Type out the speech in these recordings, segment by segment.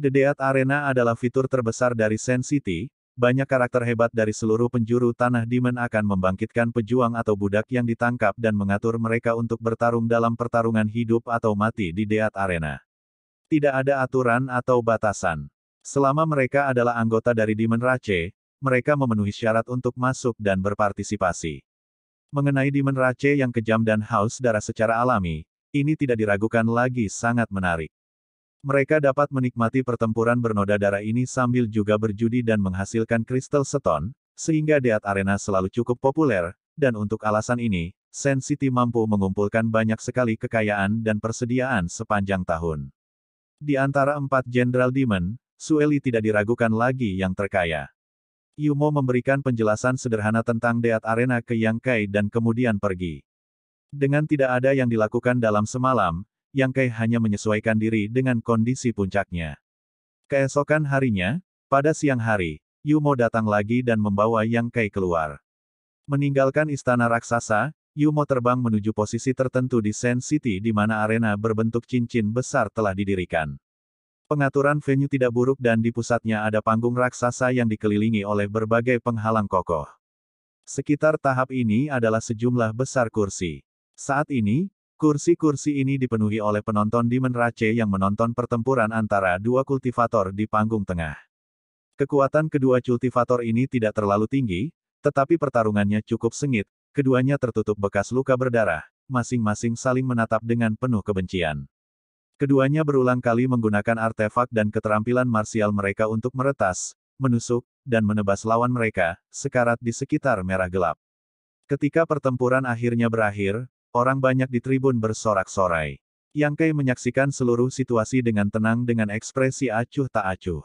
The Dead Arena adalah fitur terbesar dari Sen City, banyak karakter hebat dari seluruh penjuru tanah Demon akan membangkitkan pejuang atau budak yang ditangkap dan mengatur mereka untuk bertarung dalam pertarungan hidup atau mati di Deat Arena. Tidak ada aturan atau batasan. Selama mereka adalah anggota dari Demon Race, mereka memenuhi syarat untuk masuk dan berpartisipasi. Mengenai Demon Race yang kejam dan haus darah secara alami, ini tidak diragukan lagi sangat menarik. Mereka dapat menikmati pertempuran bernoda darah ini sambil juga berjudi dan menghasilkan kristal seton, sehingga Deat Arena selalu cukup populer, dan untuk alasan ini, Sen City mampu mengumpulkan banyak sekali kekayaan dan persediaan sepanjang tahun. Di antara empat Jenderal Demon, Sueli tidak diragukan lagi yang terkaya. Yumo memberikan penjelasan sederhana tentang Deat Arena ke Yang Kai dan kemudian pergi. Dengan tidak ada yang dilakukan dalam semalam, yang Kai hanya menyesuaikan diri dengan kondisi puncaknya. Keesokan harinya, pada siang hari, Yumo datang lagi dan membawa Yang Kai keluar. Meninggalkan istana raksasa, Yumo terbang menuju posisi tertentu di Sen City di mana arena berbentuk cincin besar telah didirikan. Pengaturan venue tidak buruk dan di pusatnya ada panggung raksasa yang dikelilingi oleh berbagai penghalang kokoh. Sekitar tahap ini adalah sejumlah besar kursi. Saat ini, Kursi-kursi ini dipenuhi oleh penonton di Menrace yang menonton pertempuran antara dua kultivator di panggung tengah. Kekuatan kedua kultivator ini tidak terlalu tinggi, tetapi pertarungannya cukup sengit, keduanya tertutup bekas luka berdarah, masing-masing saling menatap dengan penuh kebencian. Keduanya berulang kali menggunakan artefak dan keterampilan marsial mereka untuk meretas, menusuk, dan menebas lawan mereka, sekarat di sekitar merah gelap. Ketika pertempuran akhirnya berakhir, Orang banyak di tribun bersorak-sorai. Yang Kei menyaksikan seluruh situasi dengan tenang dengan ekspresi acuh tak acuh.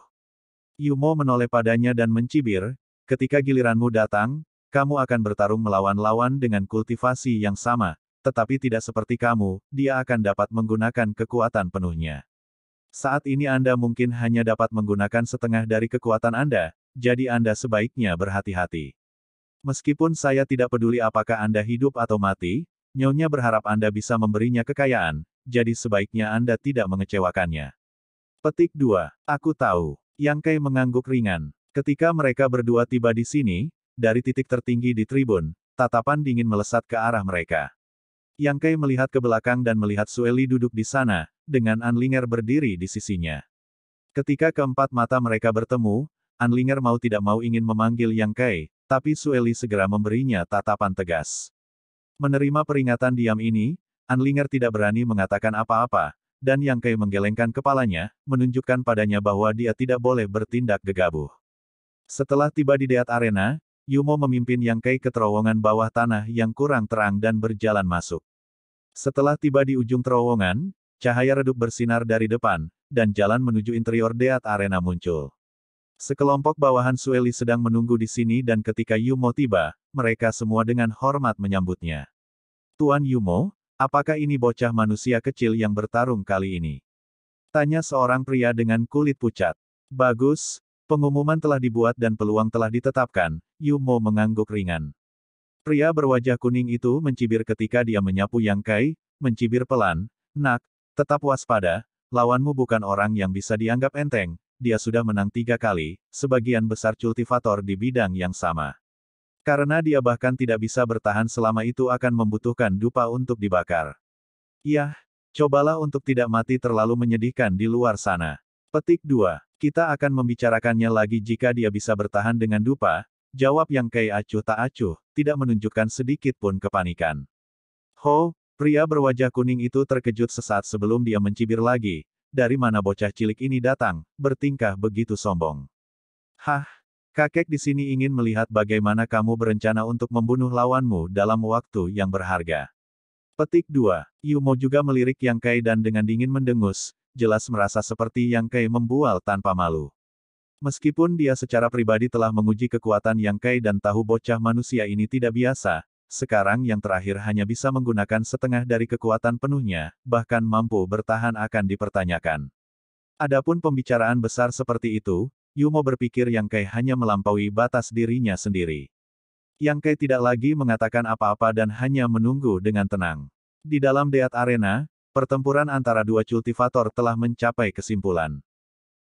Yumo menoleh padanya dan mencibir, ketika giliranmu datang, kamu akan bertarung melawan lawan dengan kultivasi yang sama, tetapi tidak seperti kamu, dia akan dapat menggunakan kekuatan penuhnya. Saat ini Anda mungkin hanya dapat menggunakan setengah dari kekuatan Anda, jadi Anda sebaiknya berhati-hati. Meskipun saya tidak peduli apakah Anda hidup atau mati, Nyonya berharap Anda bisa memberinya kekayaan, jadi sebaiknya Anda tidak mengecewakannya. Petik 2. Aku tahu. Yang Kai mengangguk ringan. Ketika mereka berdua tiba di sini, dari titik tertinggi di tribun, tatapan dingin melesat ke arah mereka. Yang Kai melihat ke belakang dan melihat Sueli duduk di sana, dengan Anlinger berdiri di sisinya. Ketika keempat mata mereka bertemu, Anlinger mau tidak mau ingin memanggil Yang Kai, tapi Sueli segera memberinya tatapan tegas. Menerima peringatan diam ini, Anlinger tidak berani mengatakan apa-apa, dan Yang Kei menggelengkan kepalanya, menunjukkan padanya bahwa dia tidak boleh bertindak gegabah. Setelah tiba di Deat Arena, Yumo memimpin Yang Kei ke terowongan bawah tanah yang kurang terang dan berjalan masuk. Setelah tiba di ujung terowongan, cahaya redup bersinar dari depan, dan jalan menuju interior Deat Arena muncul. Sekelompok bawahan Sueli sedang menunggu di sini dan ketika Yumo tiba, mereka semua dengan hormat menyambutnya. Tuan Yumo, apakah ini bocah manusia kecil yang bertarung kali ini? Tanya seorang pria dengan kulit pucat. Bagus, pengumuman telah dibuat dan peluang telah ditetapkan, Yumo mengangguk ringan. Pria berwajah kuning itu mencibir ketika dia menyapu Yang Kai, mencibir pelan, nak, tetap waspada, lawanmu bukan orang yang bisa dianggap enteng, dia sudah menang tiga kali, sebagian besar cultivator di bidang yang sama. Karena dia bahkan tidak bisa bertahan selama itu akan membutuhkan dupa untuk dibakar. Yah, cobalah untuk tidak mati terlalu menyedihkan di luar sana. Petik 2. Kita akan membicarakannya lagi jika dia bisa bertahan dengan dupa, jawab yang kei acuh tak acuh, tidak menunjukkan sedikit pun kepanikan. Ho, pria berwajah kuning itu terkejut sesaat sebelum dia mencibir lagi, dari mana bocah cilik ini datang, bertingkah begitu sombong. Hah, kakek di sini ingin melihat bagaimana kamu berencana untuk membunuh lawanmu dalam waktu yang berharga. Petik 2. Yumo juga melirik Yang Kai dan dengan dingin mendengus, jelas merasa seperti Yang Kai membual tanpa malu. Meskipun dia secara pribadi telah menguji kekuatan Yang Kai dan tahu bocah manusia ini tidak biasa, sekarang yang terakhir hanya bisa menggunakan setengah dari kekuatan penuhnya, bahkan mampu bertahan akan dipertanyakan. Adapun pembicaraan besar seperti itu, Yumo berpikir Yang Kai hanya melampaui batas dirinya sendiri. Yang Kai tidak lagi mengatakan apa-apa dan hanya menunggu dengan tenang. Di dalam Deat Arena, pertempuran antara dua cultivator telah mencapai kesimpulan.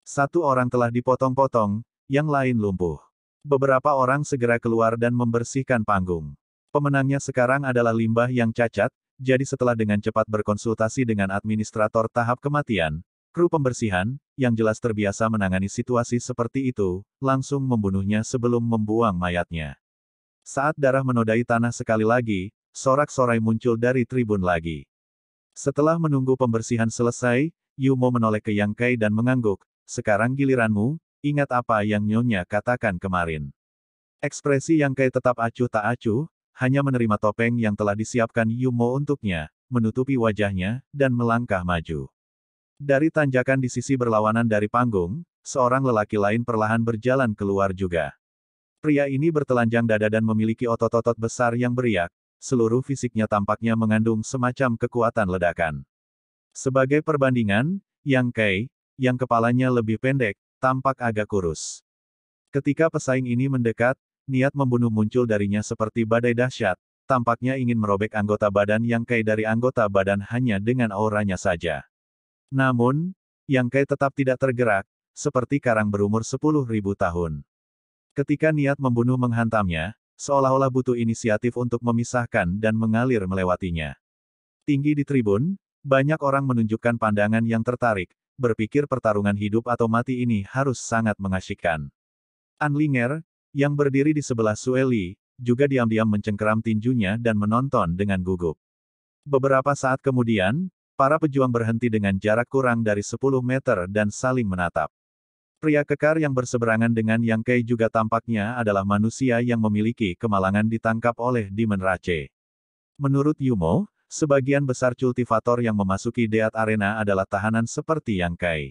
Satu orang telah dipotong-potong, yang lain lumpuh. Beberapa orang segera keluar dan membersihkan panggung. Pemenangnya sekarang adalah limbah yang cacat, jadi setelah dengan cepat berkonsultasi dengan administrator tahap kematian, kru pembersihan, yang jelas terbiasa menangani situasi seperti itu, langsung membunuhnya sebelum membuang mayatnya. Saat darah menodai tanah sekali lagi, sorak-sorai muncul dari tribun lagi. Setelah menunggu pembersihan selesai, Yumo menoleh ke Yang Kai dan mengangguk, sekarang giliranmu, ingat apa yang Nyonya katakan kemarin. Ekspresi Yang Kai tetap acuh tak acuh, hanya menerima topeng yang telah disiapkan Yumo untuknya, menutupi wajahnya, dan melangkah maju. Dari tanjakan di sisi berlawanan dari panggung, seorang lelaki lain perlahan berjalan keluar juga. Pria ini bertelanjang dada dan memiliki otot-otot besar yang beriak, seluruh fisiknya tampaknya mengandung semacam kekuatan ledakan. Sebagai perbandingan, Yang Kei, yang kepalanya lebih pendek, tampak agak kurus. Ketika pesaing ini mendekat, niat membunuh muncul darinya seperti badai dahsyat, tampaknya ingin merobek anggota badan yang Kai dari anggota badan hanya dengan auranya saja. Namun, yang Kai tetap tidak tergerak, seperti karang berumur 10.000 tahun. Ketika niat membunuh menghantamnya, seolah-olah butuh inisiatif untuk memisahkan dan mengalir melewatinya. Tinggi di tribun, banyak orang menunjukkan pandangan yang tertarik, berpikir pertarungan hidup atau mati ini harus sangat mengasyikkan. Anlinger, yang berdiri di sebelah Sueli, juga diam-diam mencengkeram tinjunya dan menonton dengan gugup. Beberapa saat kemudian, para pejuang berhenti dengan jarak kurang dari 10 meter dan saling menatap. Pria kekar yang berseberangan dengan Yang Kei juga tampaknya adalah manusia yang memiliki kemalangan ditangkap oleh Demon Rache. Menurut Yumo, sebagian besar cultivator yang memasuki Deat Arena adalah tahanan seperti Yang Kai.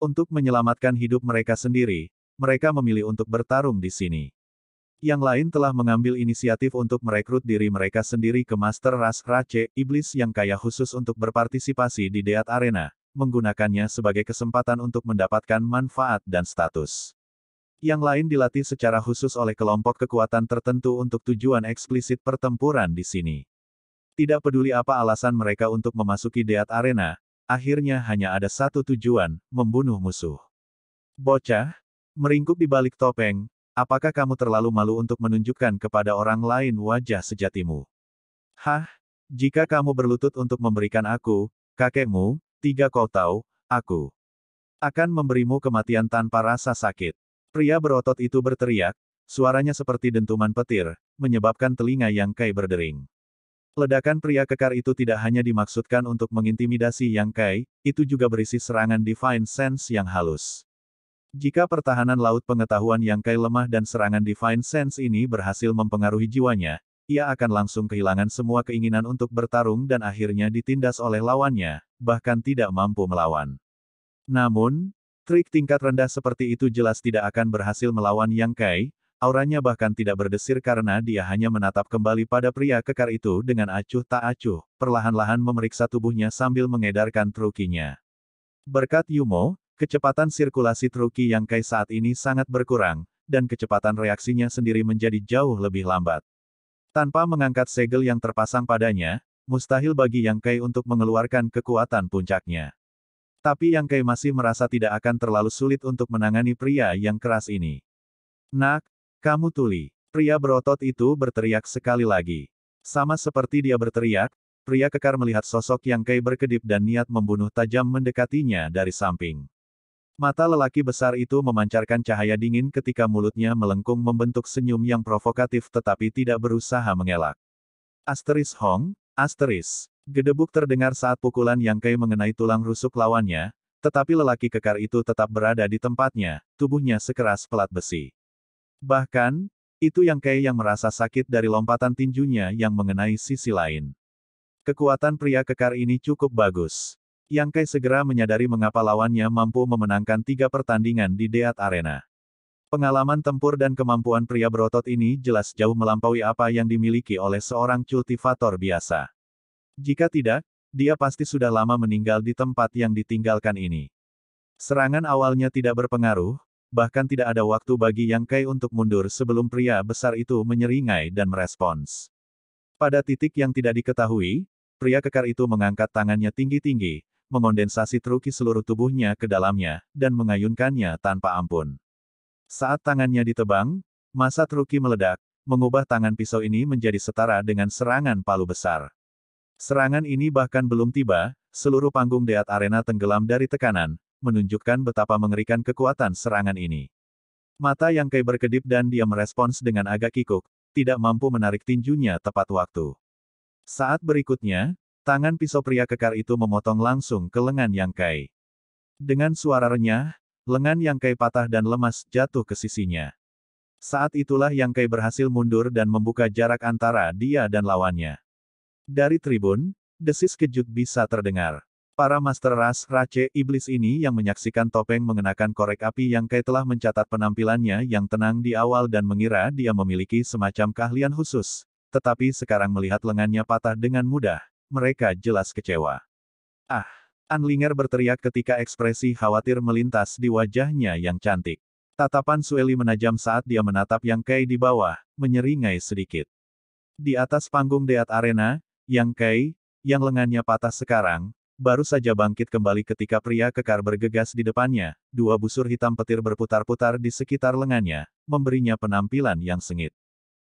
Untuk menyelamatkan hidup mereka sendiri, mereka memilih untuk bertarung di sini. Yang lain telah mengambil inisiatif untuk merekrut diri mereka sendiri ke Master Ras Race, iblis yang kaya khusus untuk berpartisipasi di Deat Arena, menggunakannya sebagai kesempatan untuk mendapatkan manfaat dan status. Yang lain dilatih secara khusus oleh kelompok kekuatan tertentu untuk tujuan eksplisit pertempuran di sini. Tidak peduli apa alasan mereka untuk memasuki Deat Arena, akhirnya hanya ada satu tujuan, membunuh musuh. Bocah, Meringkuk di balik topeng, apakah kamu terlalu malu untuk menunjukkan kepada orang lain wajah sejatimu? Hah? Jika kamu berlutut untuk memberikan aku, kakekmu, tiga kau tahu, aku akan memberimu kematian tanpa rasa sakit. Pria berotot itu berteriak, suaranya seperti dentuman petir, menyebabkan telinga yang Kai berdering. Ledakan pria kekar itu tidak hanya dimaksudkan untuk mengintimidasi Yang Kai, itu juga berisi serangan Divine Sense yang halus. Jika pertahanan laut pengetahuan yang kai lemah dan serangan Divine Sense ini berhasil mempengaruhi jiwanya, ia akan langsung kehilangan semua keinginan untuk bertarung dan akhirnya ditindas oleh lawannya, bahkan tidak mampu melawan. Namun, trik tingkat rendah seperti itu jelas tidak akan berhasil melawan Yang Kai, auranya bahkan tidak berdesir karena dia hanya menatap kembali pada pria kekar itu dengan acuh tak acuh, perlahan-lahan memeriksa tubuhnya sambil mengedarkan trukinya. Berkat Yumo, Kecepatan sirkulasi Truki yang Kai saat ini sangat berkurang, dan kecepatan reaksinya sendiri menjadi jauh lebih lambat. Tanpa mengangkat segel yang terpasang padanya, mustahil bagi Yang Kai untuk mengeluarkan kekuatan puncaknya. Tapi Yang Kai masih merasa tidak akan terlalu sulit untuk menangani pria yang keras ini. Nak, kamu tuli. Pria berotot itu berteriak sekali lagi. Sama seperti dia berteriak, pria kekar melihat sosok Yang Kai berkedip dan niat membunuh tajam mendekatinya dari samping. Mata lelaki besar itu memancarkan cahaya dingin ketika mulutnya melengkung membentuk senyum yang provokatif tetapi tidak berusaha mengelak. Asteris Hong, asteris. Gedebuk terdengar saat pukulan yang Kai mengenai tulang rusuk lawannya, tetapi lelaki kekar itu tetap berada di tempatnya, tubuhnya sekeras pelat besi. Bahkan, itu yang Kai yang merasa sakit dari lompatan tinjunya yang mengenai sisi lain. Kekuatan pria kekar ini cukup bagus. Yang Kai segera menyadari mengapa lawannya mampu memenangkan tiga pertandingan di Deat Arena. Pengalaman tempur dan kemampuan pria berotot ini jelas jauh melampaui apa yang dimiliki oleh seorang kultivator biasa. Jika tidak, dia pasti sudah lama meninggal di tempat yang ditinggalkan ini. Serangan awalnya tidak berpengaruh, bahkan tidak ada waktu bagi Yang Kai untuk mundur sebelum pria besar itu menyeringai dan merespons. Pada titik yang tidak diketahui, pria kekar itu mengangkat tangannya tinggi-tinggi, mengondensasi Truki seluruh tubuhnya ke dalamnya, dan mengayunkannya tanpa ampun. Saat tangannya ditebang, masa Truki meledak, mengubah tangan pisau ini menjadi setara dengan serangan palu besar. Serangan ini bahkan belum tiba, seluruh panggung Deat Arena tenggelam dari tekanan, menunjukkan betapa mengerikan kekuatan serangan ini. Mata yang Kei berkedip dan dia merespons dengan agak kikuk, tidak mampu menarik tinjunya tepat waktu. Saat berikutnya, Tangan pisau pria kekar itu memotong langsung ke lengan Yang Kai. Dengan suara renyah, lengan Yang Kai patah dan lemas jatuh ke sisinya. Saat itulah Yang Kai berhasil mundur dan membuka jarak antara dia dan lawannya. Dari tribun, desis kejut bisa terdengar. Para Master Ras Race Iblis ini yang menyaksikan topeng mengenakan korek api Yang Kai telah mencatat penampilannya yang tenang di awal dan mengira dia memiliki semacam keahlian khusus. Tetapi sekarang melihat lengannya patah dengan mudah, mereka jelas kecewa. Ah! Anlinger berteriak ketika ekspresi khawatir melintas di wajahnya yang cantik. Tatapan Sueli menajam saat dia menatap Yang Kai di bawah, menyeringai sedikit. Di atas panggung Deat Arena, Yang Kai, yang lengannya patah sekarang, baru saja bangkit kembali ketika pria kekar bergegas di depannya, dua busur hitam petir berputar-putar di sekitar lengannya, memberinya penampilan yang sengit.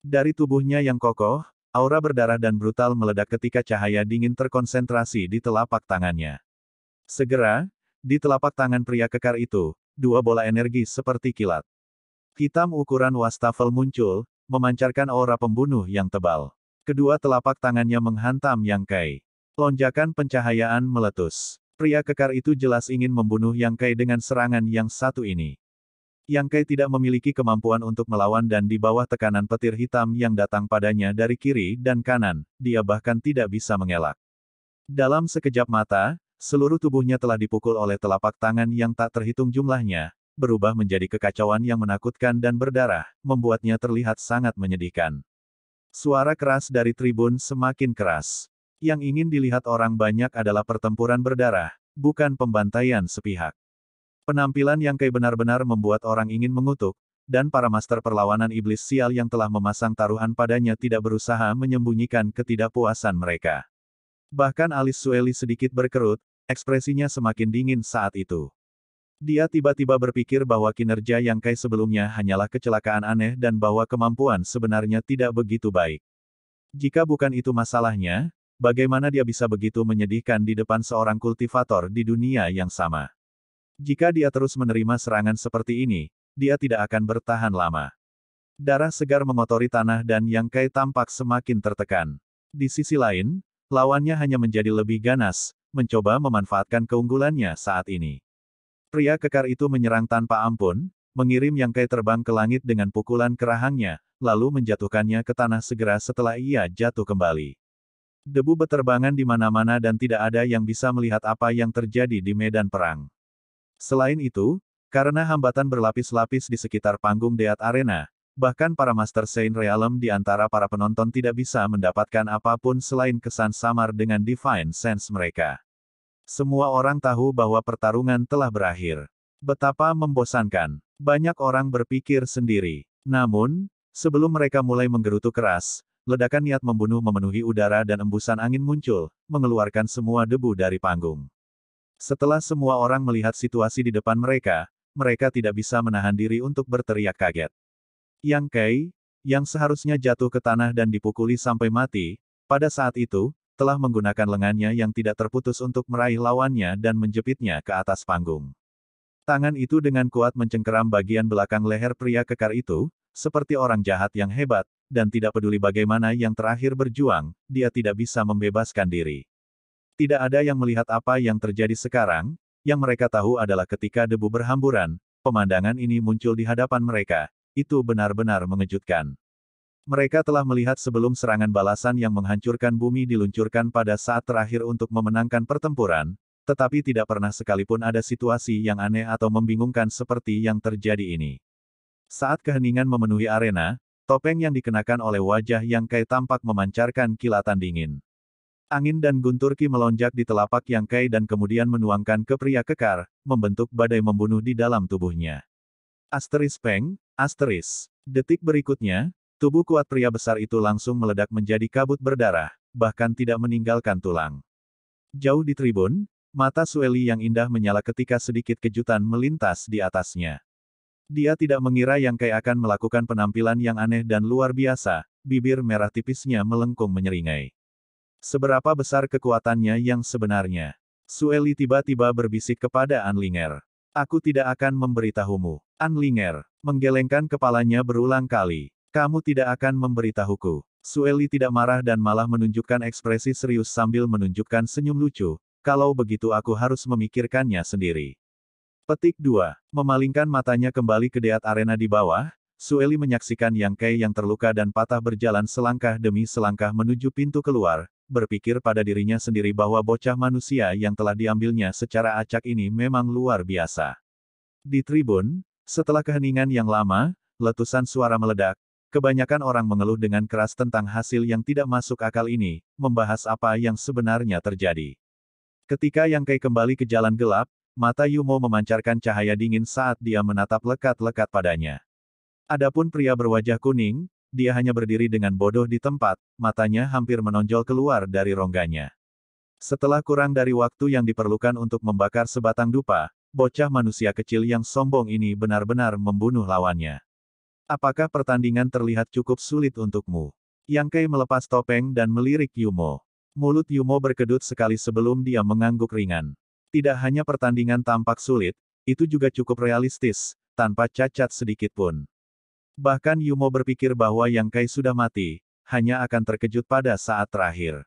Dari tubuhnya yang kokoh, Aura berdarah dan brutal meledak ketika cahaya dingin terkonsentrasi di telapak tangannya. Segera, di telapak tangan pria kekar itu, dua bola energi seperti kilat. Hitam ukuran wastafel muncul, memancarkan aura pembunuh yang tebal. Kedua telapak tangannya menghantam Yang Kai. Lonjakan pencahayaan meletus. Pria kekar itu jelas ingin membunuh Yang Kai dengan serangan yang satu ini. Yang Kai tidak memiliki kemampuan untuk melawan dan di bawah tekanan petir hitam yang datang padanya dari kiri dan kanan, dia bahkan tidak bisa mengelak. Dalam sekejap mata, seluruh tubuhnya telah dipukul oleh telapak tangan yang tak terhitung jumlahnya, berubah menjadi kekacauan yang menakutkan dan berdarah, membuatnya terlihat sangat menyedihkan. Suara keras dari tribun semakin keras. Yang ingin dilihat orang banyak adalah pertempuran berdarah, bukan pembantaian sepihak. Penampilan yang kai benar-benar membuat orang ingin mengutuk, dan para master perlawanan iblis sial yang telah memasang taruhan padanya tidak berusaha menyembunyikan ketidakpuasan mereka. Bahkan alis Sueli sedikit berkerut, ekspresinya semakin dingin saat itu. Dia tiba-tiba berpikir bahwa kinerja yang Kai sebelumnya hanyalah kecelakaan aneh dan bahwa kemampuan sebenarnya tidak begitu baik. Jika bukan itu masalahnya, bagaimana dia bisa begitu menyedihkan di depan seorang kultivator di dunia yang sama? Jika dia terus menerima serangan seperti ini, dia tidak akan bertahan lama. Darah segar mengotori tanah dan Yang Kai tampak semakin tertekan. Di sisi lain, lawannya hanya menjadi lebih ganas, mencoba memanfaatkan keunggulannya saat ini. Pria kekar itu menyerang tanpa ampun, mengirim Yang Kai terbang ke langit dengan pukulan kerahangnya, lalu menjatuhkannya ke tanah segera setelah ia jatuh kembali. Debu beterbangan di mana-mana dan tidak ada yang bisa melihat apa yang terjadi di medan perang. Selain itu, karena hambatan berlapis-lapis di sekitar panggung Deat Arena, bahkan para Master Saint Realm di antara para penonton tidak bisa mendapatkan apapun selain kesan samar dengan Divine Sense mereka. Semua orang tahu bahwa pertarungan telah berakhir. Betapa membosankan. Banyak orang berpikir sendiri. Namun, sebelum mereka mulai menggerutu keras, ledakan niat membunuh memenuhi udara dan embusan angin muncul, mengeluarkan semua debu dari panggung. Setelah semua orang melihat situasi di depan mereka, mereka tidak bisa menahan diri untuk berteriak kaget. Yang Kei, yang seharusnya jatuh ke tanah dan dipukuli sampai mati, pada saat itu, telah menggunakan lengannya yang tidak terputus untuk meraih lawannya dan menjepitnya ke atas panggung. Tangan itu dengan kuat mencengkeram bagian belakang leher pria kekar itu, seperti orang jahat yang hebat, dan tidak peduli bagaimana yang terakhir berjuang, dia tidak bisa membebaskan diri. Tidak ada yang melihat apa yang terjadi sekarang, yang mereka tahu adalah ketika debu berhamburan, pemandangan ini muncul di hadapan mereka, itu benar-benar mengejutkan. Mereka telah melihat sebelum serangan balasan yang menghancurkan bumi diluncurkan pada saat terakhir untuk memenangkan pertempuran, tetapi tidak pernah sekalipun ada situasi yang aneh atau membingungkan seperti yang terjadi ini. Saat keheningan memenuhi arena, topeng yang dikenakan oleh wajah yang kai tampak memancarkan kilatan dingin. Angin dan guntur ki melonjak di telapak yang Kai dan kemudian menuangkan ke pria kekar, membentuk badai membunuh di dalam tubuhnya. Asteris peng, asteris. Detik berikutnya, tubuh kuat pria besar itu langsung meledak menjadi kabut berdarah, bahkan tidak meninggalkan tulang. Jauh di tribun, mata Sueli yang indah menyala ketika sedikit kejutan melintas di atasnya. Dia tidak mengira yang Kai akan melakukan penampilan yang aneh dan luar biasa, bibir merah tipisnya melengkung menyeringai. Seberapa besar kekuatannya yang sebenarnya? Sueli tiba-tiba berbisik kepada Anlinger. Aku tidak akan memberitahumu. Anlinger, menggelengkan kepalanya berulang kali. Kamu tidak akan memberitahuku. Sueli tidak marah dan malah menunjukkan ekspresi serius sambil menunjukkan senyum lucu, kalau begitu aku harus memikirkannya sendiri. Petik 2. Memalingkan matanya kembali ke deat arena di bawah, Sueli menyaksikan Yang Kei yang terluka dan patah berjalan selangkah demi selangkah menuju pintu keluar, berpikir pada dirinya sendiri bahwa bocah manusia yang telah diambilnya secara acak ini memang luar biasa. Di tribun, setelah keheningan yang lama, letusan suara meledak, kebanyakan orang mengeluh dengan keras tentang hasil yang tidak masuk akal ini, membahas apa yang sebenarnya terjadi. Ketika Yang Kai kembali ke jalan gelap, mata Yumo memancarkan cahaya dingin saat dia menatap lekat-lekat padanya. Adapun pria berwajah kuning, dia hanya berdiri dengan bodoh di tempat, matanya hampir menonjol keluar dari rongganya. Setelah kurang dari waktu yang diperlukan untuk membakar sebatang dupa, bocah manusia kecil yang sombong ini benar-benar membunuh lawannya. Apakah pertandingan terlihat cukup sulit untukmu? Yang Kei melepas topeng dan melirik Yumo. Mulut Yumo berkedut sekali sebelum dia mengangguk ringan. Tidak hanya pertandingan tampak sulit, itu juga cukup realistis, tanpa cacat sedikit pun. Bahkan Yumo berpikir bahwa Yang Kai sudah mati, hanya akan terkejut pada saat terakhir.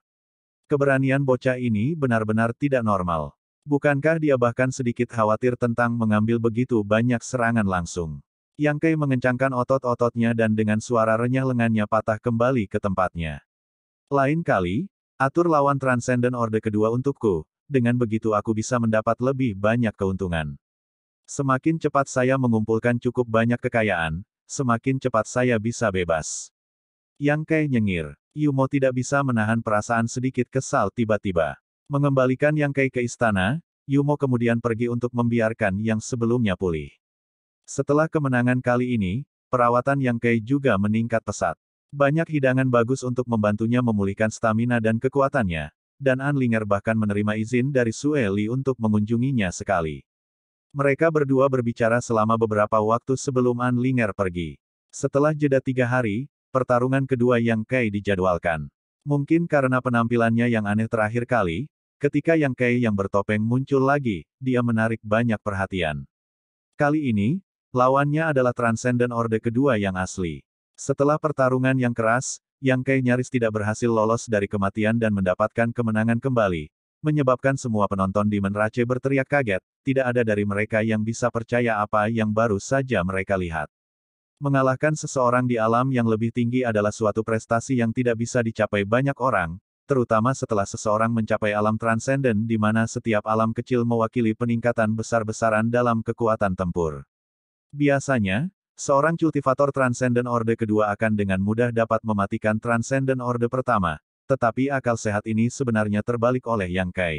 Keberanian bocah ini benar-benar tidak normal. Bukankah dia bahkan sedikit khawatir tentang mengambil begitu banyak serangan langsung? Yang Kai mengencangkan otot-ototnya dan dengan suara renyah lengannya patah kembali ke tempatnya. Lain kali, atur lawan Transcendent Orde kedua untukku, dengan begitu aku bisa mendapat lebih banyak keuntungan. Semakin cepat saya mengumpulkan cukup banyak kekayaan, semakin cepat saya bisa bebas. Yang Kai nyengir. Yumo tidak bisa menahan perasaan sedikit kesal tiba-tiba. Mengembalikan Yang Kai ke istana, Yumo kemudian pergi untuk membiarkan yang sebelumnya pulih. Setelah kemenangan kali ini, perawatan Yang Kai juga meningkat pesat. Banyak hidangan bagus untuk membantunya memulihkan stamina dan kekuatannya, dan An Linger bahkan menerima izin dari Sue Li untuk mengunjunginya sekali. Mereka berdua berbicara selama beberapa waktu sebelum An Linger pergi. Setelah jeda tiga hari, pertarungan kedua Yang Kai dijadwalkan. Mungkin karena penampilannya yang aneh terakhir kali, ketika Yang Kai yang bertopeng muncul lagi, dia menarik banyak perhatian. Kali ini, lawannya adalah Transcendent Orde kedua yang asli. Setelah pertarungan yang keras, Yang Kai nyaris tidak berhasil lolos dari kematian dan mendapatkan kemenangan kembali, menyebabkan semua penonton di Menrace berteriak kaget, tidak ada dari mereka yang bisa percaya apa yang baru saja mereka lihat. Mengalahkan seseorang di alam yang lebih tinggi adalah suatu prestasi yang tidak bisa dicapai banyak orang, terutama setelah seseorang mencapai alam transenden di mana setiap alam kecil mewakili peningkatan besar-besaran dalam kekuatan tempur. Biasanya, seorang kultivator transenden Orde kedua akan dengan mudah dapat mematikan transenden Orde pertama, tetapi akal sehat ini sebenarnya terbalik oleh Yang Kai.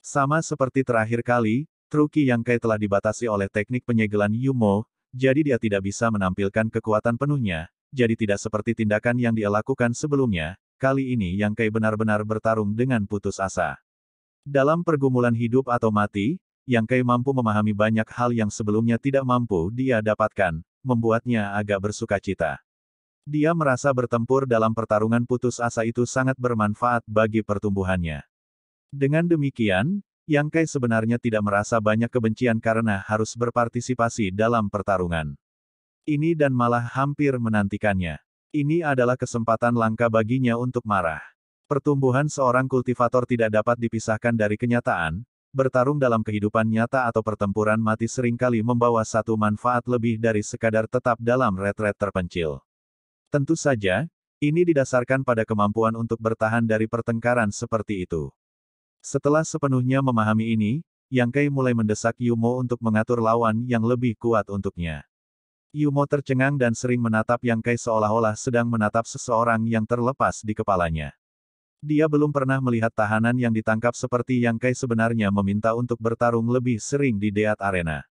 Sama seperti terakhir kali, Truki Yang Kai telah dibatasi oleh teknik penyegelan Yumo, jadi dia tidak bisa menampilkan kekuatan penuhnya, jadi tidak seperti tindakan yang dia lakukan sebelumnya, kali ini Yang Kai benar-benar bertarung dengan putus asa. Dalam pergumulan hidup atau mati, Yang Kai mampu memahami banyak hal yang sebelumnya tidak mampu dia dapatkan, membuatnya agak bersuka cita. Dia merasa bertempur dalam pertarungan putus asa itu sangat bermanfaat bagi pertumbuhannya. Dengan demikian, Yang Kai sebenarnya tidak merasa banyak kebencian karena harus berpartisipasi dalam pertarungan. Ini dan malah hampir menantikannya. Ini adalah kesempatan langka baginya untuk marah. Pertumbuhan seorang kultivator tidak dapat dipisahkan dari kenyataan, bertarung dalam kehidupan nyata atau pertempuran mati seringkali membawa satu manfaat lebih dari sekadar tetap dalam retret terpencil. Tentu saja, ini didasarkan pada kemampuan untuk bertahan dari pertengkaran seperti itu. Setelah sepenuhnya memahami ini, Yang Kai mulai mendesak Yumo untuk mengatur lawan yang lebih kuat untuknya. Yumo tercengang dan sering menatap Yang Kai seolah-olah sedang menatap seseorang yang terlepas di kepalanya. Dia belum pernah melihat tahanan yang ditangkap seperti Yang Kai sebenarnya meminta untuk bertarung lebih sering di Deat Arena.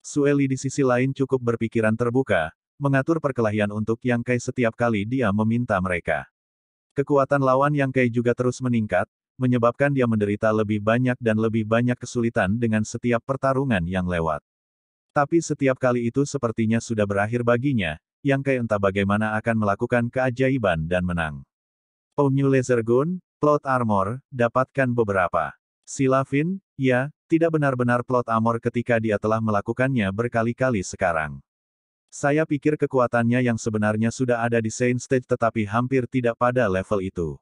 Sueli di sisi lain cukup berpikiran terbuka, mengatur perkelahian untuk Yang Kai setiap kali dia meminta mereka. Kekuatan lawan Yang Kai juga terus meningkat, menyebabkan dia menderita lebih banyak dan lebih banyak kesulitan dengan setiap pertarungan yang lewat. Tapi setiap kali itu sepertinya sudah berakhir baginya, Yang Kai entah bagaimana akan melakukan keajaiban dan menang. Peunyu Laser Gun, Plot Armor, dapatkan beberapa. Silafin, ya, tidak benar-benar plot armor ketika dia telah melakukannya berkali-kali sekarang. Saya pikir kekuatannya yang sebenarnya sudah ada di Saint Stage tetapi hampir tidak pada level itu.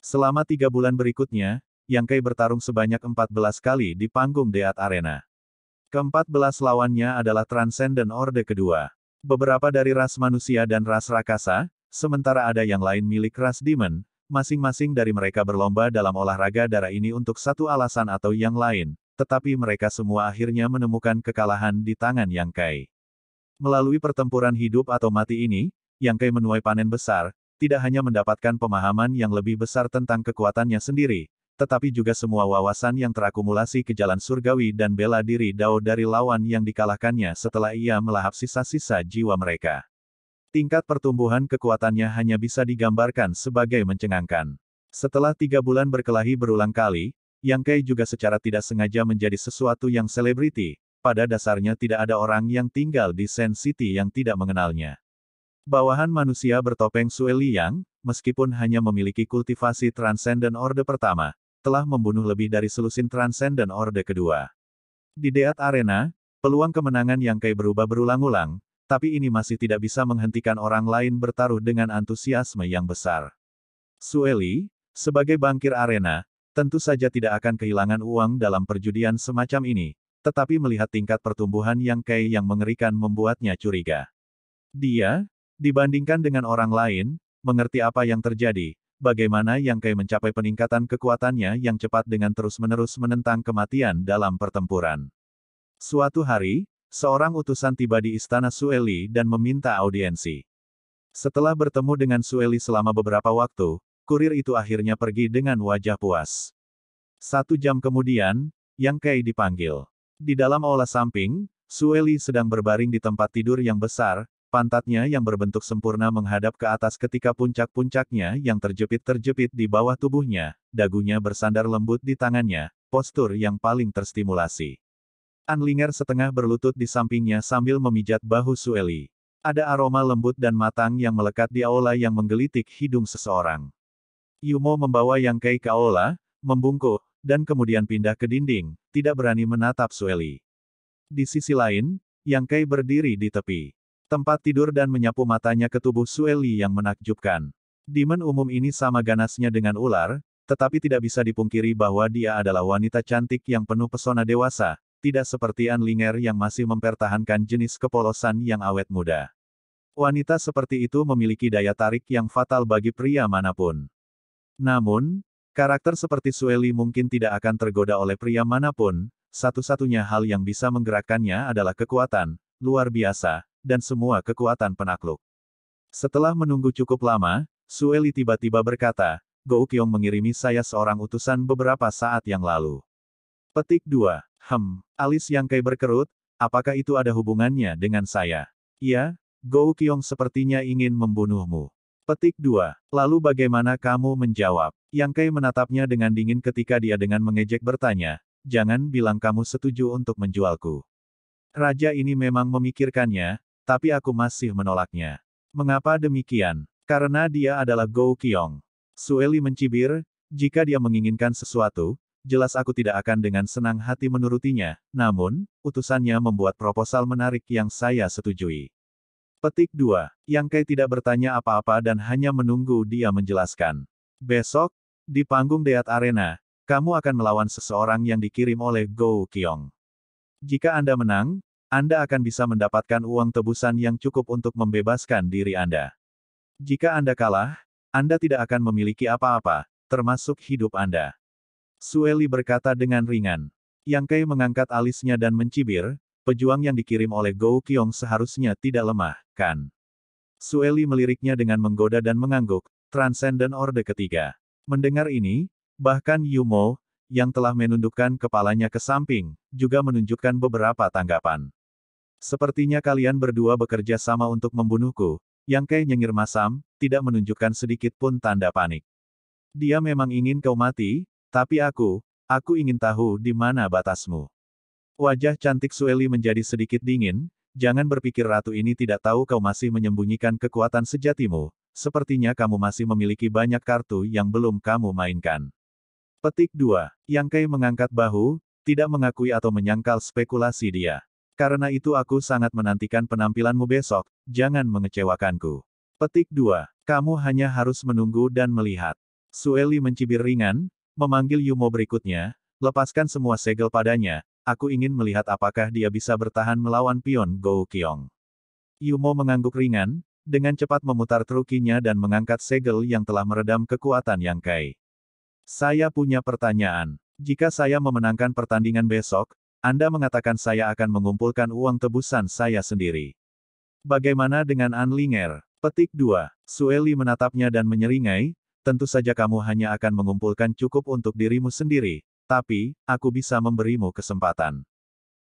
Selama tiga bulan berikutnya, Yang Kai bertarung sebanyak 14 kali di panggung Deat Arena. Keempat belas lawannya adalah Transcendent Orde kedua. Beberapa dari ras manusia dan ras rakasa, sementara ada yang lain milik ras demon, masing-masing dari mereka berlomba dalam olahraga darah ini untuk satu alasan atau yang lain, tetapi mereka semua akhirnya menemukan kekalahan di tangan Yang Kai. Melalui pertempuran hidup atau mati ini, Yang Kai menuai panen besar, tidak hanya mendapatkan pemahaman yang lebih besar tentang kekuatannya sendiri, tetapi juga semua wawasan yang terakumulasi ke jalan surgawi dan bela diri Dao dari lawan yang dikalahkannya setelah ia melahap sisa-sisa jiwa mereka. Tingkat pertumbuhan kekuatannya hanya bisa digambarkan sebagai mencengangkan. Setelah tiga bulan berkelahi berulang kali, Yang Kai juga secara tidak sengaja menjadi sesuatu yang selebriti, pada dasarnya tidak ada orang yang tinggal di Sen City yang tidak mengenalnya. Bawahan manusia bertopeng Sueli yang, meskipun hanya memiliki kultivasi Transcendent Orde pertama, telah membunuh lebih dari selusin Transcendent Orde kedua. Di Deat Arena, peluang kemenangan yang Kai berubah berulang-ulang, tapi ini masih tidak bisa menghentikan orang lain bertaruh dengan antusiasme yang besar. Sueli, sebagai bangkir arena, tentu saja tidak akan kehilangan uang dalam perjudian semacam ini, tetapi melihat tingkat pertumbuhan yang Kei yang mengerikan membuatnya curiga. Dia, dibandingkan dengan orang lain, mengerti apa yang terjadi, bagaimana Yang Kei mencapai peningkatan kekuatannya yang cepat dengan terus-menerus menentang kematian dalam pertempuran. Suatu hari, seorang utusan tiba di istana Sueli dan meminta audiensi. Setelah bertemu dengan Sueli selama beberapa waktu, kurir itu akhirnya pergi dengan wajah puas. Satu jam kemudian, Yang Kei dipanggil. Di dalam aula samping, Sueli sedang berbaring di tempat tidur yang besar, pantatnya yang berbentuk sempurna menghadap ke atas ketika puncak-puncaknya yang terjepit-terjepit di bawah tubuhnya, dagunya bersandar lembut di tangannya, postur yang paling terstimulasi. Anlinger setengah berlutut di sampingnya sambil memijat bahu Sueli. Ada aroma lembut dan matang yang melekat di aula yang menggelitik hidung seseorang. Yumo membawa Yang Kei ke aula, membungkuk, dan kemudian pindah ke dinding, tidak berani menatap Sueli. Di sisi lain, Yang Kai berdiri di tepi tempat tidur dan menyapu matanya ke tubuh Sueli yang menakjubkan. Demon umum ini sama ganasnya dengan ular, tetapi tidak bisa dipungkiri bahwa dia adalah wanita cantik yang penuh pesona dewasa, tidak seperti An Ling'er yang masih mempertahankan jenis kepolosan yang awet muda. Wanita seperti itu memiliki daya tarik yang fatal bagi pria manapun. Namun, Karakter seperti Sueli mungkin tidak akan tergoda oleh pria manapun, satu-satunya hal yang bisa menggerakkannya adalah kekuatan, luar biasa, dan semua kekuatan penakluk. Setelah menunggu cukup lama, Sueli tiba-tiba berkata, Goukyong mengirimi saya seorang utusan beberapa saat yang lalu. Petik 2. Hem, alis yang Kai berkerut, apakah itu ada hubungannya dengan saya? Ya, Goukyong sepertinya ingin membunuhmu. Petik 2. Lalu bagaimana kamu menjawab? Yang Kai menatapnya dengan dingin ketika dia dengan mengejek bertanya, jangan bilang kamu setuju untuk menjualku. Raja ini memang memikirkannya, tapi aku masih menolaknya. Mengapa demikian? Karena dia adalah Go Kyong. Sueli mencibir, jika dia menginginkan sesuatu, jelas aku tidak akan dengan senang hati menurutinya, namun, utusannya membuat proposal menarik yang saya setujui. Petik 2. Yang Kai tidak bertanya apa-apa dan hanya menunggu dia menjelaskan. Besok, di panggung Deat Arena, kamu akan melawan seseorang yang dikirim oleh Go Kyong. Jika Anda menang, Anda akan bisa mendapatkan uang tebusan yang cukup untuk membebaskan diri Anda. Jika Anda kalah, Anda tidak akan memiliki apa-apa, termasuk hidup Anda. Sueli berkata dengan ringan. Yang Kai mengangkat alisnya dan mencibir, pejuang yang dikirim oleh Gou Kyong seharusnya tidak lemah, kan? Sueli meliriknya dengan menggoda dan mengangguk, Transcendent Orde ketiga. Mendengar ini, bahkan Yumo, yang telah menundukkan kepalanya ke samping, juga menunjukkan beberapa tanggapan. Sepertinya kalian berdua bekerja sama untuk membunuhku, yang kayak nyengir masam, tidak menunjukkan sedikit pun tanda panik. Dia memang ingin kau mati, tapi aku, aku ingin tahu di mana batasmu. Wajah cantik Sueli menjadi sedikit dingin, jangan berpikir ratu ini tidak tahu kau masih menyembunyikan kekuatan sejatimu, sepertinya kamu masih memiliki banyak kartu yang belum kamu mainkan. Petik 2. Yang Kei mengangkat bahu, tidak mengakui atau menyangkal spekulasi dia. Karena itu aku sangat menantikan penampilanmu besok, jangan mengecewakanku. Petik 2. Kamu hanya harus menunggu dan melihat. Sueli mencibir ringan, memanggil Yumo berikutnya, lepaskan semua segel padanya, aku ingin melihat apakah dia bisa bertahan melawan pion Go Kyong. Yumo mengangguk ringan, dengan cepat memutar trukinya dan mengangkat segel yang telah meredam kekuatan Yang Kai. Saya punya pertanyaan. Jika saya memenangkan pertandingan besok, Anda mengatakan saya akan mengumpulkan uang tebusan saya sendiri. Bagaimana dengan An Linger? Petik 2. Sueli menatapnya dan menyeringai, tentu saja kamu hanya akan mengumpulkan cukup untuk dirimu sendiri, tapi, aku bisa memberimu kesempatan.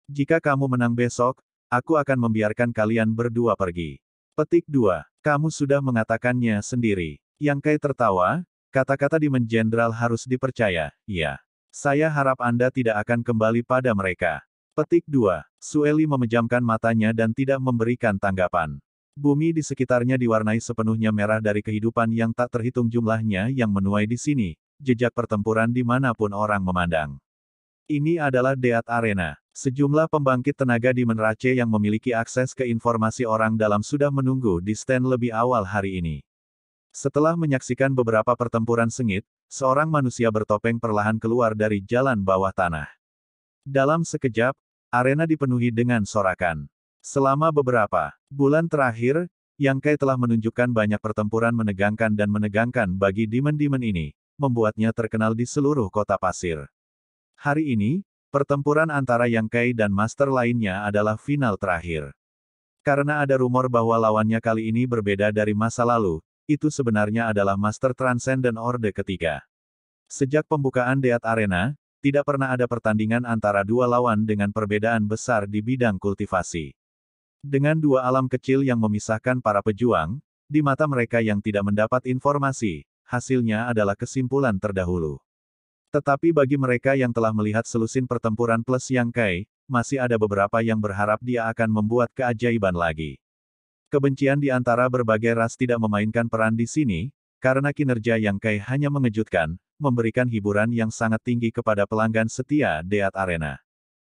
Jika kamu menang besok, aku akan membiarkan kalian berdua pergi. Petik 2. Kamu sudah mengatakannya sendiri. Yang Kai tertawa, kata-kata di Jenderal harus dipercaya, ya. Saya harap Anda tidak akan kembali pada mereka. Petik 2. Sueli memejamkan matanya dan tidak memberikan tanggapan. Bumi di sekitarnya diwarnai sepenuhnya merah dari kehidupan yang tak terhitung jumlahnya yang menuai di sini, jejak pertempuran di dimanapun orang memandang. Ini adalah Deat Arena. Sejumlah pembangkit tenaga di Menrace yang memiliki akses ke informasi orang dalam sudah menunggu di stand lebih awal hari ini. Setelah menyaksikan beberapa pertempuran sengit, seorang manusia bertopeng perlahan keluar dari jalan bawah tanah. Dalam sekejap, arena dipenuhi dengan sorakan. Selama beberapa bulan terakhir, Yang Kai telah menunjukkan banyak pertempuran menegangkan dan menegangkan bagi Demon Demon ini, membuatnya terkenal di seluruh kota pasir. Hari ini, pertempuran antara Yang Kai dan Master lainnya adalah final terakhir. Karena ada rumor bahwa lawannya kali ini berbeda dari masa lalu, itu sebenarnya adalah Master Transcendent Orde ketiga. Sejak pembukaan Deat Arena, tidak pernah ada pertandingan antara dua lawan dengan perbedaan besar di bidang kultivasi. Dengan dua alam kecil yang memisahkan para pejuang, di mata mereka yang tidak mendapat informasi, hasilnya adalah kesimpulan terdahulu. Tetapi bagi mereka yang telah melihat selusin pertempuran plus yang kai, masih ada beberapa yang berharap dia akan membuat keajaiban lagi. Kebencian di antara berbagai ras tidak memainkan peran di sini, karena kinerja yang kai hanya mengejutkan, memberikan hiburan yang sangat tinggi kepada pelanggan setia Deat Arena.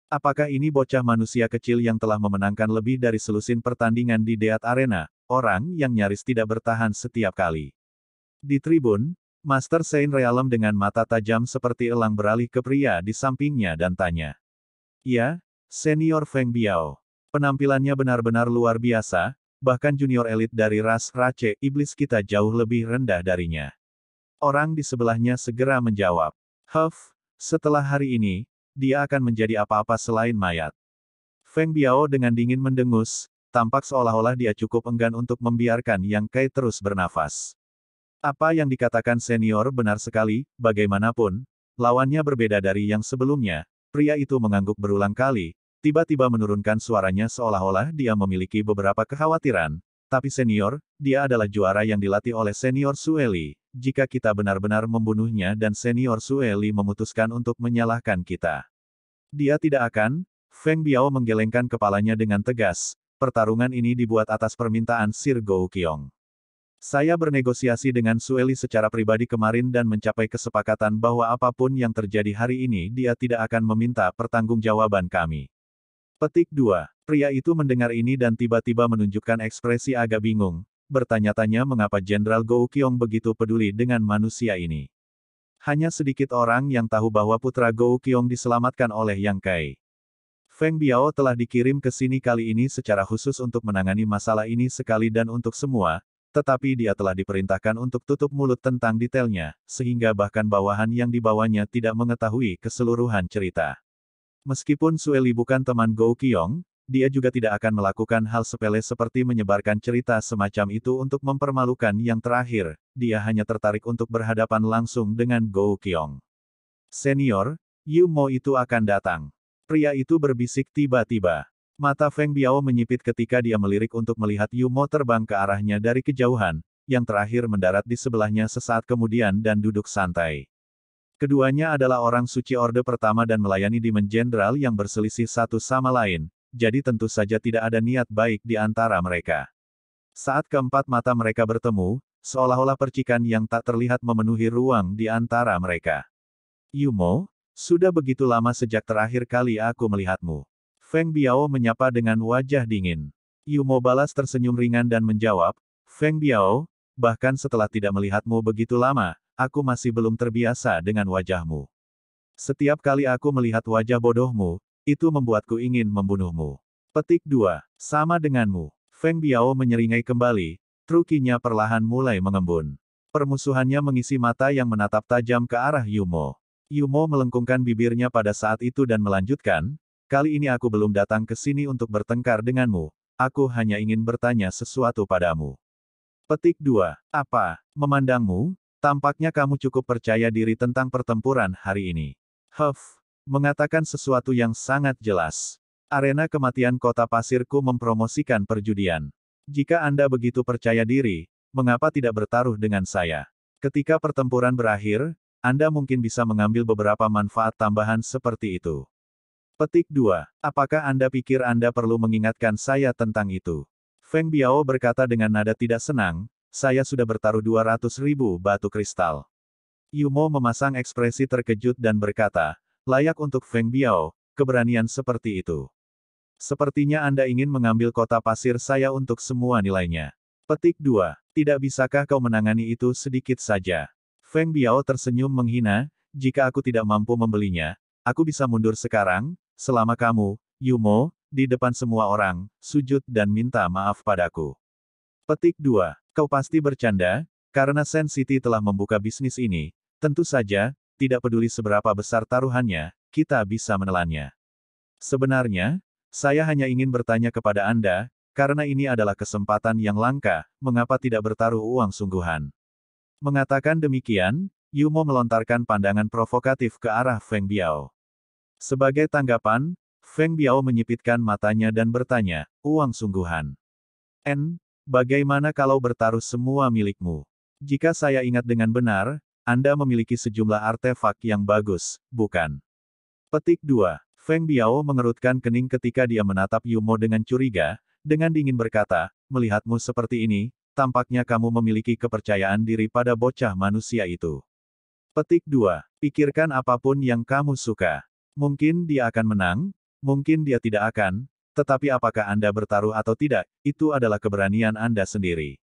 Apakah ini bocah manusia kecil yang telah memenangkan lebih dari selusin pertandingan di Deat Arena, orang yang nyaris tidak bertahan setiap kali? Di tribun, Master Saint Realem dengan mata tajam seperti elang beralih ke pria di sampingnya dan tanya. Ya, Senior Feng Biao. Penampilannya benar-benar luar biasa, bahkan junior elit dari ras Race Iblis kita jauh lebih rendah darinya. Orang di sebelahnya segera menjawab. Huff, setelah hari ini, dia akan menjadi apa-apa selain mayat. Feng Biao dengan dingin mendengus, tampak seolah-olah dia cukup enggan untuk membiarkan Yang Kai terus bernafas. Apa yang dikatakan senior benar sekali, bagaimanapun, lawannya berbeda dari yang sebelumnya, pria itu mengangguk berulang kali, tiba-tiba menurunkan suaranya seolah-olah dia memiliki beberapa kekhawatiran. Tapi senior, dia adalah juara yang dilatih oleh senior Sueli. Jika kita benar-benar membunuhnya dan senior Sueli memutuskan untuk menyalahkan kita. Dia tidak akan, Feng Biao menggelengkan kepalanya dengan tegas, pertarungan ini dibuat atas permintaan Sir Go Qiong. Saya bernegosiasi dengan Sueli secara pribadi kemarin dan mencapai kesepakatan bahwa apapun yang terjadi hari ini dia tidak akan meminta pertanggungjawaban kami. Petik 2. Pria itu mendengar ini dan tiba-tiba menunjukkan ekspresi agak bingung, bertanya-tanya mengapa Jenderal Go Kyong begitu peduli dengan manusia ini. Hanya sedikit orang yang tahu bahwa putra Go Kyong diselamatkan oleh Yang Kai. Feng Biao telah dikirim ke sini kali ini secara khusus untuk menangani masalah ini sekali dan untuk semua, tetapi dia telah diperintahkan untuk tutup mulut tentang detailnya, sehingga bahkan bawahan yang dibawanya tidak mengetahui keseluruhan cerita. Meskipun Sueli bukan teman Go Kyong, dia juga tidak akan melakukan hal sepele seperti menyebarkan cerita semacam itu untuk mempermalukan yang terakhir, dia hanya tertarik untuk berhadapan langsung dengan Go Kyong. Senior, Yu Mo itu akan datang. Pria itu berbisik tiba-tiba. Mata Feng Biao menyipit ketika dia melirik untuk melihat Yu Mo terbang ke arahnya dari kejauhan, yang terakhir mendarat di sebelahnya sesaat kemudian dan duduk santai. Keduanya adalah orang suci orde pertama dan melayani Demon Jenderal yang berselisih satu sama lain, jadi tentu saja tidak ada niat baik di antara mereka. Saat keempat mata mereka bertemu, seolah-olah percikan yang tak terlihat memenuhi ruang di antara mereka. Yumo, sudah begitu lama sejak terakhir kali aku melihatmu. Feng Biao menyapa dengan wajah dingin. Yu Mo balas tersenyum ringan dan menjawab, Feng Biao, bahkan setelah tidak melihatmu begitu lama, aku masih belum terbiasa dengan wajahmu. Setiap kali aku melihat wajah bodohmu, itu membuatku ingin membunuhmu. Petik 2. Sama denganmu. Feng Biao menyeringai kembali, trukinya perlahan mulai mengembun. Permusuhannya mengisi mata yang menatap tajam ke arah Yumo. Yumo melengkungkan bibirnya pada saat itu dan melanjutkan, Kali ini aku belum datang ke sini untuk bertengkar denganmu, aku hanya ingin bertanya sesuatu padamu. Petik 2. Apa? Memandangmu? Tampaknya kamu cukup percaya diri tentang pertempuran hari ini. Huff. Mengatakan sesuatu yang sangat jelas. Arena kematian kota pasirku mempromosikan perjudian. Jika Anda begitu percaya diri, mengapa tidak bertaruh dengan saya? Ketika pertempuran berakhir, Anda mungkin bisa mengambil beberapa manfaat tambahan seperti itu. Petik 2. Apakah Anda pikir Anda perlu mengingatkan saya tentang itu? Feng Biao berkata dengan nada tidak senang, saya sudah bertaruh 200 ribu batu kristal. Yumo memasang ekspresi terkejut dan berkata, layak untuk Feng Biao, keberanian seperti itu. Sepertinya Anda ingin mengambil kota pasir saya untuk semua nilainya. Petik 2. Tidak bisakah kau menangani itu sedikit saja? Feng Biao tersenyum menghina, jika aku tidak mampu membelinya, aku bisa mundur sekarang, Selama kamu, Yumo, di depan semua orang, sujud dan minta maaf padaku. Petik 2. Kau pasti bercanda, karena Sen City telah membuka bisnis ini, tentu saja, tidak peduli seberapa besar taruhannya, kita bisa menelannya. Sebenarnya, saya hanya ingin bertanya kepada Anda, karena ini adalah kesempatan yang langka, mengapa tidak bertaruh uang sungguhan. Mengatakan demikian, Yumo melontarkan pandangan provokatif ke arah Feng Biao. Sebagai tanggapan, Feng Biao menyipitkan matanya dan bertanya, uang sungguhan. N, bagaimana kalau bertaruh semua milikmu? Jika saya ingat dengan benar, Anda memiliki sejumlah artefak yang bagus, bukan? Petik 2. Feng Biao mengerutkan kening ketika dia menatap Yumo dengan curiga, dengan dingin berkata, melihatmu seperti ini, tampaknya kamu memiliki kepercayaan diri pada bocah manusia itu. Petik 2. Pikirkan apapun yang kamu suka. Mungkin dia akan menang, mungkin dia tidak akan, tetapi apakah Anda bertaruh atau tidak, itu adalah keberanian Anda sendiri.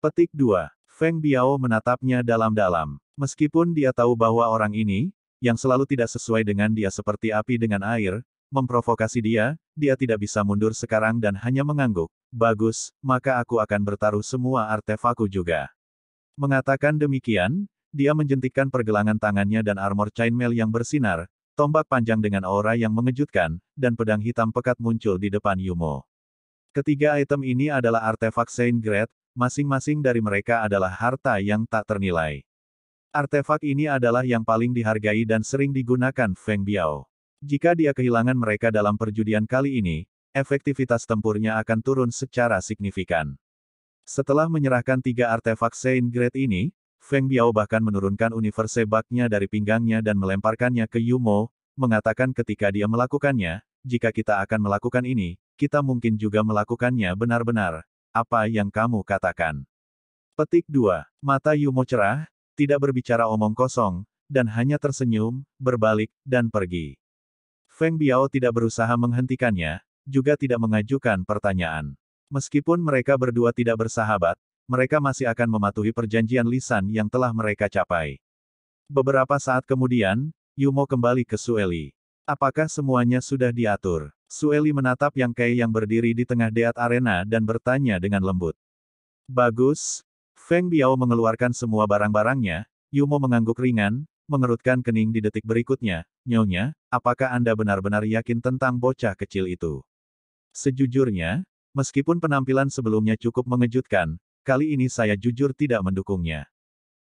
Petik 2. Feng Biao menatapnya dalam-dalam. Meskipun dia tahu bahwa orang ini, yang selalu tidak sesuai dengan dia seperti api dengan air, memprovokasi dia, dia tidak bisa mundur sekarang dan hanya mengangguk. Bagus, maka aku akan bertaruh semua artefakku juga. Mengatakan demikian, dia menjentikkan pergelangan tangannya dan armor chainmail yang bersinar, Tombak panjang dengan aura yang mengejutkan, dan pedang hitam pekat muncul di depan Yumo. Ketiga item ini adalah artefak Saint Grade, masing-masing dari mereka adalah harta yang tak ternilai. Artefak ini adalah yang paling dihargai dan sering digunakan Feng Biao. Jika dia kehilangan mereka dalam perjudian kali ini, efektivitas tempurnya akan turun secara signifikan. Setelah menyerahkan tiga artefak Saint Grade ini, Feng Biao bahkan menurunkan universe baknya dari pinggangnya dan melemparkannya ke Yumo, mengatakan ketika dia melakukannya, jika kita akan melakukan ini, kita mungkin juga melakukannya benar-benar. Apa yang kamu katakan? Petik 2. Mata Yumo cerah, tidak berbicara omong kosong, dan hanya tersenyum, berbalik, dan pergi. Feng Biao tidak berusaha menghentikannya, juga tidak mengajukan pertanyaan. Meskipun mereka berdua tidak bersahabat, mereka masih akan mematuhi perjanjian lisan yang telah mereka capai. Beberapa saat kemudian, Yumo kembali ke Sueli. Apakah semuanya sudah diatur? Sueli menatap Yang Kei yang berdiri di tengah Deat Arena dan bertanya dengan lembut. Bagus. Feng Biao mengeluarkan semua barang-barangnya, Yumo mengangguk ringan, mengerutkan kening di detik berikutnya, Nyonya, apakah Anda benar-benar yakin tentang bocah kecil itu? Sejujurnya, meskipun penampilan sebelumnya cukup mengejutkan, Kali ini saya jujur tidak mendukungnya.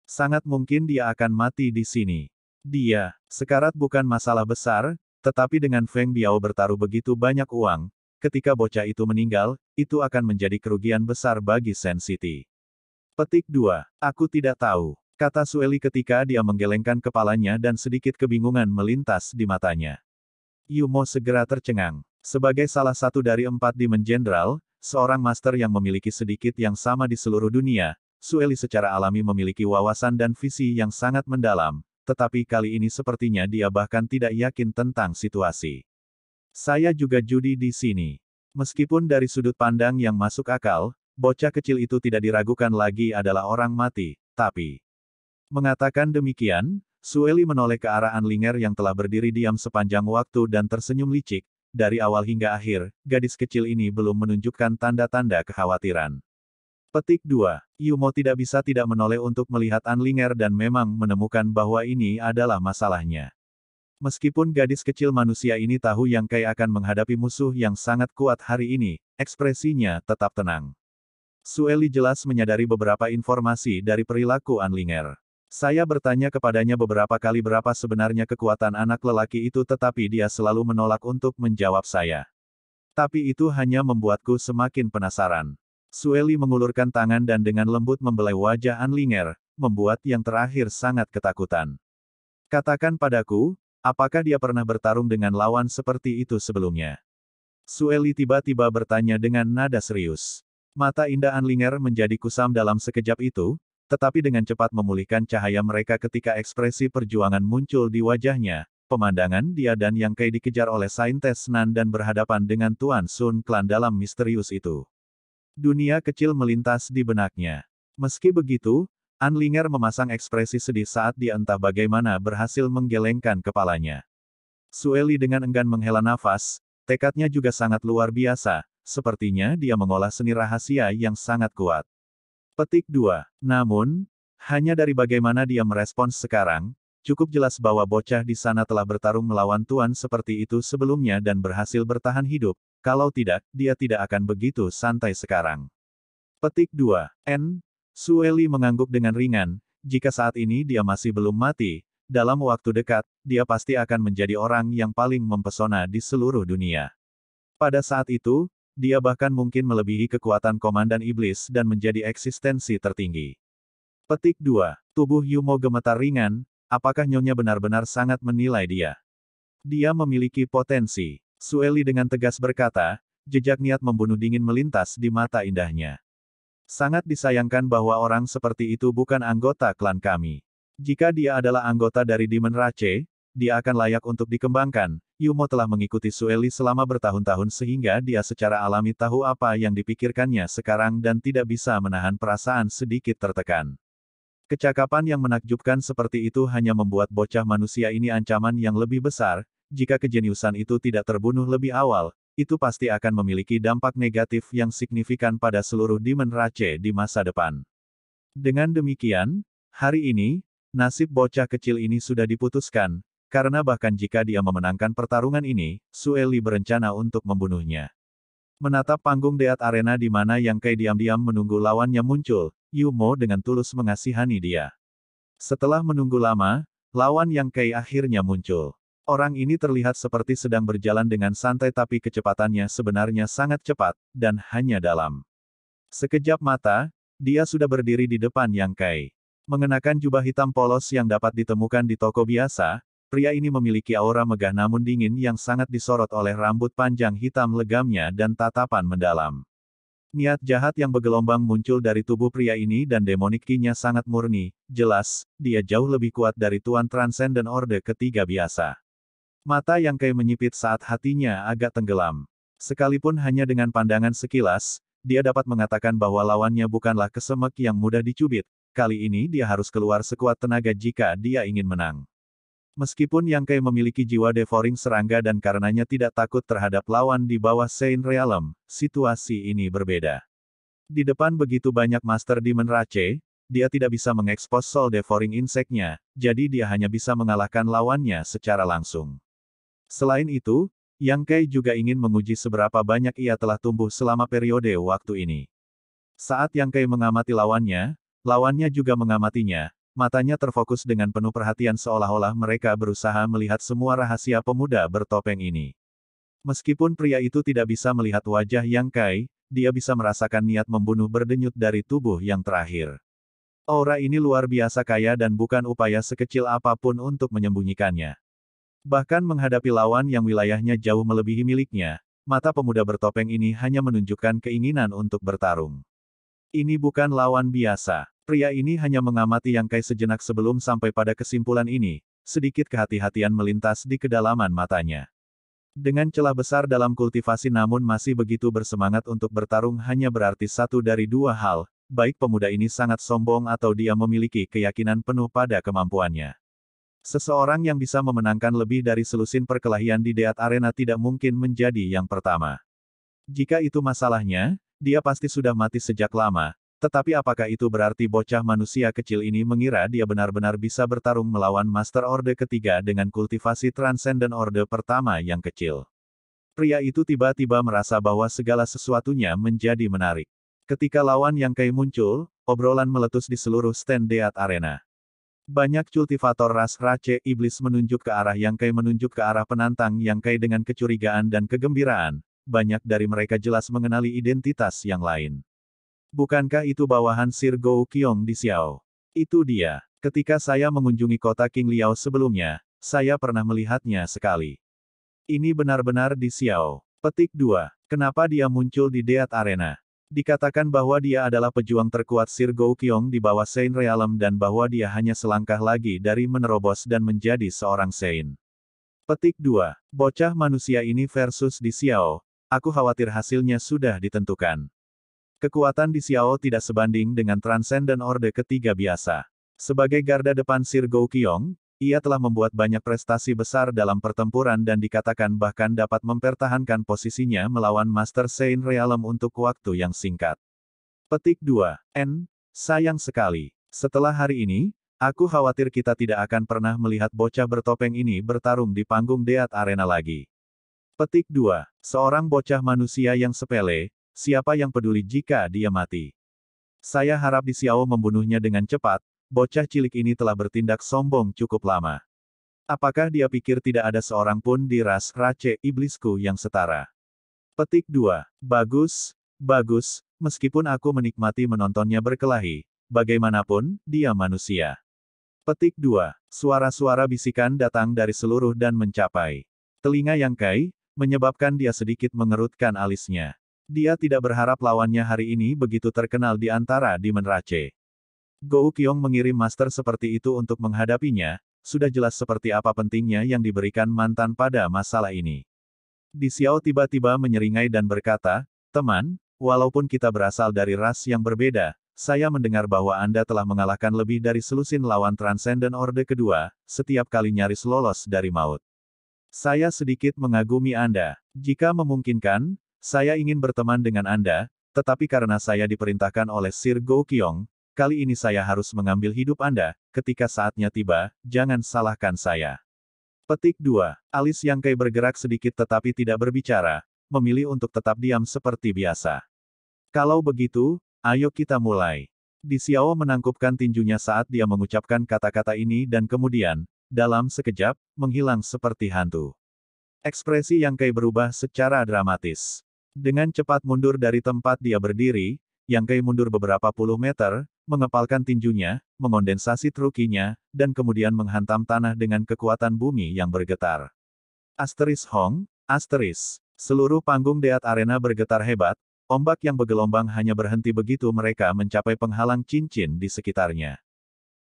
Sangat mungkin dia akan mati di sini. Dia, sekarat bukan masalah besar, tetapi dengan Feng Biao bertaruh begitu banyak uang, ketika bocah itu meninggal, itu akan menjadi kerugian besar bagi Sen City. Petik 2. Aku tidak tahu, kata Sueli ketika dia menggelengkan kepalanya dan sedikit kebingungan melintas di matanya. Yumo segera tercengang. Sebagai salah satu dari empat dimen jenderal, seorang master yang memiliki sedikit yang sama di seluruh dunia, Sueli secara alami memiliki wawasan dan visi yang sangat mendalam, tetapi kali ini sepertinya dia bahkan tidak yakin tentang situasi. Saya juga judi di sini. Meskipun dari sudut pandang yang masuk akal, bocah kecil itu tidak diragukan lagi adalah orang mati, tapi... Mengatakan demikian, Sueli menoleh ke arah Anlinger yang telah berdiri diam sepanjang waktu dan tersenyum licik, dari awal hingga akhir, gadis kecil ini belum menunjukkan tanda-tanda kekhawatiran. Petik 2. Yumo tidak bisa tidak menoleh untuk melihat Anlinger dan memang menemukan bahwa ini adalah masalahnya. Meskipun gadis kecil manusia ini tahu yang Kai akan menghadapi musuh yang sangat kuat hari ini, ekspresinya tetap tenang. Sueli jelas menyadari beberapa informasi dari perilaku Anlinger. Saya bertanya kepadanya beberapa kali berapa sebenarnya kekuatan anak lelaki itu tetapi dia selalu menolak untuk menjawab saya. Tapi itu hanya membuatku semakin penasaran. Sueli mengulurkan tangan dan dengan lembut membelai wajah Anlinger, membuat yang terakhir sangat ketakutan. Katakan padaku, apakah dia pernah bertarung dengan lawan seperti itu sebelumnya? Sueli tiba-tiba bertanya dengan nada serius. Mata indah Anlinger menjadi kusam dalam sekejap itu, tetapi dengan cepat memulihkan cahaya mereka ketika ekspresi perjuangan muncul di wajahnya. Pemandangan dia dan Yang Kei dikejar oleh Saintes Nan dan berhadapan dengan Tuan Sun Klan dalam misterius itu. Dunia kecil melintas di benaknya. Meski begitu, An Linger memasang ekspresi sedih saat dia entah bagaimana berhasil menggelengkan kepalanya. Sueli dengan enggan menghela nafas, tekadnya juga sangat luar biasa, sepertinya dia mengolah seni rahasia yang sangat kuat. Petik 2. Namun, hanya dari bagaimana dia merespons sekarang, cukup jelas bahwa bocah di sana telah bertarung melawan Tuan seperti itu sebelumnya dan berhasil bertahan hidup, kalau tidak, dia tidak akan begitu santai sekarang. Petik 2. N. Sueli mengangguk dengan ringan, jika saat ini dia masih belum mati, dalam waktu dekat, dia pasti akan menjadi orang yang paling mempesona di seluruh dunia. Pada saat itu, dia bahkan mungkin melebihi kekuatan komandan iblis dan menjadi eksistensi tertinggi. Petik 2. Tubuh Yumo gemetar ringan, apakah Nyonya benar-benar sangat menilai dia? Dia memiliki potensi. Sueli dengan tegas berkata, jejak niat membunuh dingin melintas di mata indahnya. Sangat disayangkan bahwa orang seperti itu bukan anggota klan kami. Jika dia adalah anggota dari Demon Rache, dia akan layak untuk dikembangkan, Yumo telah mengikuti Sueli selama bertahun-tahun sehingga dia secara alami tahu apa yang dipikirkannya sekarang dan tidak bisa menahan perasaan sedikit tertekan. Kecakapan yang menakjubkan seperti itu hanya membuat bocah manusia ini ancaman yang lebih besar, jika kejeniusan itu tidak terbunuh lebih awal, itu pasti akan memiliki dampak negatif yang signifikan pada seluruh Demon Race di masa depan. Dengan demikian, hari ini, nasib bocah kecil ini sudah diputuskan, karena bahkan jika dia memenangkan pertarungan ini, Sueli berencana untuk membunuhnya. Menatap panggung Deat Arena di mana Yang Kai diam-diam menunggu lawannya muncul, Yumo dengan tulus mengasihani dia. Setelah menunggu lama, lawan Yang Kai akhirnya muncul. Orang ini terlihat seperti sedang berjalan dengan santai tapi kecepatannya sebenarnya sangat cepat, dan hanya dalam. Sekejap mata, dia sudah berdiri di depan Yang Kai. Mengenakan jubah hitam polos yang dapat ditemukan di toko biasa, Pria ini memiliki aura megah namun dingin yang sangat disorot oleh rambut panjang hitam legamnya dan tatapan mendalam. Niat jahat yang bergelombang muncul dari tubuh pria ini dan demonikinya sangat murni, jelas, dia jauh lebih kuat dari Tuan Transcendent Orde ketiga biasa. Mata yang kaya menyipit saat hatinya agak tenggelam. Sekalipun hanya dengan pandangan sekilas, dia dapat mengatakan bahwa lawannya bukanlah kesemek yang mudah dicubit, kali ini dia harus keluar sekuat tenaga jika dia ingin menang. Meskipun Yang Kei memiliki jiwa devouring serangga dan karenanya tidak takut terhadap lawan di bawah Saint Realm, situasi ini berbeda. Di depan begitu banyak Master Demon Rache, dia tidak bisa mengekspos Soul Devouring inseknya, jadi dia hanya bisa mengalahkan lawannya secara langsung. Selain itu, Yang Kei juga ingin menguji seberapa banyak ia telah tumbuh selama periode waktu ini. Saat Yang Kei mengamati lawannya, lawannya juga mengamatinya, Matanya terfokus dengan penuh perhatian seolah-olah mereka berusaha melihat semua rahasia pemuda bertopeng ini. Meskipun pria itu tidak bisa melihat wajah Yang Kai, dia bisa merasakan niat membunuh berdenyut dari tubuh yang terakhir. Aura ini luar biasa kaya dan bukan upaya sekecil apapun untuk menyembunyikannya. Bahkan menghadapi lawan yang wilayahnya jauh melebihi miliknya, mata pemuda bertopeng ini hanya menunjukkan keinginan untuk bertarung. Ini bukan lawan biasa. Pria ini hanya mengamati Yang Kai sejenak sebelum sampai pada kesimpulan ini, sedikit kehati-hatian melintas di kedalaman matanya. Dengan celah besar dalam kultivasi namun masih begitu bersemangat untuk bertarung hanya berarti satu dari dua hal, baik pemuda ini sangat sombong atau dia memiliki keyakinan penuh pada kemampuannya. Seseorang yang bisa memenangkan lebih dari selusin perkelahian di Deat Arena tidak mungkin menjadi yang pertama. Jika itu masalahnya, dia pasti sudah mati sejak lama, tetapi apakah itu berarti bocah manusia kecil ini mengira dia benar-benar bisa bertarung melawan Master Orde ketiga dengan kultivasi Transcendent Orde pertama yang kecil? Pria itu tiba-tiba merasa bahwa segala sesuatunya menjadi menarik. Ketika lawan yang kai muncul, obrolan meletus di seluruh stand Deat Arena. Banyak kultivator ras Race Iblis menunjuk ke arah yang kai menunjuk ke arah penantang yang kai dengan kecurigaan dan kegembiraan. Banyak dari mereka jelas mengenali identitas yang lain. Bukankah itu bawahan Sir Gou Kiong di Xiao? Itu dia. Ketika saya mengunjungi kota King Liao sebelumnya, saya pernah melihatnya sekali. Ini benar-benar di Xiao. Petik 2. Kenapa dia muncul di Deat Arena? Dikatakan bahwa dia adalah pejuang terkuat Sir Gou Kiong di bawah Saint Realm dan bahwa dia hanya selangkah lagi dari menerobos dan menjadi seorang Saint. Petik 2. Bocah manusia ini versus di Xiao. Aku khawatir hasilnya sudah ditentukan. Kekuatan di Xiao tidak sebanding dengan Transcendent Orde ketiga biasa. Sebagai garda depan Sir Gou Qiong, ia telah membuat banyak prestasi besar dalam pertempuran dan dikatakan bahkan dapat mempertahankan posisinya melawan Master Saint Realm untuk waktu yang singkat. Petik 2. N. Sayang sekali. Setelah hari ini, aku khawatir kita tidak akan pernah melihat bocah bertopeng ini bertarung di panggung Deat Arena lagi. Petik 2. Seorang bocah manusia yang sepele, siapa yang peduli jika dia mati. Saya harap di Xiao membunuhnya dengan cepat, bocah cilik ini telah bertindak sombong cukup lama. Apakah dia pikir tidak ada seorang pun di ras race iblisku yang setara? Petik 2. Bagus, bagus, meskipun aku menikmati menontonnya berkelahi, bagaimanapun, dia manusia. Petik 2. Suara-suara bisikan datang dari seluruh dan mencapai. Telinga yang kai, menyebabkan dia sedikit mengerutkan alisnya. Dia tidak berharap lawannya hari ini begitu terkenal di antara di Menrace. Go Kyong mengirim master seperti itu untuk menghadapinya, sudah jelas seperti apa pentingnya yang diberikan mantan pada masalah ini. Di Xiao tiba-tiba menyeringai dan berkata, Teman, walaupun kita berasal dari ras yang berbeda, saya mendengar bahwa Anda telah mengalahkan lebih dari selusin lawan Transcendent Orde kedua, setiap kali nyaris lolos dari maut. Saya sedikit mengagumi Anda. Jika memungkinkan, saya ingin berteman dengan Anda, tetapi karena saya diperintahkan oleh Sir Go Kyong, kali ini saya harus mengambil hidup Anda, ketika saatnya tiba, jangan salahkan saya. Petik 2. Alis yang Kai bergerak sedikit tetapi tidak berbicara, memilih untuk tetap diam seperti biasa. Kalau begitu, ayo kita mulai. Di Xiao menangkupkan tinjunya saat dia mengucapkan kata-kata ini dan kemudian, dalam sekejap, menghilang seperti hantu. Ekspresi Yang Kai berubah secara dramatis. Dengan cepat mundur dari tempat dia berdiri, Yang Kai mundur beberapa puluh meter, mengepalkan tinjunya, mengondensasi trukinya, dan kemudian menghantam tanah dengan kekuatan bumi yang bergetar. Asteris Hong, asteris. Seluruh panggung Deat Arena bergetar hebat, ombak yang bergelombang hanya berhenti begitu mereka mencapai penghalang cincin di sekitarnya.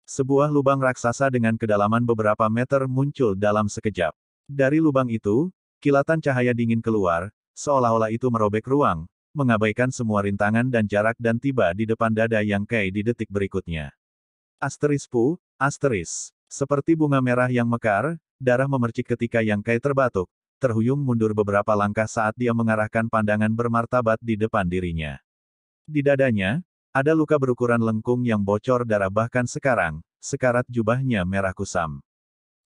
Sebuah lubang raksasa dengan kedalaman beberapa meter muncul dalam sekejap. Dari lubang itu, kilatan cahaya dingin keluar, seolah-olah itu merobek ruang, mengabaikan semua rintangan dan jarak dan tiba di depan dada Yang Kei di detik berikutnya. Asteris pu, asteris. Seperti bunga merah yang mekar, darah memercik ketika Yang Kai terbatuk, terhuyung mundur beberapa langkah saat dia mengarahkan pandangan bermartabat di depan dirinya. Di dadanya, ada luka berukuran lengkung yang bocor darah bahkan sekarang, sekarat jubahnya merah kusam.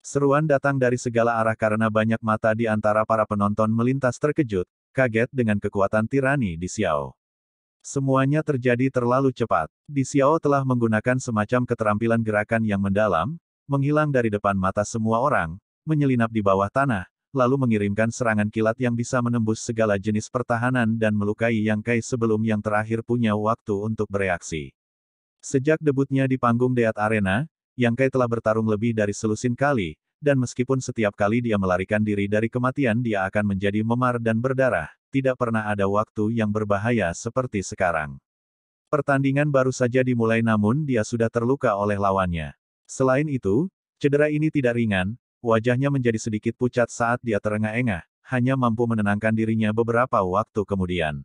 Seruan datang dari segala arah karena banyak mata di antara para penonton melintas terkejut, kaget dengan kekuatan tirani di Xiao. Semuanya terjadi terlalu cepat. Di Xiao telah menggunakan semacam keterampilan gerakan yang mendalam, menghilang dari depan mata semua orang, menyelinap di bawah tanah, lalu mengirimkan serangan kilat yang bisa menembus segala jenis pertahanan dan melukai Yang Kai sebelum yang terakhir punya waktu untuk bereaksi. Sejak debutnya di panggung Deat Arena, Yang Kai telah bertarung lebih dari selusin kali, dan meskipun setiap kali dia melarikan diri dari kematian dia akan menjadi memar dan berdarah, tidak pernah ada waktu yang berbahaya seperti sekarang. Pertandingan baru saja dimulai namun dia sudah terluka oleh lawannya. Selain itu, cedera ini tidak ringan, wajahnya menjadi sedikit pucat saat dia terengah-engah, hanya mampu menenangkan dirinya beberapa waktu kemudian.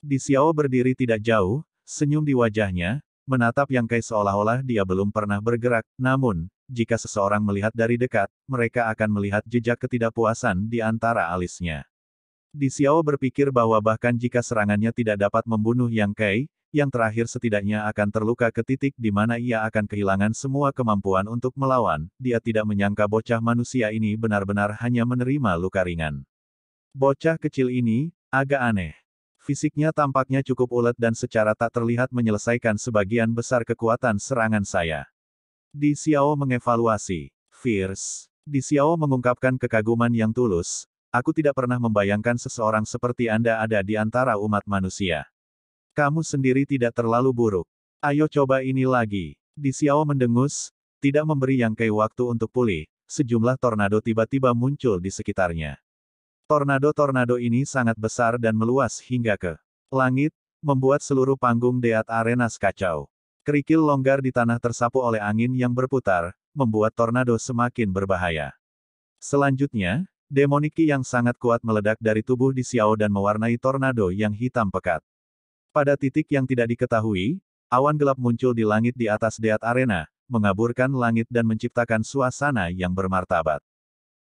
Di Xiao berdiri tidak jauh, senyum di wajahnya, menatap Yang Kai seolah-olah dia belum pernah bergerak, namun, jika seseorang melihat dari dekat, mereka akan melihat jejak ketidakpuasan di antara alisnya. Di Xiao berpikir bahwa bahkan jika serangannya tidak dapat membunuh Yang Kai, yang terakhir setidaknya akan terluka ke titik di mana ia akan kehilangan semua kemampuan untuk melawan, dia tidak menyangka bocah manusia ini benar-benar hanya menerima luka ringan. Bocah kecil ini, agak aneh. Fisiknya tampaknya cukup ulet dan secara tak terlihat menyelesaikan sebagian besar kekuatan serangan saya. Di Xiao mengevaluasi. Fierce. Di Xiao mengungkapkan kekaguman yang tulus, aku tidak pernah membayangkan seseorang seperti Anda ada di antara umat manusia. Kamu sendiri tidak terlalu buruk. Ayo coba ini lagi. Di Xiao mendengus, tidak memberi Yang Kei waktu untuk pulih, sejumlah tornado tiba-tiba muncul di sekitarnya. Tornado-tornado ini sangat besar dan meluas hingga ke langit, membuat seluruh panggung Deat Arenas kacau. Kerikil longgar di tanah tersapu oleh angin yang berputar, membuat tornado semakin berbahaya. Selanjutnya, demoniki yang sangat kuat meledak dari tubuh di Xiao dan mewarnai tornado yang hitam pekat. Pada titik yang tidak diketahui, awan gelap muncul di langit di atas Deat Arena, mengaburkan langit dan menciptakan suasana yang bermartabat.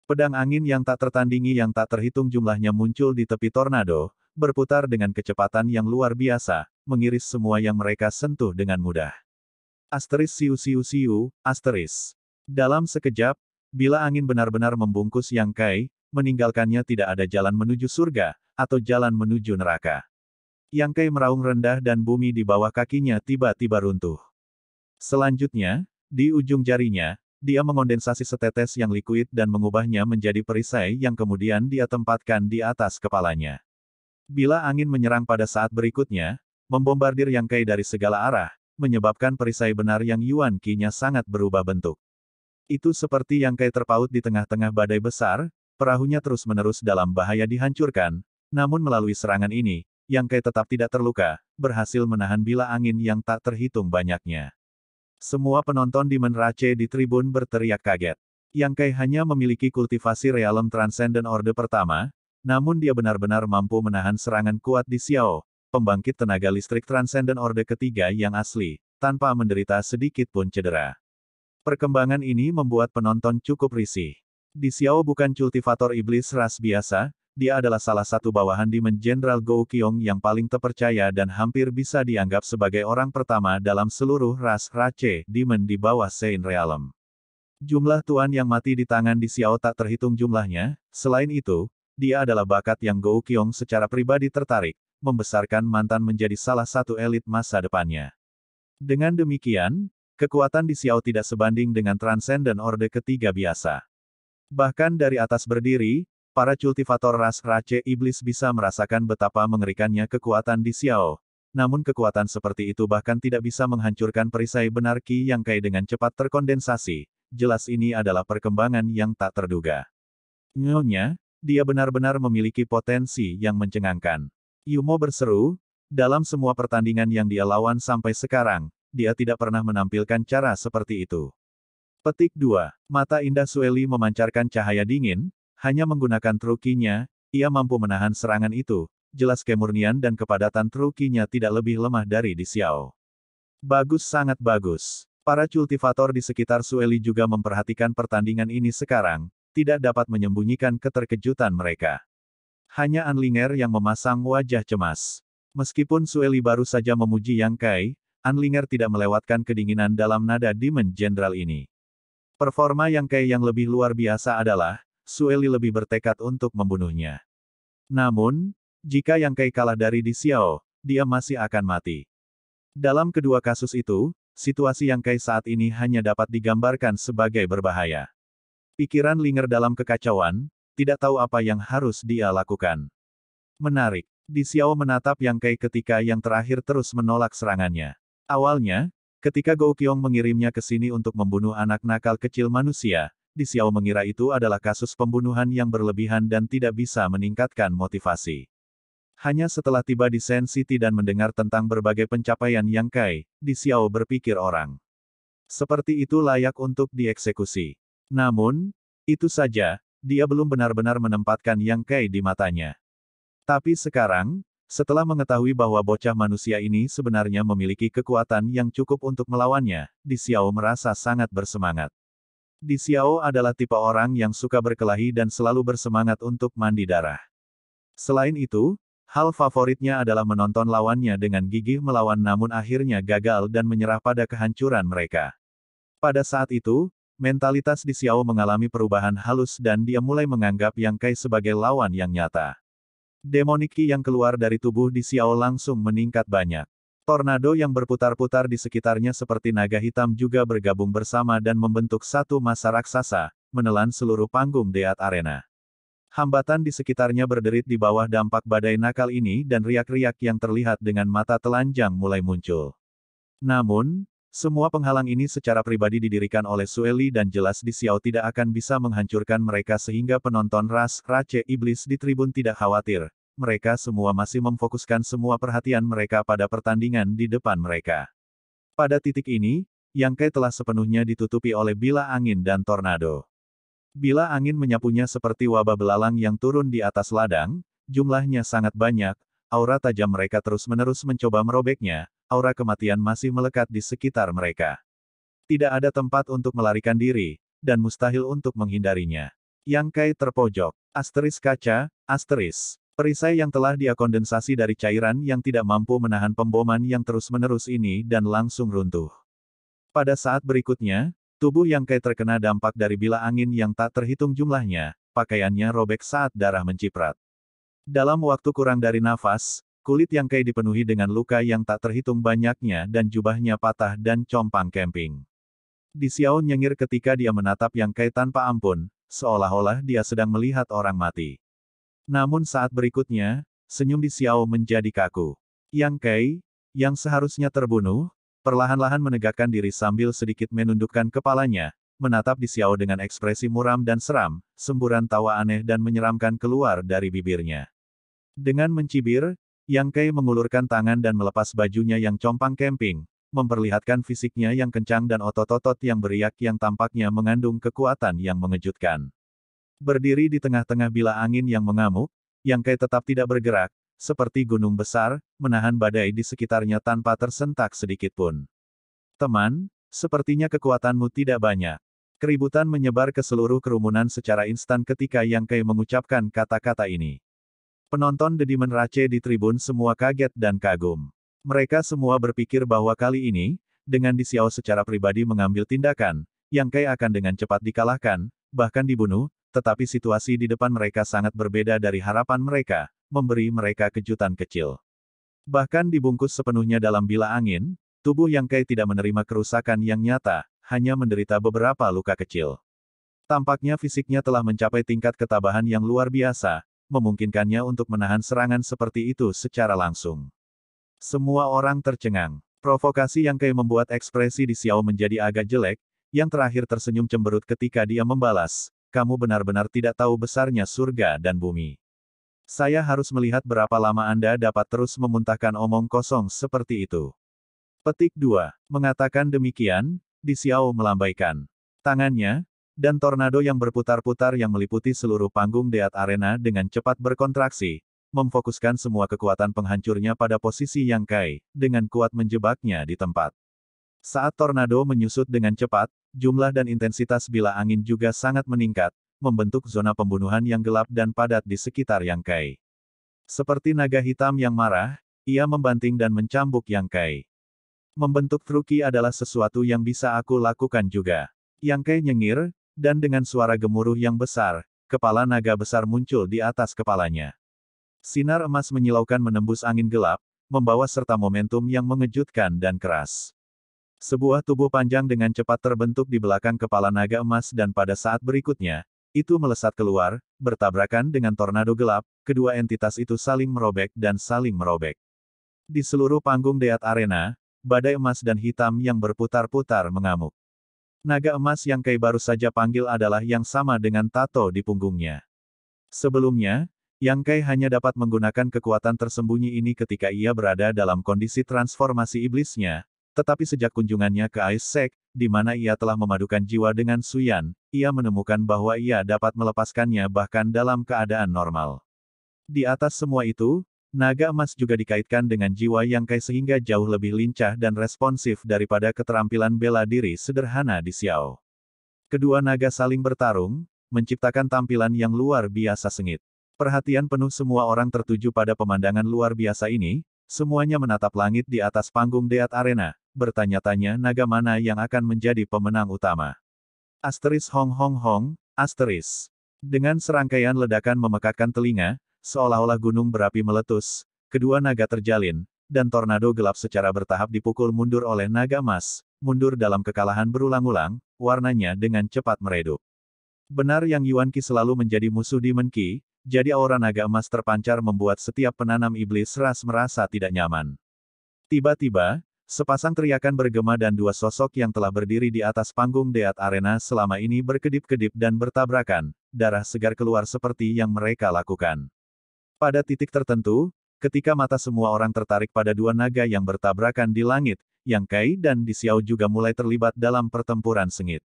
Pedang angin yang tak tertandingi yang tak terhitung jumlahnya muncul di tepi tornado, berputar dengan kecepatan yang luar biasa, mengiris semua yang mereka sentuh dengan mudah. Asteris siu siu siu, asteris. Dalam sekejap, bila angin benar-benar membungkus Yang Kai, meninggalkannya tidak ada jalan menuju surga, atau jalan menuju neraka. Yang Kai meraung rendah dan bumi di bawah kakinya tiba-tiba runtuh. Selanjutnya, di ujung jarinya, dia mengondensasi setetes yang likuid dan mengubahnya menjadi perisai yang kemudian dia tempatkan di atas kepalanya. Bila angin menyerang pada saat berikutnya, membombardir Yang Kai dari segala arah, menyebabkan perisai benar yang Yuan Kinya sangat berubah bentuk. Itu seperti Yang Kai terpaut di tengah-tengah badai besar, perahunya terus-menerus dalam bahaya dihancurkan, namun melalui serangan ini, Yang Kai tetap tidak terluka, berhasil menahan bila angin yang tak terhitung banyaknya. Semua penonton di Menrace di tribun berteriak kaget. Yang Kai hanya memiliki kultivasi realem Transcendent Orde pertama, namun dia benar-benar mampu menahan serangan kuat di Xiao, pembangkit tenaga listrik Transcendent Orde ketiga yang asli, tanpa menderita sedikit pun cedera. Perkembangan ini membuat penonton cukup risih. Di Xiao bukan kultivator iblis ras biasa, dia adalah salah satu bawahan men General Go Kyong yang paling terpercaya dan hampir bisa dianggap sebagai orang pertama dalam seluruh ras Rache Demon di bawah Sein Realm. Jumlah tuan yang mati di tangan di Xiao tak terhitung jumlahnya, selain itu, dia adalah bakat yang Go Kyong secara pribadi tertarik, membesarkan mantan menjadi salah satu elit masa depannya. Dengan demikian, kekuatan di Xiao tidak sebanding dengan Transcendent Orde ketiga biasa. Bahkan dari atas berdiri, para kultivator ras Race Iblis bisa merasakan betapa mengerikannya kekuatan di Xiao. Namun kekuatan seperti itu bahkan tidak bisa menghancurkan perisai benar Qi yang kaya dengan cepat terkondensasi. Jelas ini adalah perkembangan yang tak terduga. Nyonya, dia benar-benar memiliki potensi yang mencengangkan. Yumo berseru, dalam semua pertandingan yang dia lawan sampai sekarang, dia tidak pernah menampilkan cara seperti itu. Petik 2. Mata indah Sueli memancarkan cahaya dingin, hanya menggunakan trukinya, ia mampu menahan serangan itu, jelas kemurnian dan kepadatan trukinya tidak lebih lemah dari di Xiao. Bagus sangat bagus. Para cultivator di sekitar Sueli juga memperhatikan pertandingan ini sekarang, tidak dapat menyembunyikan keterkejutan mereka. Hanya An Ling'er yang memasang wajah cemas. Meskipun Sueli baru saja memuji Yang Kai, An Ling'er tidak melewatkan kedinginan dalam nada Demon Jenderal ini. Performa Yang Kai yang lebih luar biasa adalah, Sueli lebih bertekad untuk membunuhnya. Namun, jika Yang Kai kalah dari Di Xiao, dia masih akan mati. Dalam kedua kasus itu, situasi Yang Kai saat ini hanya dapat digambarkan sebagai berbahaya. Pikiran Linger dalam kekacauan, tidak tahu apa yang harus dia lakukan. Menarik. Di Xiao menatap Yang Kai ketika yang terakhir terus menolak serangannya. Awalnya, ketika Gou Qiong mengirimnya ke sini untuk membunuh anak nakal kecil manusia, Di Xiao mengira itu adalah kasus pembunuhan yang berlebihan dan tidak bisa meningkatkan motivasi. Hanya setelah tiba di Sen City dan mendengar tentang berbagai pencapaian Yang Kai, Di Xiao berpikir orang. Seperti itu layak untuk dieksekusi. Namun, itu saja, dia belum benar-benar menempatkan Yang Kai di matanya. Tapi sekarang, setelah mengetahui bahwa bocah manusia ini sebenarnya memiliki kekuatan yang cukup untuk melawannya, Di Xiao merasa sangat bersemangat. Di Xiao adalah tipe orang yang suka berkelahi dan selalu bersemangat untuk mandi darah. Selain itu, hal favoritnya adalah menonton lawannya dengan gigih melawan namun akhirnya gagal dan menyerah pada kehancuran mereka. Pada saat itu, Mentalitas di Xiao mengalami perubahan halus dan dia mulai menganggap Yang Kai sebagai lawan yang nyata. Demoniki yang keluar dari tubuh di Xiao langsung meningkat banyak. Tornado yang berputar-putar di sekitarnya seperti naga hitam juga bergabung bersama dan membentuk satu masa raksasa, menelan seluruh panggung Deat Arena. Hambatan di sekitarnya berderit di bawah dampak badai nakal ini dan riak-riak yang terlihat dengan mata telanjang mulai muncul. Namun, semua penghalang ini secara pribadi didirikan oleh Sueli dan jelas di Xiao tidak akan bisa menghancurkan mereka sehingga penonton ras, race iblis di tribun tidak khawatir. Mereka semua masih memfokuskan semua perhatian mereka pada pertandingan di depan mereka. Pada titik ini, Yang Kai telah sepenuhnya ditutupi oleh bila angin dan tornado. Bila angin menyapunya seperti wabah belalang yang turun di atas ladang, jumlahnya sangat banyak, aura tajam mereka terus-menerus mencoba merobeknya, aura kematian masih melekat di sekitar mereka. Tidak ada tempat untuk melarikan diri, dan mustahil untuk menghindarinya. Yang Kai terpojok, asteris kaca, asteris. Perisai yang telah dia kondensasi dari cairan yang tidak mampu menahan pemboman yang terus-menerus ini dan langsung runtuh. Pada saat berikutnya, tubuh Yang Kai terkena dampak dari bila angin yang tak terhitung jumlahnya, pakaiannya robek saat darah menciprat. Dalam waktu kurang dari nafas, kulit yang Kai dipenuhi dengan luka yang tak terhitung banyaknya dan jubahnya patah dan compang kemping. Di Xiao nyengir ketika dia menatap yang Kai tanpa ampun, seolah-olah dia sedang melihat orang mati. Namun saat berikutnya, senyum di Xiao menjadi kaku. Yang Kai, yang seharusnya terbunuh, perlahan-lahan menegakkan diri sambil sedikit menundukkan kepalanya, menatap di Xiao dengan ekspresi muram dan seram, semburan tawa aneh dan menyeramkan keluar dari bibirnya. Dengan mencibir, Yang Kei mengulurkan tangan dan melepas bajunya yang compang kemping, memperlihatkan fisiknya yang kencang dan otot-otot yang beriak yang tampaknya mengandung kekuatan yang mengejutkan. Berdiri di tengah-tengah bila angin yang mengamuk, Yang Kei tetap tidak bergerak, seperti gunung besar, menahan badai di sekitarnya tanpa tersentak sedikit pun. Teman, sepertinya kekuatanmu tidak banyak. Keributan menyebar ke seluruh kerumunan secara instan ketika Yang Kei mengucapkan kata-kata ini. Penonton The Demon Race di tribun semua kaget dan kagum. Mereka semua berpikir bahwa kali ini, dengan Disiao secara pribadi mengambil tindakan, Yang Kai akan dengan cepat dikalahkan, bahkan dibunuh, tetapi situasi di depan mereka sangat berbeda dari harapan mereka, memberi mereka kejutan kecil. Bahkan dibungkus sepenuhnya dalam bila angin, tubuh Yang Kai tidak menerima kerusakan yang nyata, hanya menderita beberapa luka kecil. Tampaknya fisiknya telah mencapai tingkat ketabahan yang luar biasa, memungkinkannya untuk menahan serangan seperti itu secara langsung. Semua orang tercengang. Provokasi yang Kei membuat ekspresi di Xiao menjadi agak jelek, yang terakhir tersenyum cemberut ketika dia membalas, kamu benar-benar tidak tahu besarnya surga dan bumi. Saya harus melihat berapa lama Anda dapat terus memuntahkan omong kosong seperti itu. Petik 2. Mengatakan demikian, Di Xiao melambaikan. Tangannya, dan tornado yang berputar-putar yang meliputi seluruh panggung Deat Arena dengan cepat berkontraksi, memfokuskan semua kekuatan penghancurnya pada posisi yang Kai, dengan kuat menjebaknya di tempat. Saat tornado menyusut dengan cepat, jumlah dan intensitas bila angin juga sangat meningkat, membentuk zona pembunuhan yang gelap dan padat di sekitar Yang Kai. Seperti naga hitam yang marah, ia membanting dan mencambuk Yang Kai. Membentuk truki adalah sesuatu yang bisa aku lakukan juga. Yang Kai nyengir, dan dengan suara gemuruh yang besar, kepala naga besar muncul di atas kepalanya. Sinar emas menyilaukan menembus angin gelap, membawa serta momentum yang mengejutkan dan keras. Sebuah tubuh panjang dengan cepat terbentuk di belakang kepala naga emas dan pada saat berikutnya, itu melesat keluar, bertabrakan dengan tornado gelap, kedua entitas itu saling merobek dan saling merobek. Di seluruh panggung Deat Arena, badai emas dan hitam yang berputar-putar mengamuk. Naga emas yang Kai baru saja panggil adalah yang sama dengan tato di punggungnya. Sebelumnya, Yang Kai hanya dapat menggunakan kekuatan tersembunyi ini ketika ia berada dalam kondisi transformasi iblisnya, tetapi sejak kunjungannya ke Ice di mana ia telah memadukan jiwa dengan Suyan, ia menemukan bahwa ia dapat melepaskannya bahkan dalam keadaan normal. Di atas semua itu, Naga emas juga dikaitkan dengan jiwa yang kai sehingga jauh lebih lincah dan responsif daripada keterampilan bela diri sederhana di Xiao. Kedua naga saling bertarung, menciptakan tampilan yang luar biasa sengit. Perhatian penuh semua orang tertuju pada pemandangan luar biasa ini, semuanya menatap langit di atas panggung Deat Arena, bertanya-tanya naga mana yang akan menjadi pemenang utama. Asteris Hong Hong Hong, Asteris. Dengan serangkaian ledakan memekakkan telinga, Seolah-olah gunung berapi meletus, kedua naga terjalin, dan tornado gelap secara bertahap dipukul mundur oleh naga emas, mundur dalam kekalahan berulang-ulang, warnanya dengan cepat meredup. Benar yang Yuan Qi selalu menjadi musuh Demon Qi, jadi aura naga emas terpancar membuat setiap penanam iblis ras merasa tidak nyaman. Tiba-tiba, sepasang teriakan bergema dan dua sosok yang telah berdiri di atas panggung Deat Arena selama ini berkedip-kedip dan bertabrakan, darah segar keluar seperti yang mereka lakukan. Pada titik tertentu, ketika mata semua orang tertarik pada dua naga yang bertabrakan di langit, Yang Kai dan Di Xiao juga mulai terlibat dalam pertempuran sengit.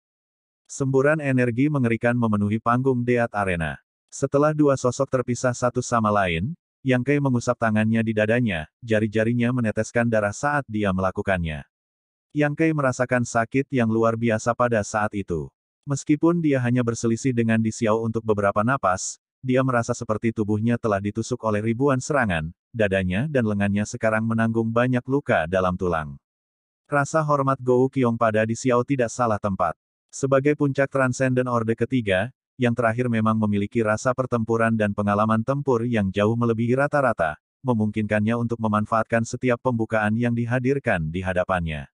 Semburan energi mengerikan memenuhi panggung Deat Arena. Setelah dua sosok terpisah satu sama lain, Yang Kai mengusap tangannya di dadanya, jari-jarinya meneteskan darah saat dia melakukannya. Yang Kai merasakan sakit yang luar biasa pada saat itu. Meskipun dia hanya berselisih dengan Di Xiao untuk beberapa napas, dia merasa seperti tubuhnya telah ditusuk oleh ribuan serangan, dadanya dan lengannya sekarang menanggung banyak luka dalam tulang. Rasa hormat Gou Qiong pada di Xiao tidak salah tempat. Sebagai puncak Transcendent Orde ketiga, yang terakhir memang memiliki rasa pertempuran dan pengalaman tempur yang jauh melebihi rata-rata, memungkinkannya untuk memanfaatkan setiap pembukaan yang dihadirkan di hadapannya.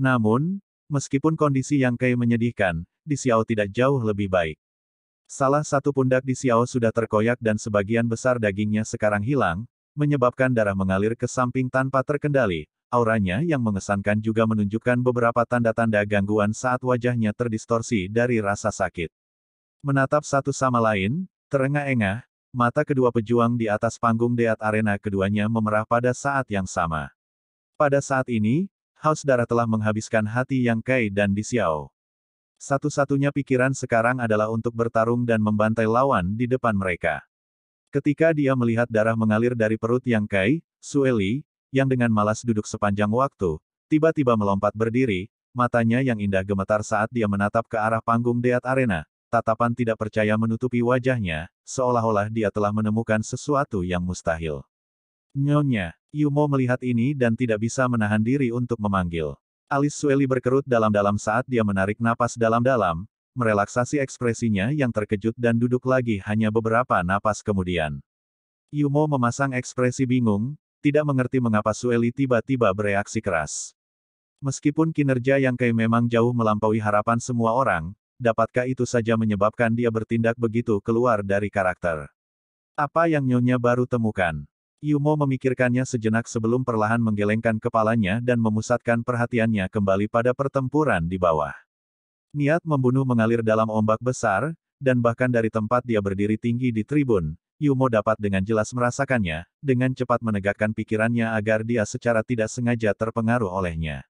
Namun, meskipun kondisi yang Kei menyedihkan, di Xiao tidak jauh lebih baik. Salah satu pundak di Xiao sudah terkoyak dan sebagian besar dagingnya sekarang hilang, menyebabkan darah mengalir ke samping tanpa terkendali. Auranya yang mengesankan juga menunjukkan beberapa tanda-tanda gangguan saat wajahnya terdistorsi dari rasa sakit. Menatap satu sama lain, terengah-engah, mata kedua pejuang di atas panggung Deat Arena keduanya memerah pada saat yang sama. Pada saat ini, Haus Darah telah menghabiskan hati Yang Kai dan Di Xiao. Satu-satunya pikiran sekarang adalah untuk bertarung dan membantai lawan di depan mereka. Ketika dia melihat darah mengalir dari perut Yang Kai, Sueli, yang dengan malas duduk sepanjang waktu, tiba-tiba melompat berdiri, matanya yang indah gemetar saat dia menatap ke arah panggung Deat Arena. Tatapan tidak percaya menutupi wajahnya, seolah-olah dia telah menemukan sesuatu yang mustahil. Nyonya, Yumo melihat ini dan tidak bisa menahan diri untuk memanggil. Alis Sueli berkerut dalam-dalam saat dia menarik napas dalam-dalam, merelaksasi ekspresinya yang terkejut dan duduk lagi hanya beberapa napas kemudian. Yumo memasang ekspresi bingung, tidak mengerti mengapa Sueli tiba-tiba bereaksi keras. Meskipun kinerja yang Kei memang jauh melampaui harapan semua orang, dapatkah itu saja menyebabkan dia bertindak begitu keluar dari karakter? Apa yang Nyonya baru temukan? Yumo memikirkannya sejenak sebelum perlahan menggelengkan kepalanya dan memusatkan perhatiannya kembali pada pertempuran di bawah. Niat membunuh mengalir dalam ombak besar, dan bahkan dari tempat dia berdiri tinggi di tribun, Yumo dapat dengan jelas merasakannya, dengan cepat menegakkan pikirannya agar dia secara tidak sengaja terpengaruh olehnya.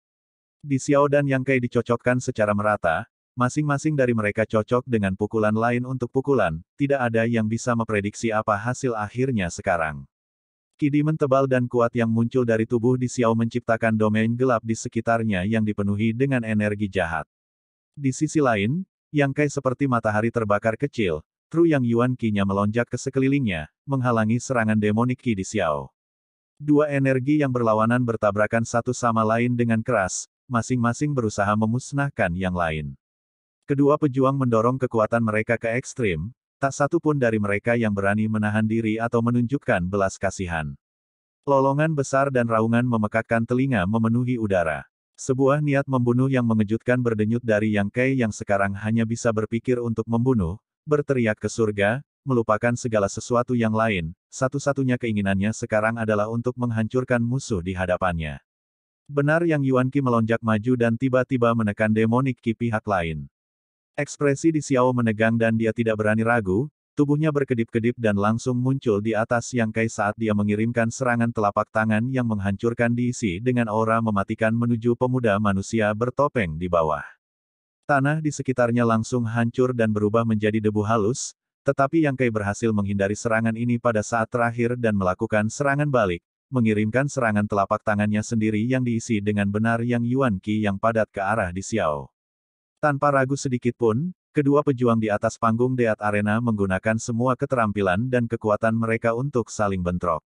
Di Xiao dan Yang Kai dicocokkan secara merata, masing-masing dari mereka cocok dengan pukulan lain untuk pukulan, tidak ada yang bisa memprediksi apa hasil akhirnya sekarang. Kidimen tebal dan kuat yang muncul dari tubuh di Xiao menciptakan domain gelap di sekitarnya yang dipenuhi dengan energi jahat. Di sisi lain, yang Kai seperti matahari terbakar kecil, Tru Yang Yuan kinya melonjak ke sekelilingnya, menghalangi serangan demonik Ki di Xiao. Dua energi yang berlawanan bertabrakan satu sama lain dengan keras, masing-masing berusaha memusnahkan yang lain. Kedua pejuang mendorong kekuatan mereka ke ekstrim, Tak satu pun dari mereka yang berani menahan diri atau menunjukkan belas kasihan. Lolongan besar dan raungan memekakkan telinga memenuhi udara. Sebuah niat membunuh yang mengejutkan berdenyut dari Yang Kei yang sekarang hanya bisa berpikir untuk membunuh, berteriak ke surga, melupakan segala sesuatu yang lain, satu-satunya keinginannya sekarang adalah untuk menghancurkan musuh di hadapannya. Benar yang Yuan Qi melonjak maju dan tiba-tiba menekan demonik Qi pihak lain. Ekspresi di Xiao menegang dan dia tidak berani ragu, tubuhnya berkedip-kedip dan langsung muncul di atas Yang Kai saat dia mengirimkan serangan telapak tangan yang menghancurkan diisi dengan aura mematikan menuju pemuda manusia bertopeng di bawah. Tanah di sekitarnya langsung hancur dan berubah menjadi debu halus, tetapi Yang Kai berhasil menghindari serangan ini pada saat terakhir dan melakukan serangan balik, mengirimkan serangan telapak tangannya sendiri yang diisi dengan benar Yang Yuan Qi yang padat ke arah di Xiao. Tanpa ragu sedikit pun, kedua pejuang di atas panggung Deat Arena menggunakan semua keterampilan dan kekuatan mereka untuk saling bentrok.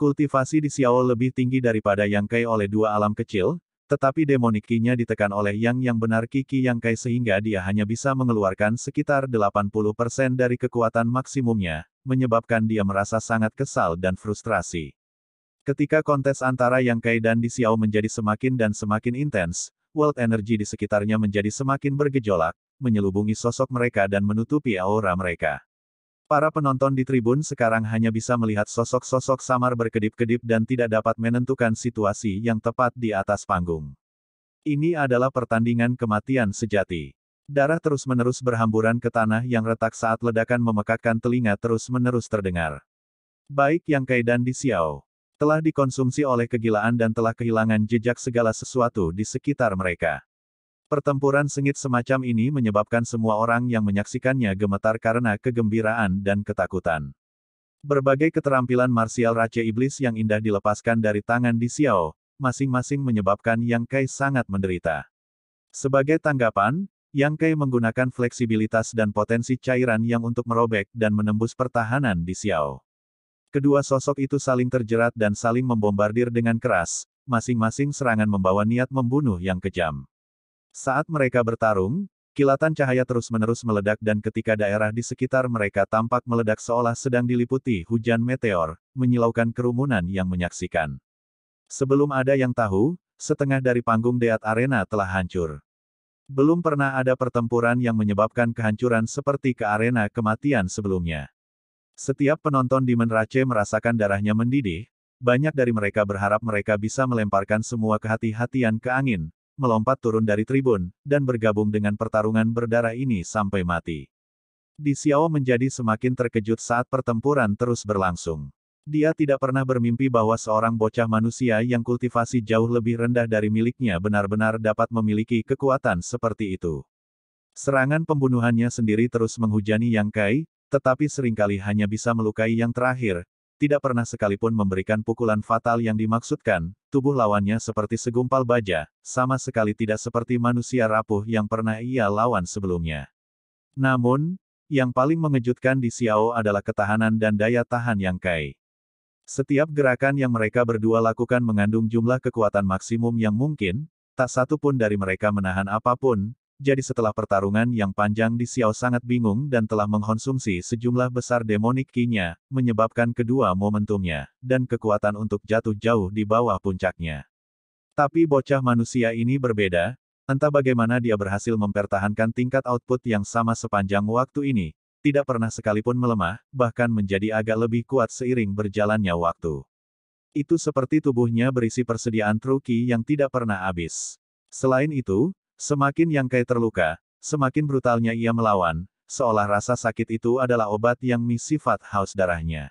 Kultivasi di Xiao lebih tinggi daripada Yang Kai oleh dua alam kecil, tetapi demonikinya ditekan oleh Yang yang benar Kiki Yang Kai sehingga dia hanya bisa mengeluarkan sekitar 80% dari kekuatan maksimumnya, menyebabkan dia merasa sangat kesal dan frustrasi. Ketika kontes antara Yang Kai dan Di Xiao menjadi semakin dan semakin intens, world energy di sekitarnya menjadi semakin bergejolak, menyelubungi sosok mereka dan menutupi aura mereka. Para penonton di tribun sekarang hanya bisa melihat sosok-sosok samar berkedip-kedip dan tidak dapat menentukan situasi yang tepat di atas panggung. Ini adalah pertandingan kematian sejati. Darah terus-menerus berhamburan ke tanah yang retak saat ledakan memekakkan telinga terus-menerus terdengar. Baik Yang Kai dan Di Xiao, telah dikonsumsi oleh kegilaan dan telah kehilangan jejak segala sesuatu di sekitar mereka. Pertempuran sengit semacam ini menyebabkan semua orang yang menyaksikannya gemetar karena kegembiraan dan ketakutan. Berbagai keterampilan marsial raja iblis yang indah dilepaskan dari tangan di Xiao, masing-masing menyebabkan Yang Kai sangat menderita. Sebagai tanggapan, yang Kai menggunakan fleksibilitas dan potensi cairan yang untuk merobek dan menembus pertahanan di Xiao. Kedua sosok itu saling terjerat dan saling membombardir dengan keras, masing-masing serangan membawa niat membunuh yang kejam. Saat mereka bertarung, kilatan cahaya terus-menerus meledak dan ketika daerah di sekitar mereka tampak meledak seolah sedang diliputi hujan meteor, menyilaukan kerumunan yang menyaksikan. Sebelum ada yang tahu, setengah dari panggung Deat Arena telah hancur. Belum pernah ada pertempuran yang menyebabkan kehancuran seperti ke arena kematian sebelumnya. Setiap penonton di Menrace merasakan darahnya mendidih, banyak dari mereka berharap mereka bisa melemparkan semua kehati-hatian ke angin, melompat turun dari tribun, dan bergabung dengan pertarungan berdarah ini sampai mati. Di Xiao menjadi semakin terkejut saat pertempuran terus berlangsung. Dia tidak pernah bermimpi bahwa seorang bocah manusia yang kultivasi jauh lebih rendah dari miliknya benar-benar dapat memiliki kekuatan seperti itu. Serangan pembunuhannya sendiri terus menghujani Yang Kai, tetapi seringkali hanya bisa melukai yang terakhir, tidak pernah sekalipun memberikan pukulan fatal yang dimaksudkan, tubuh lawannya seperti segumpal baja, sama sekali tidak seperti manusia rapuh yang pernah ia lawan sebelumnya. Namun, yang paling mengejutkan di Xiao adalah ketahanan dan daya tahan yang kai. Setiap gerakan yang mereka berdua lakukan mengandung jumlah kekuatan maksimum yang mungkin, tak satu pun dari mereka menahan apapun, jadi setelah pertarungan yang panjang di Xiao sangat bingung dan telah mengkonsumsi sejumlah besar demonik kinya, menyebabkan kedua momentumnya, dan kekuatan untuk jatuh jauh di bawah puncaknya. Tapi bocah manusia ini berbeda, entah bagaimana dia berhasil mempertahankan tingkat output yang sama sepanjang waktu ini, tidak pernah sekalipun melemah, bahkan menjadi agak lebih kuat seiring berjalannya waktu. Itu seperti tubuhnya berisi persediaan truki yang tidak pernah habis. Selain itu, Semakin Yang Kai terluka, semakin brutalnya ia melawan, seolah rasa sakit itu adalah obat yang mi haus darahnya.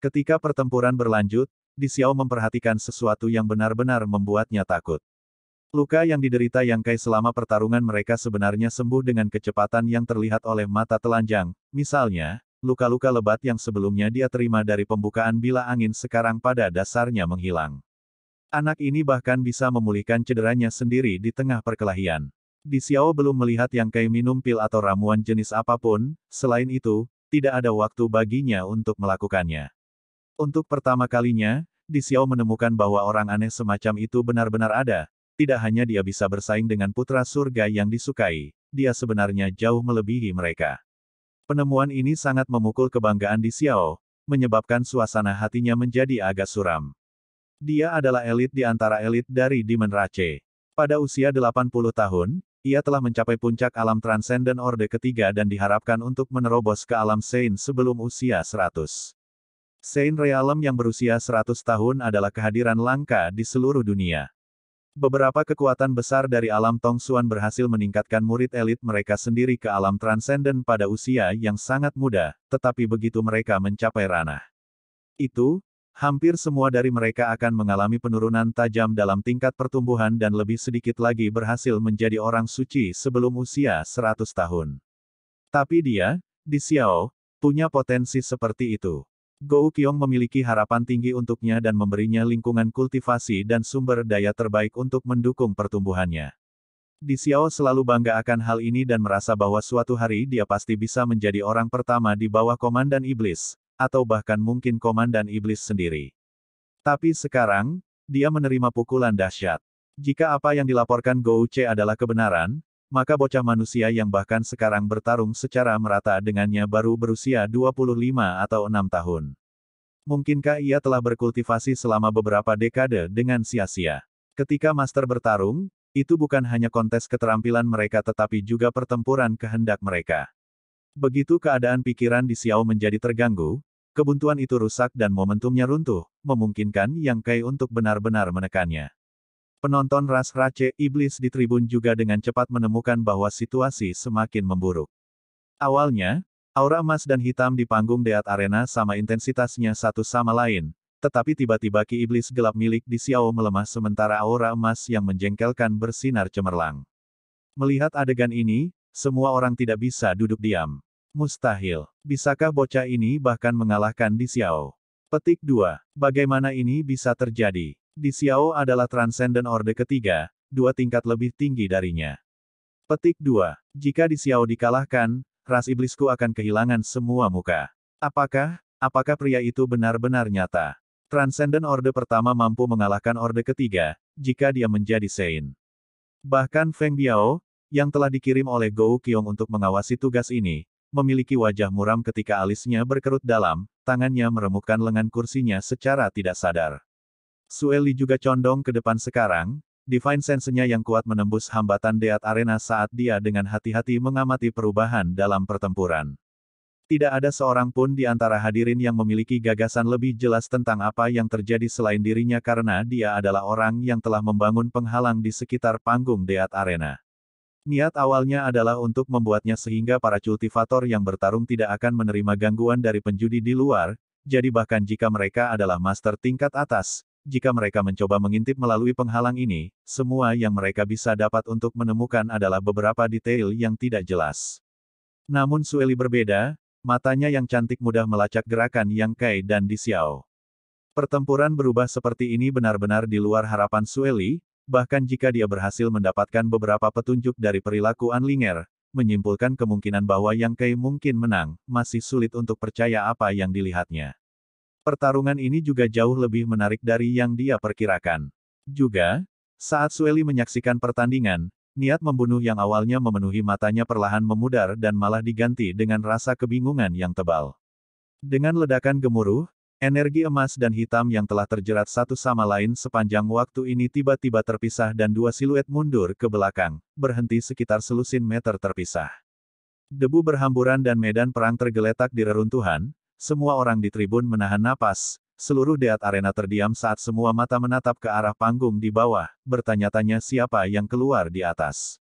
Ketika pertempuran berlanjut, Di Xiao memperhatikan sesuatu yang benar-benar membuatnya takut. Luka yang diderita Yang Kai selama pertarungan mereka sebenarnya sembuh dengan kecepatan yang terlihat oleh mata telanjang, misalnya, luka-luka lebat yang sebelumnya dia terima dari pembukaan bila angin sekarang pada dasarnya menghilang. Anak ini bahkan bisa memulihkan cederanya sendiri di tengah perkelahian. Di Xiao belum melihat Yang Kai minum pil atau ramuan jenis apapun, selain itu, tidak ada waktu baginya untuk melakukannya. Untuk pertama kalinya, Di Xiao menemukan bahwa orang aneh semacam itu benar-benar ada, tidak hanya dia bisa bersaing dengan putra surga yang disukai, dia sebenarnya jauh melebihi mereka. Penemuan ini sangat memukul kebanggaan Di Xiao, menyebabkan suasana hatinya menjadi agak suram. Dia adalah elit di antara elit dari Demon Race. Pada usia 80 tahun, ia telah mencapai puncak alam Transcendent Orde ketiga dan diharapkan untuk menerobos ke alam Sein sebelum usia 100. Sein Realm yang berusia 100 tahun adalah kehadiran langka di seluruh dunia. Beberapa kekuatan besar dari alam Tong Suan berhasil meningkatkan murid elit mereka sendiri ke alam Transcendent pada usia yang sangat muda, tetapi begitu mereka mencapai ranah itu, Hampir semua dari mereka akan mengalami penurunan tajam dalam tingkat pertumbuhan dan lebih sedikit lagi berhasil menjadi orang suci sebelum usia 100 tahun. Tapi dia, di Xiao, punya potensi seperti itu. Gou Qiong memiliki harapan tinggi untuknya dan memberinya lingkungan kultivasi dan sumber daya terbaik untuk mendukung pertumbuhannya. Di Xiao selalu bangga akan hal ini dan merasa bahwa suatu hari dia pasti bisa menjadi orang pertama di bawah komandan iblis, atau bahkan mungkin komandan iblis sendiri. Tapi sekarang, dia menerima pukulan dahsyat. Jika apa yang dilaporkan Gouche adalah kebenaran, maka bocah manusia yang bahkan sekarang bertarung secara merata dengannya baru berusia 25 atau 6 tahun. Mungkinkah ia telah berkultivasi selama beberapa dekade dengan sia-sia? Ketika Master bertarung, itu bukan hanya kontes keterampilan mereka tetapi juga pertempuran kehendak mereka. Begitu keadaan pikiran di Xiao menjadi terganggu, kebuntuan itu rusak dan momentumnya runtuh, memungkinkan Yang Kai untuk benar-benar menekannya. Penonton ras race iblis di tribun juga dengan cepat menemukan bahwa situasi semakin memburuk. Awalnya, aura emas dan hitam di panggung Deat Arena sama intensitasnya satu sama lain, tetapi tiba-tiba ki iblis gelap milik di Xiao melemah sementara aura emas yang menjengkelkan bersinar cemerlang. Melihat adegan ini, semua orang tidak bisa duduk diam. Mustahil. Bisakah bocah ini bahkan mengalahkan Di Xiao? Petik 2. Bagaimana ini bisa terjadi? Di Xiao adalah Transcendent Orde ketiga, dua tingkat lebih tinggi darinya. Petik 2. Jika Di Xiao dikalahkan, ras iblisku akan kehilangan semua muka. Apakah, apakah pria itu benar-benar nyata? Transcendent Orde pertama mampu mengalahkan Orde ketiga, jika dia menjadi Sein. Bahkan Feng Biao, yang telah dikirim oleh Gou Kyong untuk mengawasi tugas ini, memiliki wajah muram ketika alisnya berkerut dalam, tangannya meremukkan lengan kursinya secara tidak sadar. Sueli juga condong ke depan sekarang, divine sense-nya yang kuat menembus hambatan Deat Arena saat dia dengan hati-hati mengamati perubahan dalam pertempuran. Tidak ada seorang pun di antara hadirin yang memiliki gagasan lebih jelas tentang apa yang terjadi selain dirinya karena dia adalah orang yang telah membangun penghalang di sekitar panggung Deat Arena. Niat awalnya adalah untuk membuatnya sehingga para cultivator yang bertarung tidak akan menerima gangguan dari penjudi di luar, jadi bahkan jika mereka adalah master tingkat atas, jika mereka mencoba mengintip melalui penghalang ini, semua yang mereka bisa dapat untuk menemukan adalah beberapa detail yang tidak jelas. Namun Sueli berbeda, matanya yang cantik mudah melacak gerakan Yang Kai dan Di Xiao. Pertempuran berubah seperti ini benar-benar di luar harapan Sueli, Bahkan jika dia berhasil mendapatkan beberapa petunjuk dari perilaku Anlinger, menyimpulkan kemungkinan bahwa Yang Kei mungkin menang, masih sulit untuk percaya apa yang dilihatnya. Pertarungan ini juga jauh lebih menarik dari yang dia perkirakan. Juga, saat Sueli menyaksikan pertandingan, niat membunuh yang awalnya memenuhi matanya perlahan memudar dan malah diganti dengan rasa kebingungan yang tebal. Dengan ledakan gemuruh, Energi emas dan hitam yang telah terjerat satu sama lain sepanjang waktu ini tiba-tiba terpisah dan dua siluet mundur ke belakang, berhenti sekitar selusin meter terpisah. Debu berhamburan dan medan perang tergeletak di reruntuhan, semua orang di tribun menahan napas, seluruh deat arena terdiam saat semua mata menatap ke arah panggung di bawah, bertanya-tanya siapa yang keluar di atas.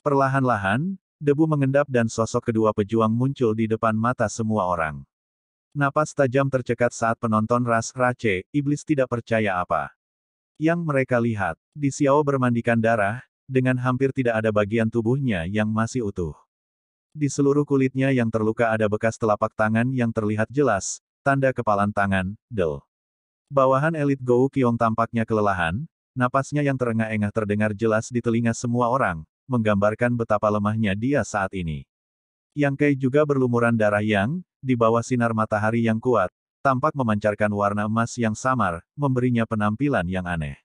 Perlahan-lahan, debu mengendap dan sosok kedua pejuang muncul di depan mata semua orang. Napas tajam tercekat saat penonton Ras Race, iblis tidak percaya apa. Yang mereka lihat, di Xiao bermandikan darah, dengan hampir tidak ada bagian tubuhnya yang masih utuh. Di seluruh kulitnya yang terluka ada bekas telapak tangan yang terlihat jelas, tanda kepalan tangan, del. Bawahan elit Gou Qiong tampaknya kelelahan, napasnya yang terengah-engah terdengar jelas di telinga semua orang, menggambarkan betapa lemahnya dia saat ini. Yang Kei juga berlumuran darah yang, di bawah sinar matahari yang kuat, tampak memancarkan warna emas yang samar, memberinya penampilan yang aneh.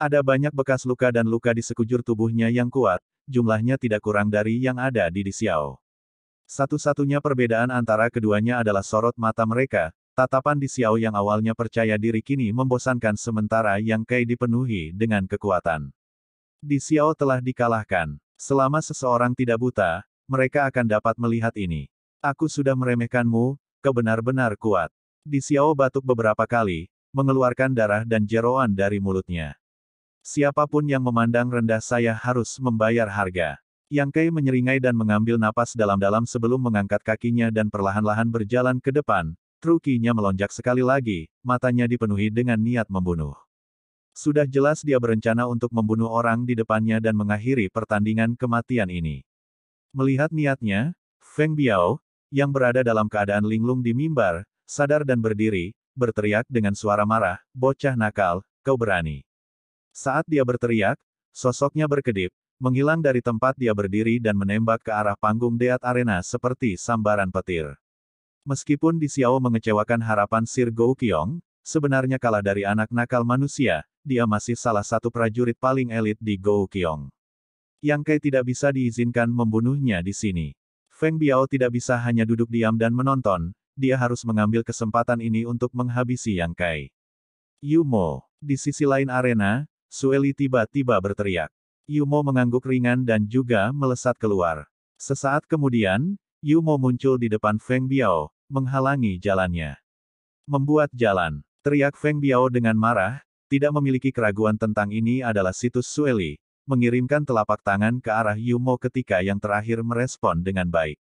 Ada banyak bekas luka dan luka di sekujur tubuhnya yang kuat, jumlahnya tidak kurang dari yang ada di Disiao. Satu-satunya perbedaan antara keduanya adalah sorot mata mereka, tatapan Disiao yang awalnya percaya diri kini membosankan sementara yang Kai dipenuhi dengan kekuatan. Disiao telah dikalahkan. Selama seseorang tidak buta, mereka akan dapat melihat ini. Aku sudah meremehkanmu, kau benar-benar kuat. Di Xiao batuk beberapa kali, mengeluarkan darah dan jeroan dari mulutnya. Siapapun yang memandang rendah saya harus membayar harga. Yang Kai menyeringai dan mengambil napas dalam-dalam sebelum mengangkat kakinya dan perlahan-lahan berjalan ke depan, trukinya melonjak sekali lagi, matanya dipenuhi dengan niat membunuh. Sudah jelas dia berencana untuk membunuh orang di depannya dan mengakhiri pertandingan kematian ini. Melihat niatnya, Feng Biao, yang berada dalam keadaan linglung di mimbar, sadar dan berdiri, berteriak dengan suara marah, bocah nakal, kau berani. Saat dia berteriak, sosoknya berkedip, menghilang dari tempat dia berdiri dan menembak ke arah panggung Deat Arena seperti sambaran petir. Meskipun Di Xiao mengecewakan harapan Sir Gou Qiong, sebenarnya kalah dari anak nakal manusia, dia masih salah satu prajurit paling elit di Gou Qiong. Yang Kai tidak bisa diizinkan membunuhnya di sini. Feng Biao tidak bisa hanya duduk diam dan menonton, dia harus mengambil kesempatan ini untuk menghabisi Yang Kai. Yumo. Di sisi lain arena, Sueli tiba-tiba berteriak. Yumo mengangguk ringan dan juga melesat keluar. Sesaat kemudian, Yumo muncul di depan Feng Biao, menghalangi jalannya. Membuat jalan, teriak Feng Biao dengan marah, tidak memiliki keraguan tentang ini adalah situs Sueli, mengirimkan telapak tangan ke arah Yumo ketika yang terakhir merespon dengan baik.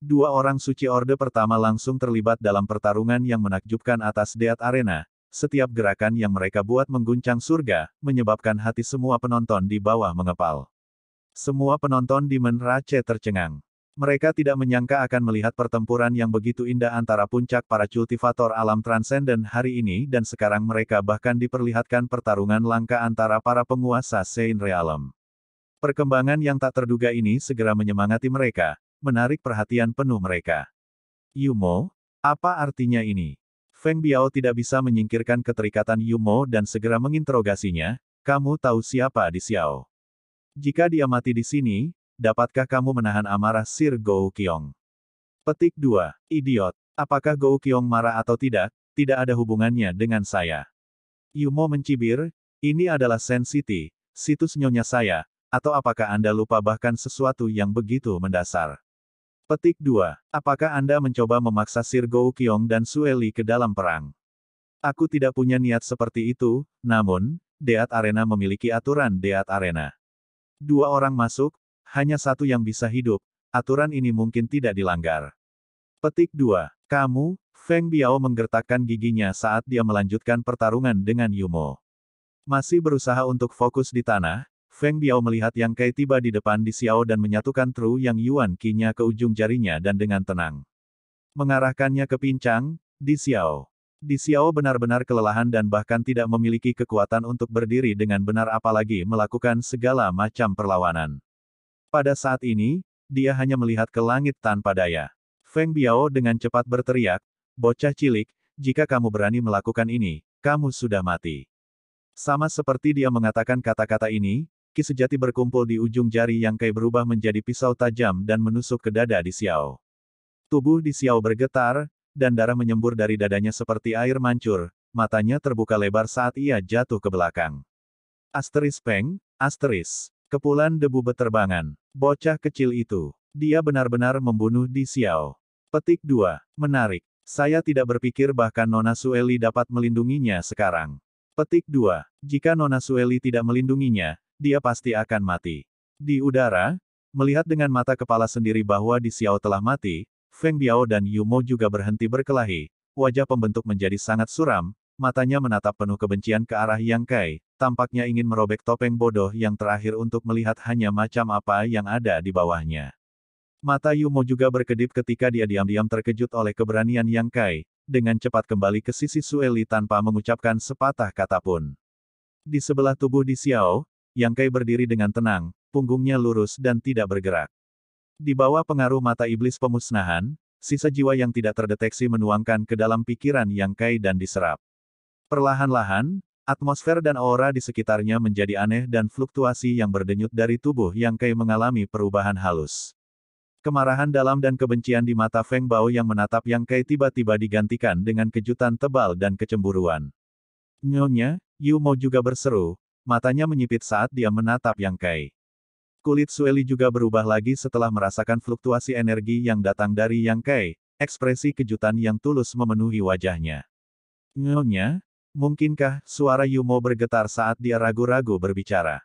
Dua orang suci orde pertama langsung terlibat dalam pertarungan yang menakjubkan atas Deat Arena, setiap gerakan yang mereka buat mengguncang surga, menyebabkan hati semua penonton di bawah mengepal. Semua penonton di Menrace tercengang. Mereka tidak menyangka akan melihat pertempuran yang begitu indah antara puncak para cultivator alam transenden hari ini dan sekarang mereka bahkan diperlihatkan pertarungan langka antara para penguasa Sein Realm. Perkembangan yang tak terduga ini segera menyemangati mereka, menarik perhatian penuh mereka. Yumo, apa artinya ini? Feng Biao tidak bisa menyingkirkan keterikatan Yumo dan segera menginterogasinya, kamu tahu siapa di Xiao? Jika dia mati di sini, dapatkah kamu menahan amarah Sir Gou Kyong? Petik 2. Idiot. Apakah Gou Kyong marah atau tidak, tidak ada hubungannya dengan saya. Yumo mencibir, ini adalah Sen City, situs nyonya saya, atau apakah Anda lupa bahkan sesuatu yang begitu mendasar? Petik 2. Apakah Anda mencoba memaksa Sir Gou Kyong dan Sueli ke dalam perang? Aku tidak punya niat seperti itu, namun, Deat Arena memiliki aturan Deat Arena. Dua orang masuk, hanya satu yang bisa hidup, aturan ini mungkin tidak dilanggar. Petik 2. Kamu, Feng Biao menggertakkan giginya saat dia melanjutkan pertarungan dengan Yumo. Masih berusaha untuk fokus di tanah, Feng Biao melihat Yang Kai tiba di depan di Xiao dan menyatukan Tru Yang Yuan qi ke ujung jarinya dan dengan tenang. Mengarahkannya ke pincang, di Xiao. Di Xiao benar-benar kelelahan dan bahkan tidak memiliki kekuatan untuk berdiri dengan benar apalagi melakukan segala macam perlawanan. Pada saat ini, dia hanya melihat ke langit tanpa daya. Feng Biao dengan cepat berteriak, Bocah cilik, jika kamu berani melakukan ini, kamu sudah mati. Sama seperti dia mengatakan kata-kata ini, Ki sejati berkumpul di ujung jari yang Kai berubah menjadi pisau tajam dan menusuk ke dada di Xiao. Tubuh di Xiao bergetar, dan darah menyembur dari dadanya seperti air mancur, matanya terbuka lebar saat ia jatuh ke belakang. Asteris Peng, asteris. Kepulan debu beterbangan. Bocah kecil itu. Dia benar-benar membunuh Di Xiao. Petik 2. Menarik. Saya tidak berpikir bahkan Nona Sueli dapat melindunginya sekarang. Petik 2. Jika Nona Sueli tidak melindunginya, dia pasti akan mati. Di udara, melihat dengan mata kepala sendiri bahwa Di Xiao telah mati, Feng Biao dan Yumo juga berhenti berkelahi. Wajah pembentuk menjadi sangat suram, matanya menatap penuh kebencian ke arah Yang Kai, tampaknya ingin merobek topeng bodoh yang terakhir untuk melihat hanya macam apa yang ada di bawahnya. Mata Yumo juga berkedip ketika dia diam-diam terkejut oleh keberanian Yang Kai, dengan cepat kembali ke sisi Sueli tanpa mengucapkan sepatah kata pun. Di sebelah tubuh di Xiao, Yang Kai berdiri dengan tenang, punggungnya lurus dan tidak bergerak. Di bawah pengaruh mata iblis pemusnahan, sisa jiwa yang tidak terdeteksi menuangkan ke dalam pikiran Yang Kai dan diserap. Perlahan-lahan, Atmosfer dan aura di sekitarnya menjadi aneh dan fluktuasi yang berdenyut dari tubuh Yang Kei mengalami perubahan halus. Kemarahan dalam dan kebencian di mata Feng Bao yang menatap Yang Kei tiba-tiba digantikan dengan kejutan tebal dan kecemburuan. Nyonya, Yu Mo juga berseru, matanya menyipit saat dia menatap Yang Kai. Kulit Sueli juga berubah lagi setelah merasakan fluktuasi energi yang datang dari Yang Kai, ekspresi kejutan yang tulus memenuhi wajahnya. Nyonya, Mungkinkah suara Yumo bergetar saat dia ragu-ragu berbicara?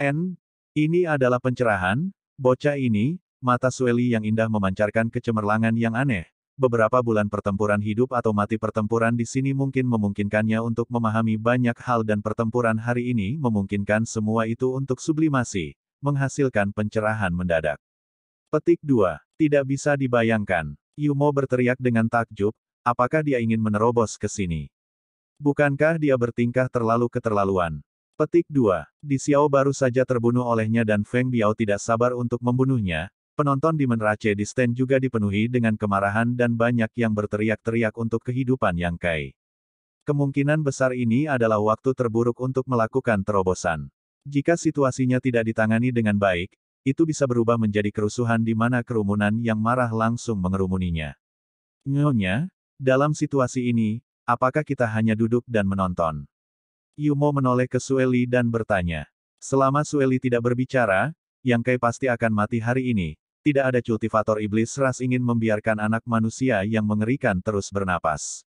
N, ini adalah pencerahan, bocah ini, mata Sueli yang indah memancarkan kecemerlangan yang aneh. Beberapa bulan pertempuran hidup atau mati pertempuran di sini mungkin memungkinkannya untuk memahami banyak hal dan pertempuran hari ini memungkinkan semua itu untuk sublimasi, menghasilkan pencerahan mendadak. Petik 2. Tidak bisa dibayangkan. Yumo berteriak dengan takjub, apakah dia ingin menerobos ke sini? Bukankah dia bertingkah terlalu keterlaluan? Petik 2. Di Xiao baru saja terbunuh olehnya dan Feng Biao tidak sabar untuk membunuhnya. Penonton di Menrace di stand juga dipenuhi dengan kemarahan dan banyak yang berteriak-teriak untuk kehidupan yang kai. Kemungkinan besar ini adalah waktu terburuk untuk melakukan terobosan. Jika situasinya tidak ditangani dengan baik, itu bisa berubah menjadi kerusuhan di mana kerumunan yang marah langsung mengerumuninya. Nyonya, dalam situasi ini, Apakah kita hanya duduk dan menonton? Yumo menoleh ke Sueli dan bertanya. Selama Sueli tidak berbicara, Yang Kai pasti akan mati hari ini. Tidak ada kultivator iblis ras ingin membiarkan anak manusia yang mengerikan terus bernapas.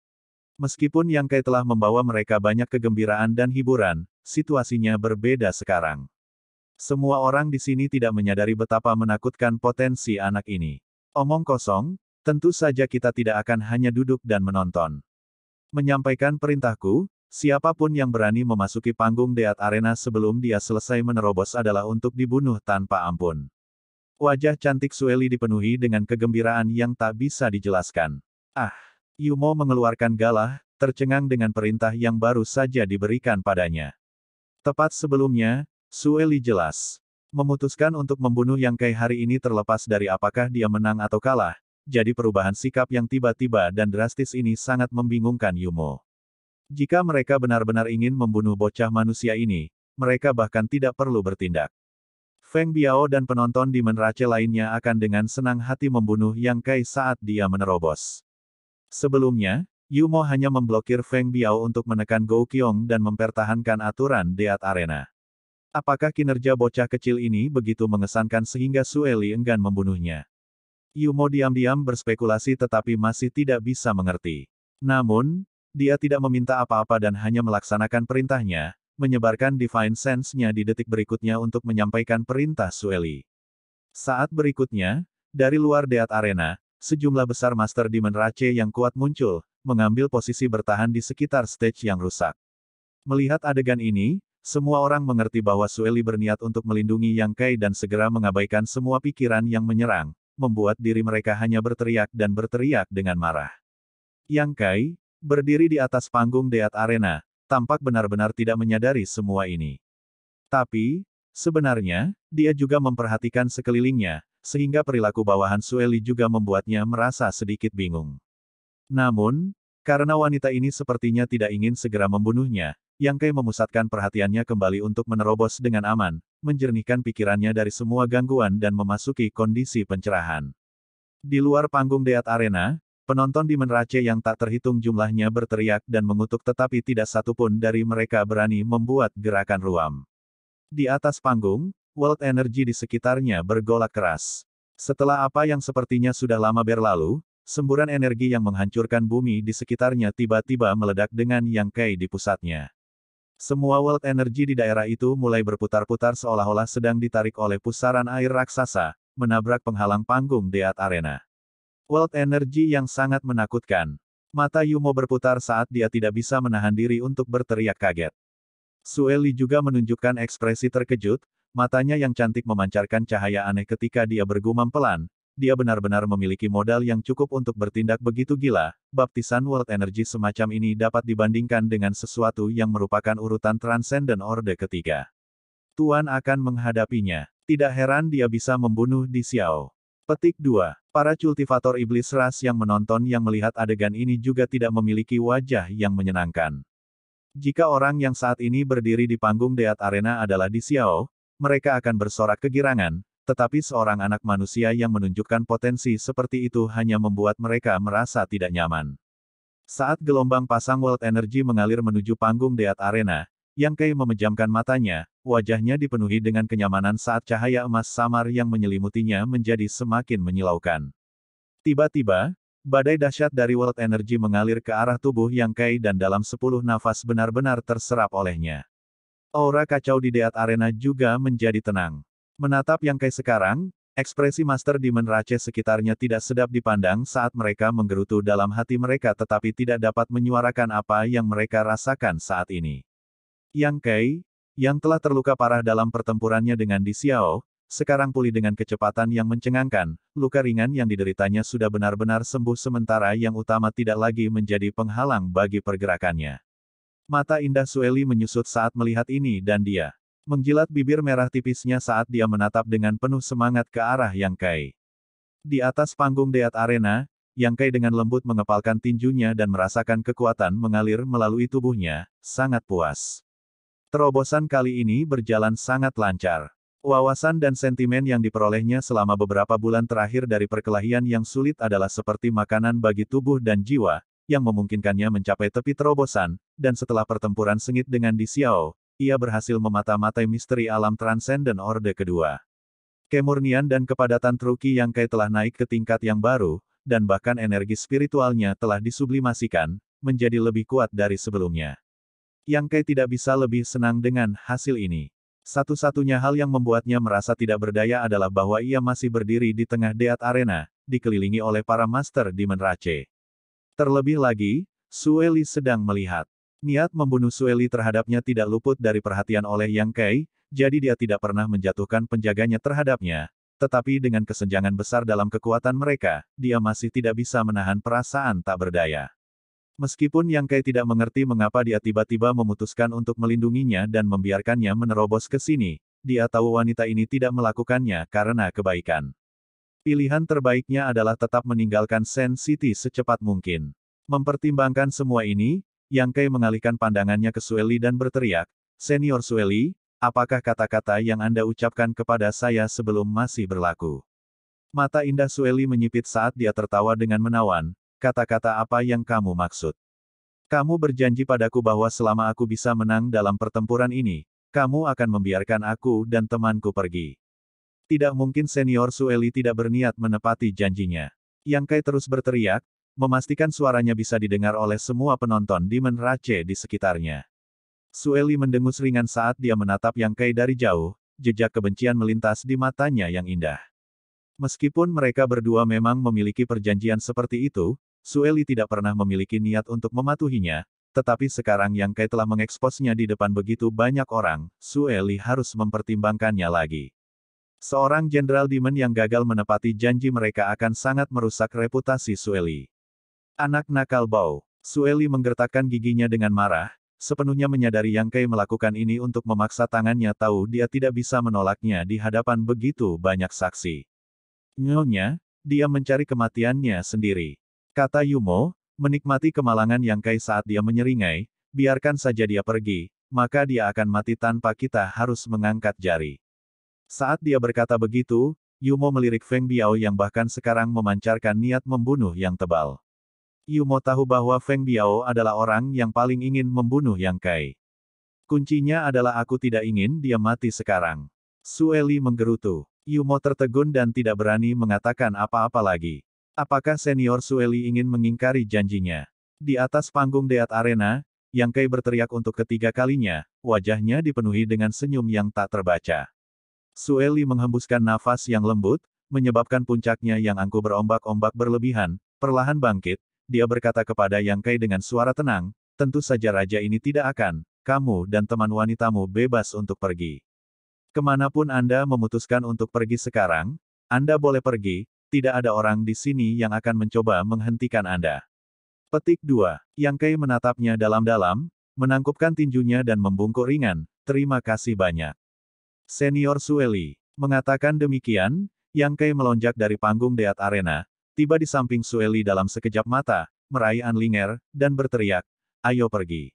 Meskipun Yang Kai telah membawa mereka banyak kegembiraan dan hiburan, situasinya berbeda sekarang. Semua orang di sini tidak menyadari betapa menakutkan potensi anak ini. Omong kosong, tentu saja kita tidak akan hanya duduk dan menonton menyampaikan perintahku, siapapun yang berani memasuki panggung Deat Arena sebelum dia selesai menerobos adalah untuk dibunuh tanpa ampun. Wajah cantik Sueli dipenuhi dengan kegembiraan yang tak bisa dijelaskan. Ah, Yumo mengeluarkan galah, tercengang dengan perintah yang baru saja diberikan padanya. Tepat sebelumnya, Sueli jelas memutuskan untuk membunuh Yang Kai hari ini terlepas dari apakah dia menang atau kalah, jadi perubahan sikap yang tiba-tiba dan drastis ini sangat membingungkan Yumo. Jika mereka benar-benar ingin membunuh bocah manusia ini, mereka bahkan tidak perlu bertindak. Feng Biao dan penonton di menrace lainnya akan dengan senang hati membunuh Yang Kai saat dia menerobos. Sebelumnya, Yumo hanya memblokir Feng Biao untuk menekan Gou Qiong dan mempertahankan aturan Deat Arena. Apakah kinerja bocah kecil ini begitu mengesankan sehingga Sueli enggan membunuhnya? Yumo diam-diam berspekulasi tetapi masih tidak bisa mengerti. Namun, dia tidak meminta apa-apa dan hanya melaksanakan perintahnya, menyebarkan Divine Sense-nya di detik berikutnya untuk menyampaikan perintah Sueli. Saat berikutnya, dari luar Deat Arena, sejumlah besar Master Demon Rache yang kuat muncul, mengambil posisi bertahan di sekitar stage yang rusak. Melihat adegan ini, semua orang mengerti bahwa Sueli berniat untuk melindungi Yang Kai dan segera mengabaikan semua pikiran yang menyerang, membuat diri mereka hanya berteriak dan berteriak dengan marah. Yang Kai, berdiri di atas panggung Deat Arena, tampak benar-benar tidak menyadari semua ini. Tapi, sebenarnya, dia juga memperhatikan sekelilingnya, sehingga perilaku bawahan Sueli juga membuatnya merasa sedikit bingung. Namun, karena wanita ini sepertinya tidak ingin segera membunuhnya, Yang Kai memusatkan perhatiannya kembali untuk menerobos dengan aman, menjernihkan pikirannya dari semua gangguan dan memasuki kondisi pencerahan. Di luar panggung Deat Arena, penonton di Menrace yang tak terhitung jumlahnya berteriak dan mengutuk tetapi tidak satu pun dari mereka berani membuat gerakan ruam. Di atas panggung, world energy di sekitarnya bergolak keras. Setelah apa yang sepertinya sudah lama berlalu, semburan energi yang menghancurkan bumi di sekitarnya tiba-tiba meledak dengan yang kei di pusatnya. Semua world energy di daerah itu mulai berputar-putar seolah-olah sedang ditarik oleh pusaran air raksasa, menabrak penghalang panggung Deat Arena. World energy yang sangat menakutkan. Mata Yumo berputar saat dia tidak bisa menahan diri untuk berteriak kaget. Sueli juga menunjukkan ekspresi terkejut, matanya yang cantik memancarkan cahaya aneh ketika dia bergumam pelan, dia benar-benar memiliki modal yang cukup untuk bertindak begitu gila, baptisan world energy semacam ini dapat dibandingkan dengan sesuatu yang merupakan urutan transcendent orde ketiga. Tuan akan menghadapinya. Tidak heran dia bisa membunuh Di Xiao. Petik 2. Para kultivator iblis ras yang menonton yang melihat adegan ini juga tidak memiliki wajah yang menyenangkan. Jika orang yang saat ini berdiri di panggung Deat Arena adalah Di Xiao, mereka akan bersorak kegirangan, tetapi seorang anak manusia yang menunjukkan potensi seperti itu hanya membuat mereka merasa tidak nyaman. Saat gelombang pasang world energy mengalir menuju panggung Deat Arena, Yang Kei memejamkan matanya, wajahnya dipenuhi dengan kenyamanan saat cahaya emas samar yang menyelimutinya menjadi semakin menyilaukan. Tiba-tiba, Badai dahsyat dari world energy mengalir ke arah tubuh Yang Kai dan dalam sepuluh nafas benar-benar terserap olehnya. Aura kacau di Deat Arena juga menjadi tenang. Menatap yang Kai sekarang, ekspresi Master Demon Rache sekitarnya tidak sedap dipandang saat mereka menggerutu dalam hati mereka tetapi tidak dapat menyuarakan apa yang mereka rasakan saat ini. Yang Kai, yang telah terluka parah dalam pertempurannya dengan Di Xiao, sekarang pulih dengan kecepatan yang mencengangkan, luka ringan yang dideritanya sudah benar-benar sembuh sementara yang utama tidak lagi menjadi penghalang bagi pergerakannya. Mata indah Sueli menyusut saat melihat ini dan dia Menggilat bibir merah tipisnya saat dia menatap dengan penuh semangat ke arah Yang Kai. Di atas panggung Deat Arena, Yang Kai dengan lembut mengepalkan tinjunya dan merasakan kekuatan mengalir melalui tubuhnya, sangat puas. Terobosan kali ini berjalan sangat lancar. Wawasan dan sentimen yang diperolehnya selama beberapa bulan terakhir dari perkelahian yang sulit adalah seperti makanan bagi tubuh dan jiwa, yang memungkinkannya mencapai tepi terobosan, dan setelah pertempuran sengit dengan Di Xiao, ia berhasil memata-matai misteri alam transenden Orde Kedua. Kemurnian dan kepadatan Truki yang Kai telah naik ke tingkat yang baru, dan bahkan energi spiritualnya telah disublimasikan, menjadi lebih kuat dari sebelumnya. Yang Kai tidak bisa lebih senang dengan hasil ini. Satu-satunya hal yang membuatnya merasa tidak berdaya adalah bahwa ia masih berdiri di tengah Deat Arena, dikelilingi oleh para Master di Rache. Terlebih lagi, Sueli sedang melihat. Niat membunuh Sueli terhadapnya tidak luput dari perhatian oleh Yang Kai, jadi dia tidak pernah menjatuhkan penjaganya terhadapnya. Tetapi dengan kesenjangan besar dalam kekuatan mereka, dia masih tidak bisa menahan perasaan tak berdaya. Meskipun Yang Kai tidak mengerti mengapa dia tiba-tiba memutuskan untuk melindunginya dan membiarkannya menerobos ke sini, dia tahu wanita ini tidak melakukannya karena kebaikan. Pilihan terbaiknya adalah tetap meninggalkan Sen City secepat mungkin. Mempertimbangkan semua ini, yang Kai mengalihkan pandangannya ke Sueli dan berteriak, Senior Sueli, apakah kata-kata yang Anda ucapkan kepada saya sebelum masih berlaku? Mata indah Sueli menyipit saat dia tertawa dengan menawan, kata-kata apa yang kamu maksud? Kamu berjanji padaku bahwa selama aku bisa menang dalam pertempuran ini, kamu akan membiarkan aku dan temanku pergi. Tidak mungkin senior Sueli tidak berniat menepati janjinya. Yang Kai terus berteriak, memastikan suaranya bisa didengar oleh semua penonton di menrace di sekitarnya. Sueli mendengus ringan saat dia menatap Yang Kai dari jauh, jejak kebencian melintas di matanya yang indah. Meskipun mereka berdua memang memiliki perjanjian seperti itu, Sueli tidak pernah memiliki niat untuk mematuhinya, tetapi sekarang Yang Kai telah mengeksposnya di depan begitu banyak orang, Sueli harus mempertimbangkannya lagi. Seorang jenderal Demon yang gagal menepati janji mereka akan sangat merusak reputasi Sueli. Anak nakal bau. Sueli menggertakkan giginya dengan marah, sepenuhnya menyadari Yang Kai melakukan ini untuk memaksa tangannya tahu dia tidak bisa menolaknya di hadapan begitu banyak saksi. Nyonya, dia mencari kematiannya sendiri. Kata Yumo, menikmati kemalangan Yang Kai saat dia menyeringai, biarkan saja dia pergi, maka dia akan mati tanpa kita harus mengangkat jari. Saat dia berkata begitu, Yumo melirik Feng Biao yang bahkan sekarang memancarkan niat membunuh yang tebal. Yu mau tahu bahwa Feng Biao adalah orang yang paling ingin membunuh Yang Kai. Kuncinya adalah aku tidak ingin dia mati sekarang. Sueli menggerutu. Yu tertegun dan tidak berani mengatakan apa-apa lagi. Apakah senior Sueli ingin mengingkari janjinya? Di atas panggung Deat Arena, Yang Kai berteriak untuk ketiga kalinya, wajahnya dipenuhi dengan senyum yang tak terbaca. Sueli menghembuskan nafas yang lembut, menyebabkan puncaknya yang angku berombak-ombak berlebihan, perlahan bangkit, dia berkata kepada Yang Kai dengan suara tenang, tentu saja raja ini tidak akan, kamu dan teman wanitamu bebas untuk pergi. Kemanapun Anda memutuskan untuk pergi sekarang, Anda boleh pergi, tidak ada orang di sini yang akan mencoba menghentikan Anda. Petik 2. Yang Kai menatapnya dalam-dalam, menangkupkan tinjunya dan membungkuk ringan, terima kasih banyak. Senior Sueli, mengatakan demikian, yang Kai melonjak dari panggung Deat Arena, tiba di samping Sueli dalam sekejap mata, meraih Anlinger, dan berteriak, ayo pergi.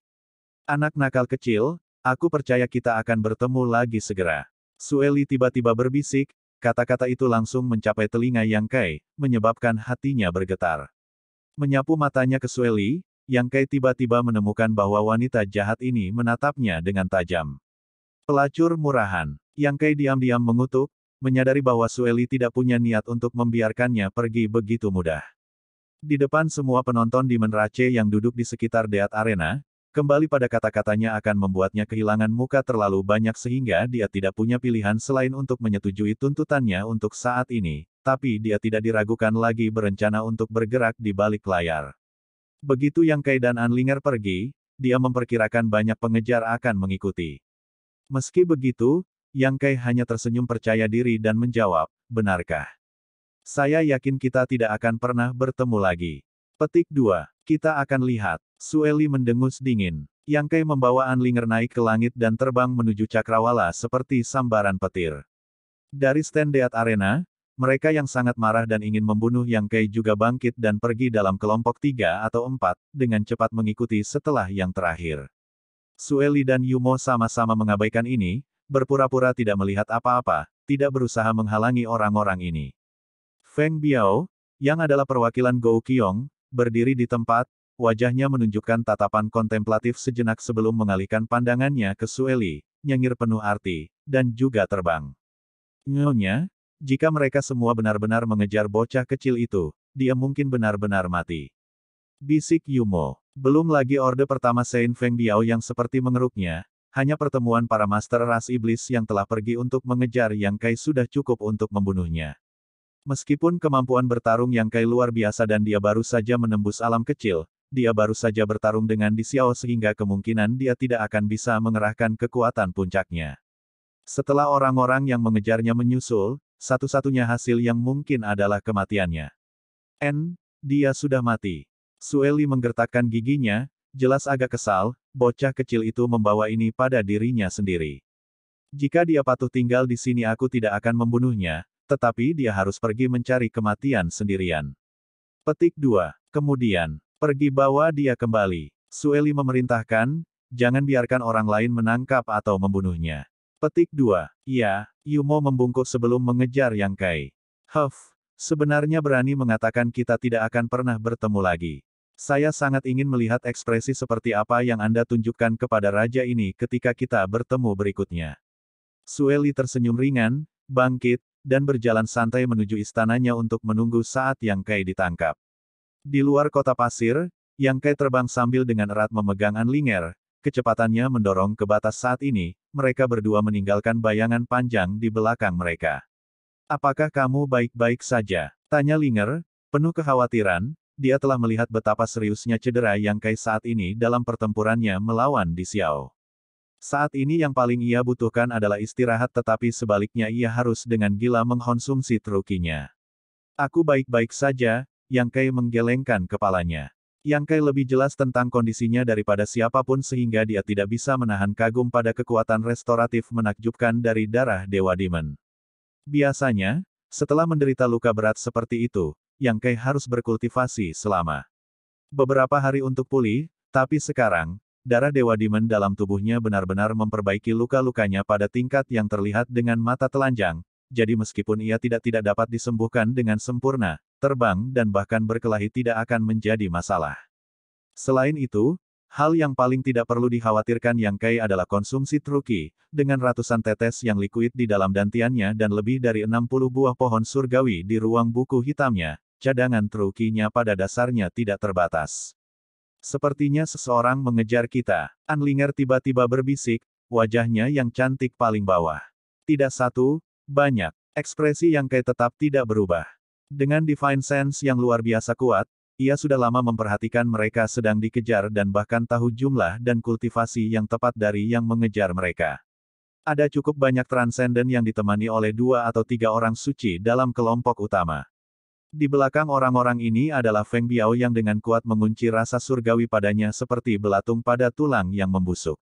Anak nakal kecil, aku percaya kita akan bertemu lagi segera. Sueli tiba-tiba berbisik, kata-kata itu langsung mencapai telinga Yang Kai, menyebabkan hatinya bergetar. Menyapu matanya ke Sueli, Yang Kai tiba-tiba menemukan bahwa wanita jahat ini menatapnya dengan tajam. Pelacur murahan, Yang Kai diam-diam mengutuk, menyadari bahwa Sueli tidak punya niat untuk membiarkannya pergi begitu mudah. Di depan semua penonton di Menrace yang duduk di sekitar Deat Arena, kembali pada kata-katanya akan membuatnya kehilangan muka terlalu banyak sehingga dia tidak punya pilihan selain untuk menyetujui tuntutannya untuk saat ini, tapi dia tidak diragukan lagi berencana untuk bergerak di balik layar. Begitu Yang Kai dan Anlinger pergi, dia memperkirakan banyak pengejar akan mengikuti. Meski begitu, yang Kai hanya tersenyum percaya diri dan menjawab, benarkah? Saya yakin kita tidak akan pernah bertemu lagi. Petik 2. Kita akan lihat. Sueli mendengus dingin. Yang Kai membawa Anlinger naik ke langit dan terbang menuju cakrawala seperti sambaran petir. Dari stand arena, mereka yang sangat marah dan ingin membunuh Yang Kai juga bangkit dan pergi dalam kelompok tiga atau empat, dengan cepat mengikuti setelah yang terakhir. Sueli dan Yumo sama-sama mengabaikan ini, berpura-pura tidak melihat apa-apa, tidak berusaha menghalangi orang-orang ini. Feng Biao, yang adalah perwakilan Gou Qiong, berdiri di tempat, wajahnya menunjukkan tatapan kontemplatif sejenak sebelum mengalihkan pandangannya ke Sueli, nyengir penuh arti, dan juga terbang. Nyonya, jika mereka semua benar-benar mengejar bocah kecil itu, dia mungkin benar-benar mati. Bisik Yumo. Belum lagi orde pertama Saint Feng Biao yang seperti mengeruknya, hanya pertemuan para master ras iblis yang telah pergi untuk mengejar Yang Kai sudah cukup untuk membunuhnya. Meskipun kemampuan bertarung Yang Kai luar biasa dan dia baru saja menembus alam kecil, dia baru saja bertarung dengan Di Xiao sehingga kemungkinan dia tidak akan bisa mengerahkan kekuatan puncaknya. Setelah orang-orang yang mengejarnya menyusul, satu-satunya hasil yang mungkin adalah kematiannya. N, dia sudah mati. Sueli menggertakkan giginya, Jelas agak kesal, bocah kecil itu membawa ini pada dirinya sendiri. Jika dia patuh tinggal di sini aku tidak akan membunuhnya, tetapi dia harus pergi mencari kematian sendirian. Petik 2. Kemudian, pergi bawa dia kembali. Sueli memerintahkan, jangan biarkan orang lain menangkap atau membunuhnya. Petik 2. Ya, Yumo membungkuk sebelum mengejar Yang Kai. Huff, sebenarnya berani mengatakan kita tidak akan pernah bertemu lagi. Saya sangat ingin melihat ekspresi seperti apa yang Anda tunjukkan kepada raja ini ketika kita bertemu berikutnya. Sueli tersenyum ringan, bangkit, dan berjalan santai menuju istananya untuk menunggu saat Yang Kai ditangkap. Di luar kota pasir, Yang Kai terbang sambil dengan erat memegang Anlinger, kecepatannya mendorong ke batas saat ini, mereka berdua meninggalkan bayangan panjang di belakang mereka. Apakah kamu baik-baik saja? Tanya Linger, penuh kekhawatiran, dia telah melihat betapa seriusnya cedera Yang Kai saat ini dalam pertempurannya melawan Di Xiao. Saat ini yang paling ia butuhkan adalah istirahat tetapi sebaliknya ia harus dengan gila mengkonsumsi trukinya. Aku baik-baik saja, Yang Kai menggelengkan kepalanya. Yang Kai lebih jelas tentang kondisinya daripada siapapun sehingga dia tidak bisa menahan kagum pada kekuatan restoratif menakjubkan dari darah Dewa Demon. Biasanya, setelah menderita luka berat seperti itu, yang Kai harus berkultivasi selama beberapa hari untuk pulih, tapi sekarang, darah Dewa Demon dalam tubuhnya benar-benar memperbaiki luka-lukanya pada tingkat yang terlihat dengan mata telanjang, jadi meskipun ia tidak-tidak dapat disembuhkan dengan sempurna, terbang dan bahkan berkelahi tidak akan menjadi masalah. Selain itu, hal yang paling tidak perlu dikhawatirkan yang Kai adalah konsumsi truki, dengan ratusan tetes yang likuid di dalam dantiannya dan lebih dari 60 buah pohon surgawi di ruang buku hitamnya, cadangan trukinya pada dasarnya tidak terbatas. Sepertinya seseorang mengejar kita. Anlinger tiba-tiba berbisik, wajahnya yang cantik paling bawah. Tidak satu, banyak. Ekspresi yang kayak tetap tidak berubah. Dengan divine sense yang luar biasa kuat, ia sudah lama memperhatikan mereka sedang dikejar dan bahkan tahu jumlah dan kultivasi yang tepat dari yang mengejar mereka. Ada cukup banyak transenden yang ditemani oleh dua atau tiga orang suci dalam kelompok utama. Di belakang orang-orang ini adalah Feng Biao yang dengan kuat mengunci rasa surgawi padanya seperti belatung pada tulang yang membusuk.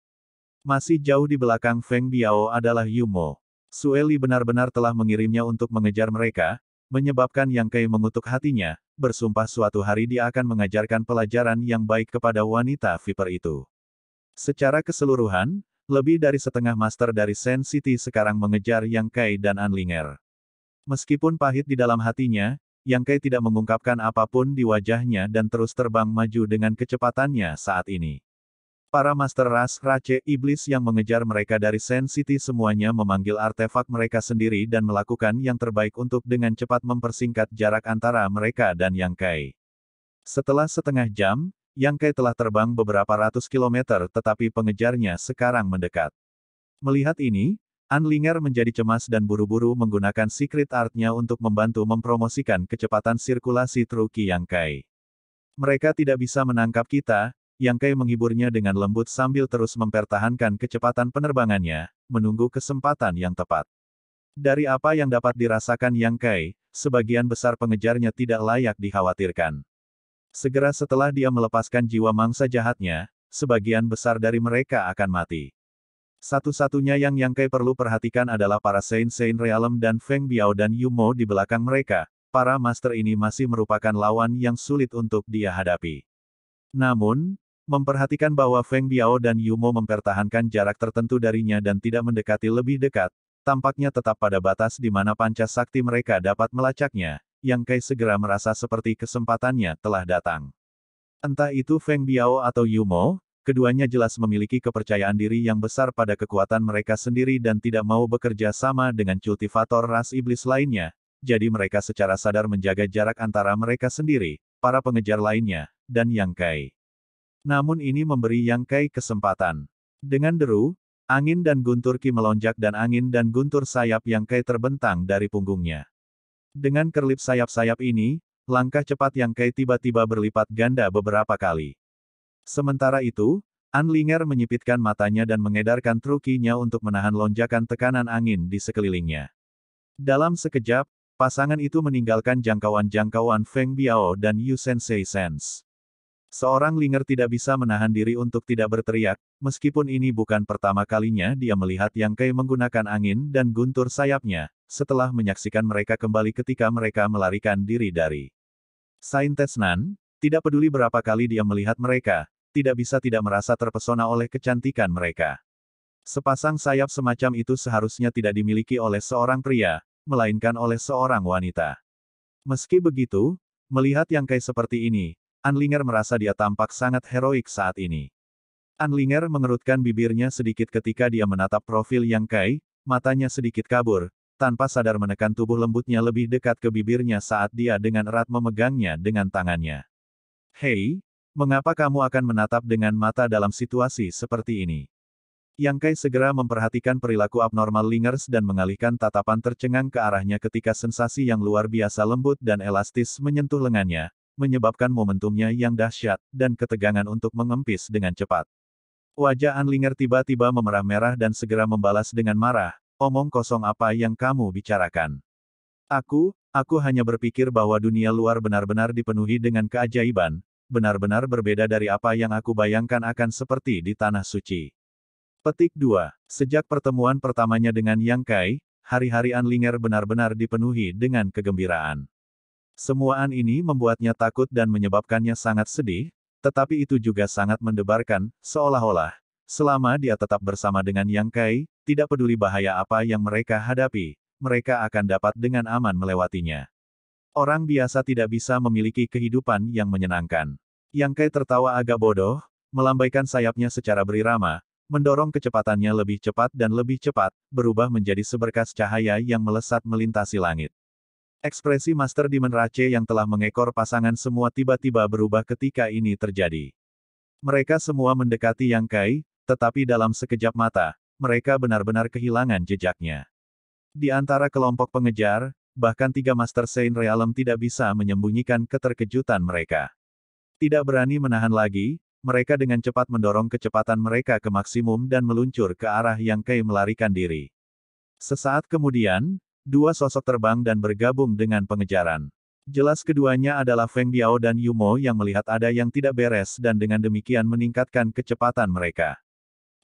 Masih jauh di belakang Feng Biao adalah Yumo. Sueli benar-benar telah mengirimnya untuk mengejar mereka, menyebabkan Yang Kei mengutuk hatinya, bersumpah suatu hari dia akan mengajarkan pelajaran yang baik kepada wanita viper itu. Secara keseluruhan, lebih dari setengah master dari Sen City sekarang mengejar Yang Kai dan Anlinger. Meskipun pahit di dalam hatinya, yang Kei tidak mengungkapkan apapun di wajahnya dan terus terbang maju dengan kecepatannya saat ini. Para Master Ras, Race, Iblis yang mengejar mereka dari Sen City semuanya memanggil artefak mereka sendiri dan melakukan yang terbaik untuk dengan cepat mempersingkat jarak antara mereka dan Yang Kai. Setelah setengah jam, Yang Kai telah terbang beberapa ratus kilometer tetapi pengejarnya sekarang mendekat. Melihat ini, Anlinger menjadi cemas dan buru-buru menggunakan secret artnya untuk membantu mempromosikan kecepatan sirkulasi Truki Yang Kai. Mereka tidak bisa menangkap kita, Yang Kai menghiburnya dengan lembut sambil terus mempertahankan kecepatan penerbangannya, menunggu kesempatan yang tepat. Dari apa yang dapat dirasakan Yang Kai, sebagian besar pengejarnya tidak layak dikhawatirkan. Segera setelah dia melepaskan jiwa mangsa jahatnya, sebagian besar dari mereka akan mati. Satu-satunya yang Yang Kai perlu perhatikan adalah para Saint Saint Realm dan Feng Biao dan Yu Mo di belakang mereka, para master ini masih merupakan lawan yang sulit untuk dia hadapi. Namun, memperhatikan bahwa Feng Biao dan Yu Mo mempertahankan jarak tertentu darinya dan tidak mendekati lebih dekat, tampaknya tetap pada batas di mana panca sakti mereka dapat melacaknya, Yang Kai segera merasa seperti kesempatannya telah datang. Entah itu Feng Biao atau Yu Mo keduanya jelas memiliki kepercayaan diri yang besar pada kekuatan mereka sendiri dan tidak mau bekerja sama dengan kultivator ras iblis lainnya, jadi mereka secara sadar menjaga jarak antara mereka sendiri, para pengejar lainnya, dan Yang Kai. Namun ini memberi Yang Kai kesempatan. Dengan deru, angin dan guntur Ki melonjak dan angin dan guntur sayap Yang Kai terbentang dari punggungnya. Dengan kerlip sayap-sayap ini, langkah cepat Yang Kai tiba-tiba berlipat ganda beberapa kali. Sementara itu, An Linger menyipitkan matanya dan mengedarkan trukinya untuk menahan lonjakan tekanan angin di sekelilingnya. Dalam sekejap, pasangan itu meninggalkan jangkauan-jangkauan Feng Biao dan Yu Sensei Sense. Seorang Linger tidak bisa menahan diri untuk tidak berteriak, meskipun ini bukan pertama kalinya dia melihat Yang Kai menggunakan angin dan guntur sayapnya, setelah menyaksikan mereka kembali ketika mereka melarikan diri dari Saintesnan, tidak peduli berapa kali dia melihat mereka, tidak bisa tidak merasa terpesona oleh kecantikan mereka. Sepasang sayap semacam itu seharusnya tidak dimiliki oleh seorang pria, melainkan oleh seorang wanita. Meski begitu, melihat yang Kai seperti ini, Anlinger merasa dia tampak sangat heroik saat ini. Anlinger mengerutkan bibirnya sedikit ketika dia menatap profil yang Kai, matanya sedikit kabur, tanpa sadar menekan tubuh lembutnya lebih dekat ke bibirnya saat dia dengan erat memegangnya dengan tangannya. Hei, Mengapa kamu akan menatap dengan mata dalam situasi seperti ini? Yang Kai segera memperhatikan perilaku abnormal Lingers dan mengalihkan tatapan tercengang ke arahnya ketika sensasi yang luar biasa lembut dan elastis menyentuh lengannya, menyebabkan momentumnya yang dahsyat, dan ketegangan untuk mengempis dengan cepat. Wajah An Linger tiba-tiba memerah merah dan segera membalas dengan marah, omong kosong apa yang kamu bicarakan. Aku, aku hanya berpikir bahwa dunia luar benar-benar dipenuhi dengan keajaiban, benar-benar berbeda dari apa yang aku bayangkan akan seperti di Tanah Suci. Petik 2. Sejak pertemuan pertamanya dengan Yang Kai, hari-hari An Ling'er benar-benar dipenuhi dengan kegembiraan. Semuaan ini membuatnya takut dan menyebabkannya sangat sedih, tetapi itu juga sangat mendebarkan, seolah-olah, selama dia tetap bersama dengan Yang Kai, tidak peduli bahaya apa yang mereka hadapi, mereka akan dapat dengan aman melewatinya. Orang biasa tidak bisa memiliki kehidupan yang menyenangkan. Yang Kai tertawa agak bodoh, melambaikan sayapnya secara berirama, mendorong kecepatannya lebih cepat dan lebih cepat, berubah menjadi seberkas cahaya yang melesat melintasi langit. Ekspresi Master Demon Rache yang telah mengekor pasangan semua tiba-tiba berubah ketika ini terjadi. Mereka semua mendekati Yang Kai, tetapi dalam sekejap mata, mereka benar-benar kehilangan jejaknya. Di antara kelompok pengejar, bahkan tiga Master Saint Realm tidak bisa menyembunyikan keterkejutan mereka. Tidak berani menahan lagi, mereka dengan cepat mendorong kecepatan mereka ke maksimum dan meluncur ke arah yang Kei melarikan diri. Sesaat kemudian, dua sosok terbang dan bergabung dengan pengejaran. Jelas keduanya adalah Feng Biao dan Yumo yang melihat ada yang tidak beres dan dengan demikian meningkatkan kecepatan mereka.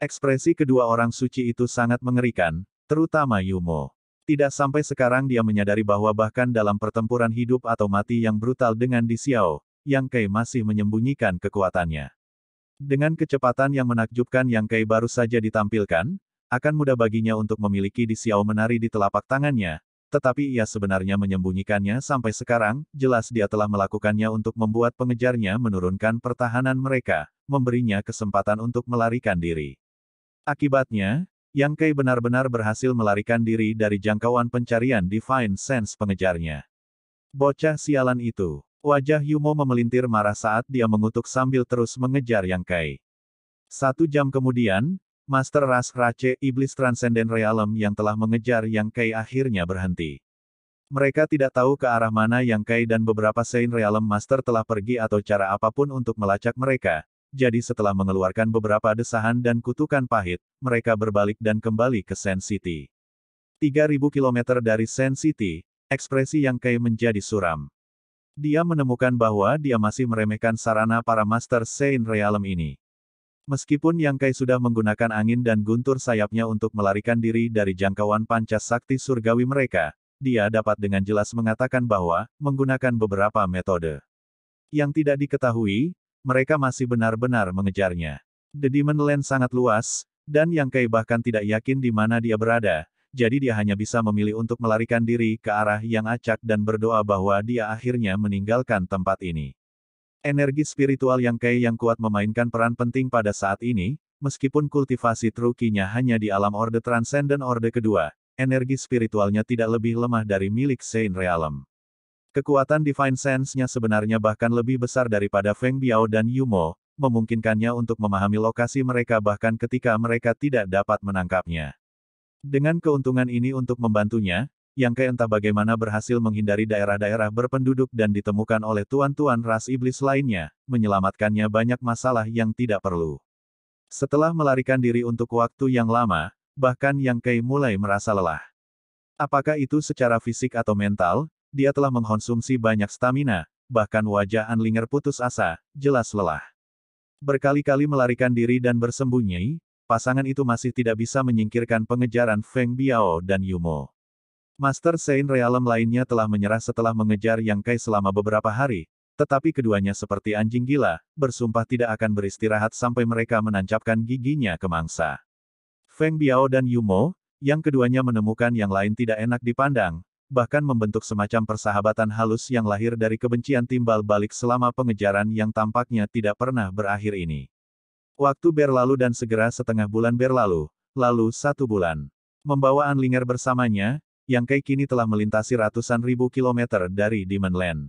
Ekspresi kedua orang suci itu sangat mengerikan, terutama Yumo. Tidak sampai sekarang dia menyadari bahwa bahkan dalam pertempuran hidup atau mati yang brutal dengan Di Xiao, Yang Kai masih menyembunyikan kekuatannya. Dengan kecepatan yang menakjubkan Yang Kai baru saja ditampilkan, akan mudah baginya untuk memiliki Di Xiao menari di telapak tangannya, tetapi ia sebenarnya menyembunyikannya sampai sekarang, jelas dia telah melakukannya untuk membuat pengejarnya menurunkan pertahanan mereka, memberinya kesempatan untuk melarikan diri. Akibatnya, yang Kei benar-benar berhasil melarikan diri dari jangkauan pencarian Divine Sense pengejarnya. Bocah sialan itu. Wajah Yumo memelintir marah saat dia mengutuk sambil terus mengejar Yang Kai. Satu jam kemudian, Master Ras Rache Iblis Transcendent Realm yang telah mengejar Yang Kai akhirnya berhenti. Mereka tidak tahu ke arah mana Yang Kai dan beberapa Saint Realm Master telah pergi atau cara apapun untuk melacak mereka, jadi setelah mengeluarkan beberapa desahan dan kutukan pahit, mereka berbalik dan kembali ke Sen City. 3000 km dari Sen City, ekspresi yang Kai menjadi suram. Dia menemukan bahwa dia masih meremehkan sarana para Master Saint Realm ini. Meskipun Yang Kai sudah menggunakan angin dan guntur sayapnya untuk melarikan diri dari jangkauan panca sakti surgawi mereka, dia dapat dengan jelas mengatakan bahwa, menggunakan beberapa metode. Yang tidak diketahui, mereka masih benar-benar mengejarnya. The Demon Land sangat luas, dan Yang Kai bahkan tidak yakin di mana dia berada, jadi dia hanya bisa memilih untuk melarikan diri ke arah yang acak dan berdoa bahwa dia akhirnya meninggalkan tempat ini. Energi spiritual Yang Kai yang kuat memainkan peran penting pada saat ini, meskipun kultivasi trukinya hanya di alam Orde Transcendent Orde kedua, energi spiritualnya tidak lebih lemah dari milik Saint Realm. Kekuatan Divine Sense-nya sebenarnya bahkan lebih besar daripada Feng Biao dan Yumo, memungkinkannya untuk memahami lokasi mereka bahkan ketika mereka tidak dapat menangkapnya. Dengan keuntungan ini untuk membantunya, Yang Ke entah bagaimana berhasil menghindari daerah-daerah berpenduduk dan ditemukan oleh tuan-tuan ras iblis lainnya, menyelamatkannya banyak masalah yang tidak perlu. Setelah melarikan diri untuk waktu yang lama, bahkan Yang Kei mulai merasa lelah. Apakah itu secara fisik atau mental, dia telah mengkonsumsi banyak stamina, bahkan wajah Anlinger putus asa, jelas lelah. Berkali-kali melarikan diri dan bersembunyi, pasangan itu masih tidak bisa menyingkirkan pengejaran Feng Biao dan Yumo. Master Saint Realm lainnya telah menyerah setelah mengejar Yang Kai selama beberapa hari, tetapi keduanya seperti anjing gila, bersumpah tidak akan beristirahat sampai mereka menancapkan giginya ke mangsa. Feng Biao dan Yumo, yang keduanya menemukan yang lain tidak enak dipandang, bahkan membentuk semacam persahabatan halus yang lahir dari kebencian timbal balik selama pengejaran yang tampaknya tidak pernah berakhir ini. Waktu berlalu dan segera setengah bulan berlalu, lalu satu bulan. Membawa Anlinger bersamanya, yang Kei kini telah melintasi ratusan ribu kilometer dari Demon Land.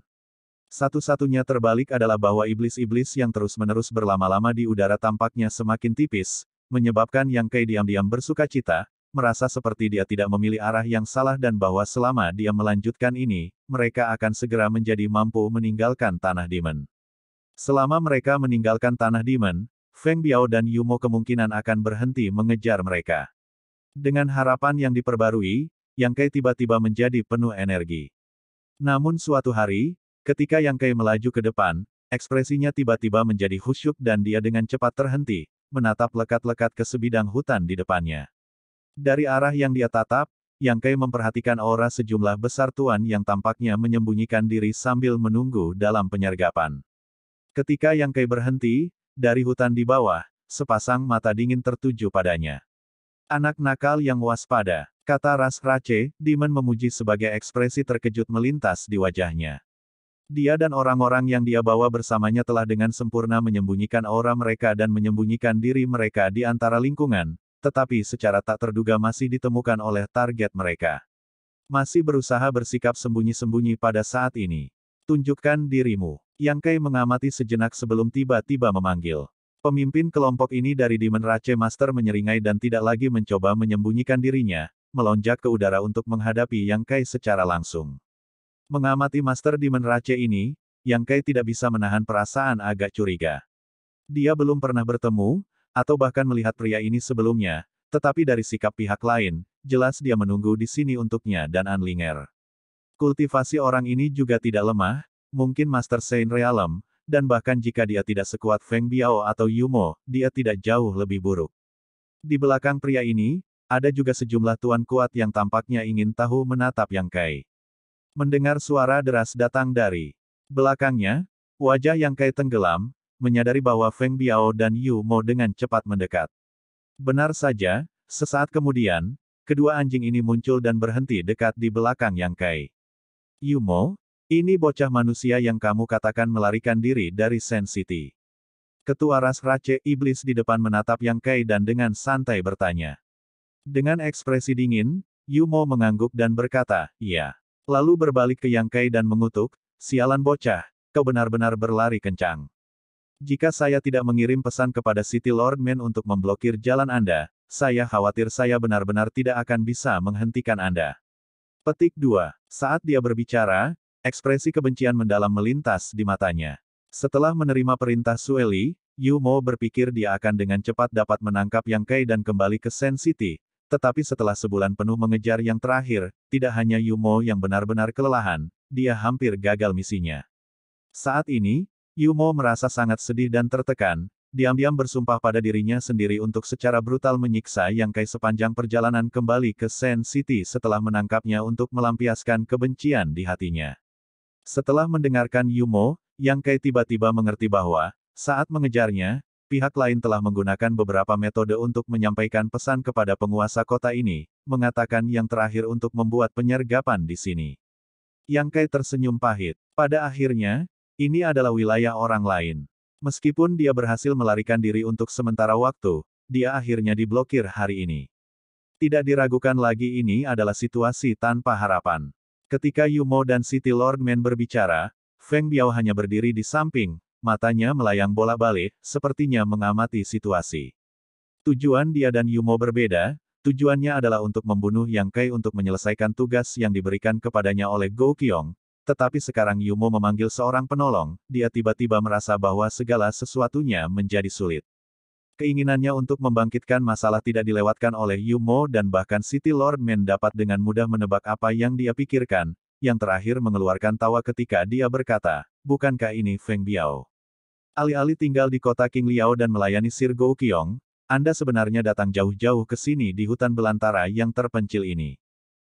Satu-satunya terbalik adalah bahwa iblis-iblis yang terus-menerus berlama-lama di udara tampaknya semakin tipis, menyebabkan Yang Kei diam-diam bersuka cita, merasa seperti dia tidak memilih arah yang salah dan bahwa selama dia melanjutkan ini, mereka akan segera menjadi mampu meninggalkan Tanah Demon. Selama mereka meninggalkan Tanah Demon, Feng Biao dan Yumo kemungkinan akan berhenti mengejar mereka. Dengan harapan yang diperbarui, Yang Kai tiba-tiba menjadi penuh energi. Namun suatu hari, ketika Yang Kai melaju ke depan, ekspresinya tiba-tiba menjadi khusyuk dan dia dengan cepat terhenti, menatap lekat-lekat ke sebidang hutan di depannya. Dari arah yang dia tatap, Yang Kai memperhatikan aura sejumlah besar tuan yang tampaknya menyembunyikan diri sambil menunggu dalam penyergapan. Ketika Yang Kai berhenti, dari hutan di bawah, sepasang mata dingin tertuju padanya. Anak nakal yang waspada, kata Ras Race, Demon memuji sebagai ekspresi terkejut melintas di wajahnya. Dia dan orang-orang yang dia bawa bersamanya telah dengan sempurna menyembunyikan aura mereka dan menyembunyikan diri mereka di antara lingkungan, tetapi secara tak terduga masih ditemukan oleh target mereka. Masih berusaha bersikap sembunyi-sembunyi pada saat ini. Tunjukkan dirimu. Yang Kai mengamati sejenak sebelum tiba-tiba memanggil. Pemimpin kelompok ini dari Demon Race Master menyeringai dan tidak lagi mencoba menyembunyikan dirinya, melonjak ke udara untuk menghadapi Yang Kai secara langsung. Mengamati Master Demon Race ini, Yang Kai tidak bisa menahan perasaan agak curiga. Dia belum pernah bertemu, atau bahkan melihat pria ini sebelumnya, tetapi dari sikap pihak lain, jelas dia menunggu di sini untuknya dan Anlinger. Kultivasi orang ini juga tidak lemah, mungkin Master Saint Realm, dan bahkan jika dia tidak sekuat Feng Biao atau Yumo, dia tidak jauh lebih buruk. Di belakang pria ini, ada juga sejumlah tuan kuat yang tampaknya ingin tahu menatap Yang Kai. Mendengar suara deras datang dari belakangnya, wajah Yang Kai tenggelam, menyadari bahwa Feng Biao dan Yu Mo dengan cepat mendekat. Benar saja, sesaat kemudian, kedua anjing ini muncul dan berhenti dekat di belakang Yang Kai. Yu Mo, ini bocah manusia yang kamu katakan melarikan diri dari Sen City. Ketua ras Race Iblis di depan menatap Yang Kai dan dengan santai bertanya. Dengan ekspresi dingin, Yu Mo mengangguk dan berkata, iya. Lalu berbalik ke Yang Kai dan mengutuk, sialan bocah, kau benar-benar berlari kencang. Jika saya tidak mengirim pesan kepada City Lord Man untuk memblokir jalan Anda, saya khawatir saya benar-benar tidak akan bisa menghentikan Anda. Petik 2. Saat dia berbicara, ekspresi kebencian mendalam melintas di matanya. Setelah menerima perintah Sueli, Yu Mo berpikir dia akan dengan cepat dapat menangkap Yang Kai dan kembali ke Sen City, tetapi setelah sebulan penuh mengejar yang terakhir, tidak hanya Yu Mo yang benar-benar kelelahan, dia hampir gagal misinya. Saat ini, Yumo merasa sangat sedih dan tertekan, diam-diam bersumpah pada dirinya sendiri untuk secara brutal menyiksa Yang Kai sepanjang perjalanan kembali ke Sen City setelah menangkapnya untuk melampiaskan kebencian di hatinya. Setelah mendengarkan Yumo, Yang Kai tiba-tiba mengerti bahwa, saat mengejarnya, pihak lain telah menggunakan beberapa metode untuk menyampaikan pesan kepada penguasa kota ini, mengatakan yang terakhir untuk membuat penyergapan di sini. Yang Kai tersenyum pahit. Pada akhirnya, ini adalah wilayah orang lain. Meskipun dia berhasil melarikan diri untuk sementara waktu, dia akhirnya diblokir hari ini. Tidak diragukan lagi ini adalah situasi tanpa harapan. Ketika Yumo dan City Lord Men berbicara, Feng Biao hanya berdiri di samping, matanya melayang bola-balik, sepertinya mengamati situasi. Tujuan dia dan Yumo berbeda, tujuannya adalah untuk membunuh Yang Kai untuk menyelesaikan tugas yang diberikan kepadanya oleh Go Qiong, tetapi sekarang Yumo memanggil seorang penolong, dia tiba-tiba merasa bahwa segala sesuatunya menjadi sulit. Keinginannya untuk membangkitkan masalah tidak dilewatkan oleh Yumo dan bahkan City Lord mendapat dapat dengan mudah menebak apa yang dia pikirkan, yang terakhir mengeluarkan tawa ketika dia berkata, bukankah ini Feng Biao? Alih-alih tinggal di kota King Liao dan melayani Sir Go Kiong, Anda sebenarnya datang jauh-jauh ke sini di hutan belantara yang terpencil ini.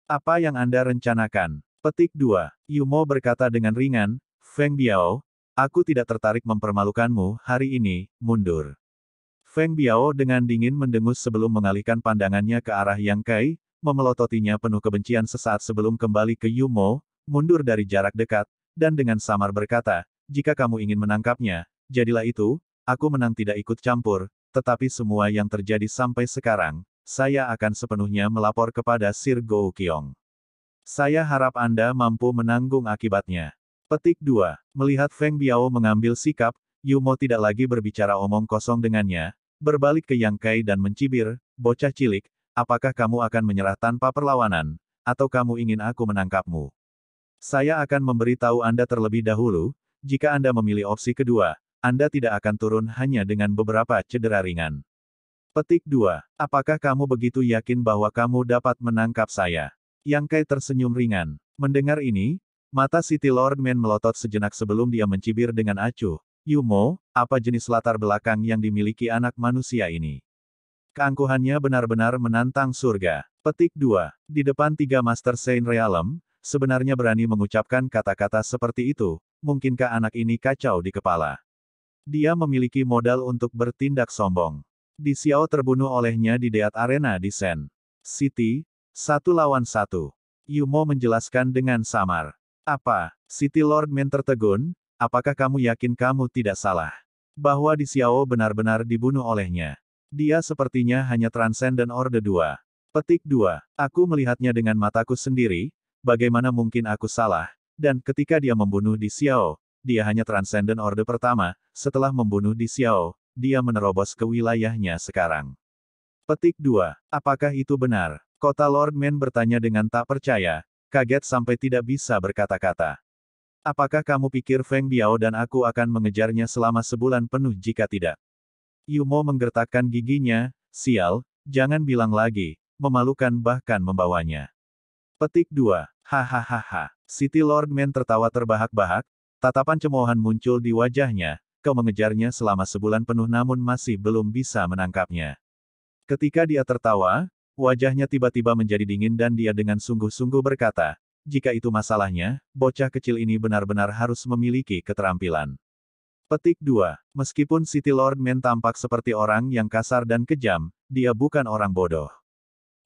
Apa yang Anda rencanakan? Petik 2. Yumo berkata dengan ringan, Feng Biao, aku tidak tertarik mempermalukanmu hari ini, mundur. Feng Biao dengan dingin mendengus sebelum mengalihkan pandangannya ke arah Yang Kai, memelototinya penuh kebencian sesaat sebelum kembali ke Yumo, mundur dari jarak dekat, dan dengan samar berkata, jika kamu ingin menangkapnya, jadilah itu, aku menang tidak ikut campur, tetapi semua yang terjadi sampai sekarang, saya akan sepenuhnya melapor kepada Sir Gou Qiong. Saya harap Anda mampu menanggung akibatnya. Petik 2. Melihat Feng Biao mengambil sikap, Yumo tidak lagi berbicara omong kosong dengannya, berbalik ke Yang Kai dan mencibir, bocah cilik, apakah kamu akan menyerah tanpa perlawanan, atau kamu ingin aku menangkapmu? Saya akan memberi tahu Anda terlebih dahulu, jika Anda memilih opsi kedua, Anda tidak akan turun hanya dengan beberapa cedera ringan. Petik 2. Apakah kamu begitu yakin bahwa kamu dapat menangkap saya? Yang Kai tersenyum ringan. Mendengar ini, mata City Lord Man melotot sejenak sebelum dia mencibir dengan acuh. Yumo, apa jenis latar belakang yang dimiliki anak manusia ini? Keangkuhannya benar-benar menantang surga. Petik 2. Di depan tiga Master Saint Realm, sebenarnya berani mengucapkan kata-kata seperti itu, mungkinkah anak ini kacau di kepala? Dia memiliki modal untuk bertindak sombong. Di Xiao terbunuh olehnya di Deat Arena di Sen. City, satu lawan satu. Yumo menjelaskan dengan samar. Apa, City Lord Men tertegun, apakah kamu yakin kamu tidak salah? Bahwa Di Xiao benar-benar dibunuh olehnya. Dia sepertinya hanya Transcendent Order 2. Petik 2. Aku melihatnya dengan mataku sendiri, bagaimana mungkin aku salah, dan ketika dia membunuh Di Xiao, dia hanya Transcendent Order pertama, setelah membunuh Di Xiao, dia menerobos ke wilayahnya sekarang. Petik 2. Apakah itu benar? Kota Lord Man bertanya dengan tak percaya, kaget sampai tidak bisa berkata-kata. Apakah kamu pikir Feng Biao dan aku akan mengejarnya selama sebulan penuh jika tidak? Yumo menggertakkan giginya, sial, jangan bilang lagi, memalukan bahkan membawanya. Petik 2. Hahaha. City Lord Man tertawa terbahak-bahak, tatapan cemoohan muncul di wajahnya, kau mengejarnya selama sebulan penuh namun masih belum bisa menangkapnya. Ketika dia tertawa, Wajahnya tiba-tiba menjadi dingin dan dia dengan sungguh-sungguh berkata, jika itu masalahnya, bocah kecil ini benar-benar harus memiliki keterampilan. Petik 2. Meskipun City Lord men tampak seperti orang yang kasar dan kejam, dia bukan orang bodoh.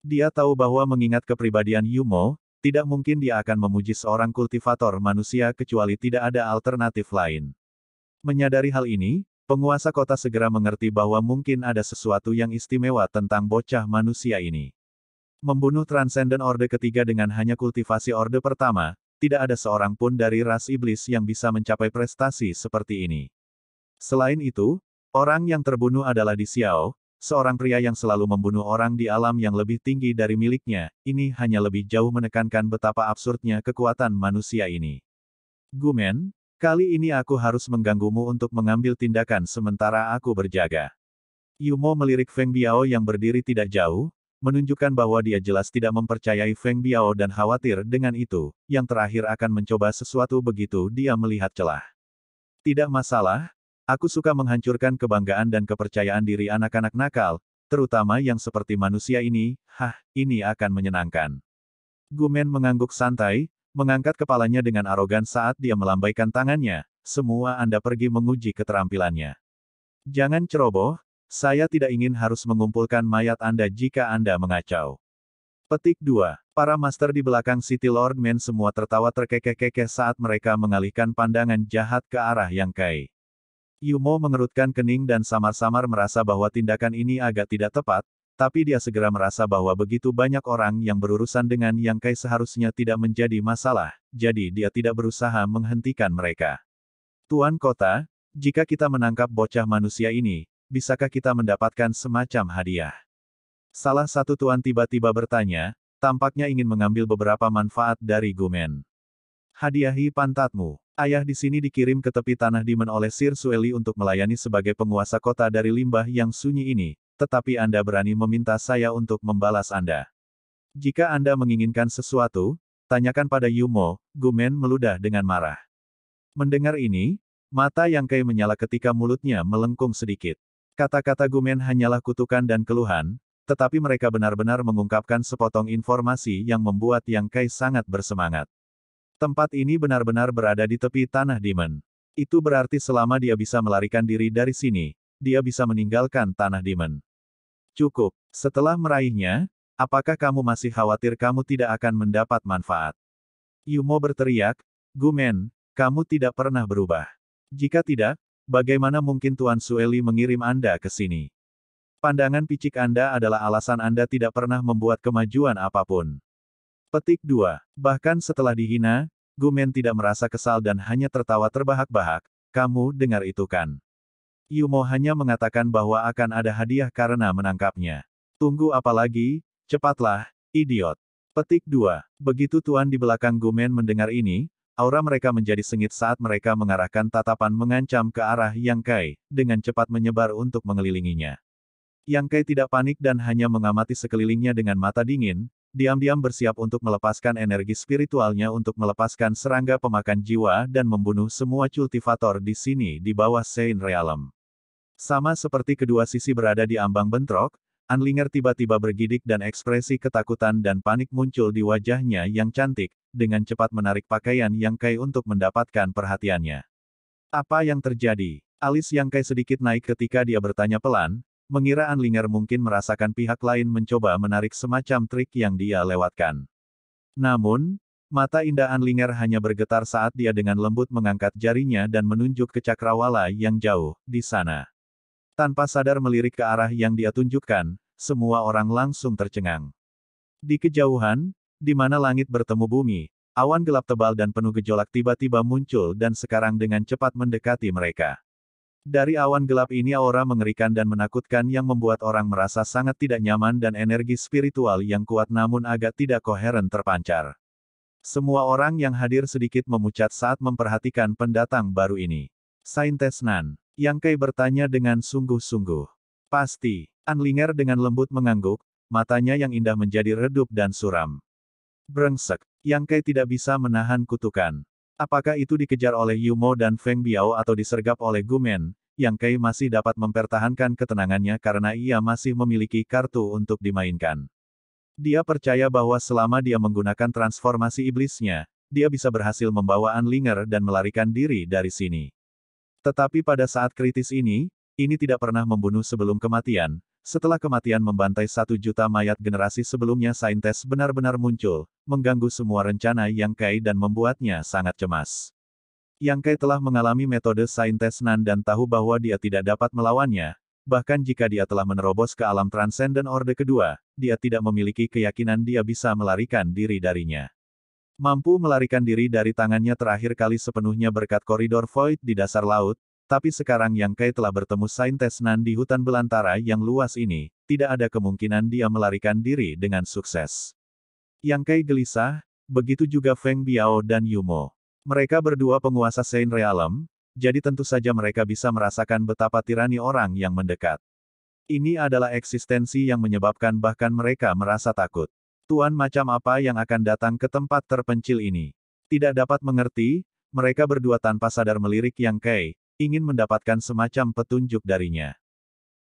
Dia tahu bahwa mengingat kepribadian Yumo, tidak mungkin dia akan memuji seorang kultivator manusia kecuali tidak ada alternatif lain. Menyadari hal ini, Penguasa kota segera mengerti bahwa mungkin ada sesuatu yang istimewa tentang bocah manusia ini. Membunuh Transcendent Orde ketiga dengan hanya kultivasi Orde pertama, tidak ada seorang pun dari ras iblis yang bisa mencapai prestasi seperti ini. Selain itu, orang yang terbunuh adalah Di Xiao, seorang pria yang selalu membunuh orang di alam yang lebih tinggi dari miliknya, ini hanya lebih jauh menekankan betapa absurdnya kekuatan manusia ini. Gumen, Kali ini aku harus mengganggumu untuk mengambil tindakan sementara aku berjaga. Yumo melirik Feng Biao yang berdiri tidak jauh, menunjukkan bahwa dia jelas tidak mempercayai Feng Biao dan khawatir dengan itu, yang terakhir akan mencoba sesuatu begitu dia melihat celah. Tidak masalah, aku suka menghancurkan kebanggaan dan kepercayaan diri anak-anak nakal, terutama yang seperti manusia ini, hah, ini akan menyenangkan. Gumen mengangguk santai, mengangkat kepalanya dengan arogan saat dia melambaikan tangannya, semua Anda pergi menguji keterampilannya. Jangan ceroboh, saya tidak ingin harus mengumpulkan mayat Anda jika Anda mengacau. Petik 2. Para master di belakang City Lord Men semua tertawa terkekeh-kekeh saat mereka mengalihkan pandangan jahat ke arah Yang Kai. Yumo mengerutkan kening dan samar-samar merasa bahwa tindakan ini agak tidak tepat, tapi dia segera merasa bahwa begitu banyak orang yang berurusan dengan Yang Kai seharusnya tidak menjadi masalah, jadi dia tidak berusaha menghentikan mereka. Tuan Kota, jika kita menangkap bocah manusia ini, bisakah kita mendapatkan semacam hadiah? Salah satu tuan tiba-tiba bertanya, tampaknya ingin mengambil beberapa manfaat dari Gumen. Hadiahi pantatmu. Ayah di sini dikirim ke tepi tanah Dimen oleh Sir Sueli untuk melayani sebagai penguasa kota dari limbah yang sunyi ini, tetapi Anda berani meminta saya untuk membalas Anda. Jika Anda menginginkan sesuatu, tanyakan pada Yumo, Gumen meludah dengan marah. Mendengar ini, mata yang Kai menyala ketika mulutnya melengkung sedikit. Kata-kata Gumen hanyalah kutukan dan keluhan, tetapi mereka benar-benar mengungkapkan sepotong informasi yang membuat Yang Kai sangat bersemangat. Tempat ini benar-benar berada di tepi tanah Demon. Itu berarti selama dia bisa melarikan diri dari sini, dia bisa meninggalkan tanah Demon. Cukup. Setelah meraihnya, apakah kamu masih khawatir kamu tidak akan mendapat manfaat? Yumo berteriak, Gumen, kamu tidak pernah berubah. Jika tidak, bagaimana mungkin Tuan Sueli mengirim Anda ke sini? Pandangan picik Anda adalah alasan Anda tidak pernah membuat kemajuan apapun. Petik 2. Bahkan setelah dihina, Gumen tidak merasa kesal dan hanya tertawa terbahak-bahak, kamu dengar itu kan? Yumo hanya mengatakan bahwa akan ada hadiah karena menangkapnya. Tunggu apa lagi? Cepatlah, idiot. Petik 2. Begitu Tuan di belakang Gumen mendengar ini, aura mereka menjadi sengit saat mereka mengarahkan tatapan mengancam ke arah Yang Kai, dengan cepat menyebar untuk mengelilinginya. Yang Kai tidak panik dan hanya mengamati sekelilingnya dengan mata dingin, diam-diam bersiap untuk melepaskan energi spiritualnya untuk melepaskan serangga pemakan jiwa dan membunuh semua cultivator di sini di bawah Sein Realm. Sama seperti kedua sisi berada di ambang bentrok, Anlinger tiba-tiba bergidik dan ekspresi ketakutan dan panik muncul di wajahnya yang cantik, dengan cepat menarik pakaian Yang Kai untuk mendapatkan perhatiannya. Apa yang terjadi? Alis Yang Kai sedikit naik ketika dia bertanya pelan, mengira Anlinger mungkin merasakan pihak lain mencoba menarik semacam trik yang dia lewatkan. Namun, mata indah Anlinger hanya bergetar saat dia dengan lembut mengangkat jarinya dan menunjuk ke cakrawala yang jauh, di sana. Tanpa sadar melirik ke arah yang dia tunjukkan, semua orang langsung tercengang. Di kejauhan, di mana langit bertemu bumi, awan gelap tebal dan penuh gejolak tiba-tiba muncul dan sekarang dengan cepat mendekati mereka. Dari awan gelap ini aura mengerikan dan menakutkan yang membuat orang merasa sangat tidak nyaman dan energi spiritual yang kuat namun agak tidak koheren terpancar. Semua orang yang hadir sedikit memucat saat memperhatikan pendatang baru ini. Saintes Nan, yang Kai bertanya dengan sungguh-sungguh. Pasti, Anlinger dengan lembut mengangguk, matanya yang indah menjadi redup dan suram. Brengsek, Yang Kai tidak bisa menahan kutukan. Apakah itu dikejar oleh Yumo dan Feng Biao atau disergap oleh Gumen, Yang Kai masih dapat mempertahankan ketenangannya karena ia masih memiliki kartu untuk dimainkan. Dia percaya bahwa selama dia menggunakan transformasi iblisnya, dia bisa berhasil membawa Anlinger dan melarikan diri dari sini. Tetapi pada saat kritis ini, ini tidak pernah membunuh sebelum kematian. Setelah kematian membantai satu juta mayat generasi sebelumnya Saintes benar-benar muncul, mengganggu semua rencana Yang Kai dan membuatnya sangat cemas. Yang Kai telah mengalami metode Saintes Nan dan tahu bahwa dia tidak dapat melawannya, bahkan jika dia telah menerobos ke alam transenden Orde Kedua, dia tidak memiliki keyakinan dia bisa melarikan diri darinya. Mampu melarikan diri dari tangannya terakhir kali sepenuhnya berkat koridor void di dasar laut, tapi sekarang yang Kai telah bertemu Saint Tesnan di hutan belantara yang luas ini, tidak ada kemungkinan dia melarikan diri dengan sukses. Yang Kai gelisah, begitu juga Feng Biao dan Yumo. Mereka berdua penguasa Saint Realm, jadi tentu saja mereka bisa merasakan betapa tirani orang yang mendekat. Ini adalah eksistensi yang menyebabkan bahkan mereka merasa takut. Tuan macam apa yang akan datang ke tempat terpencil ini? Tidak dapat mengerti, mereka berdua tanpa sadar melirik Yang Kai, ingin mendapatkan semacam petunjuk darinya.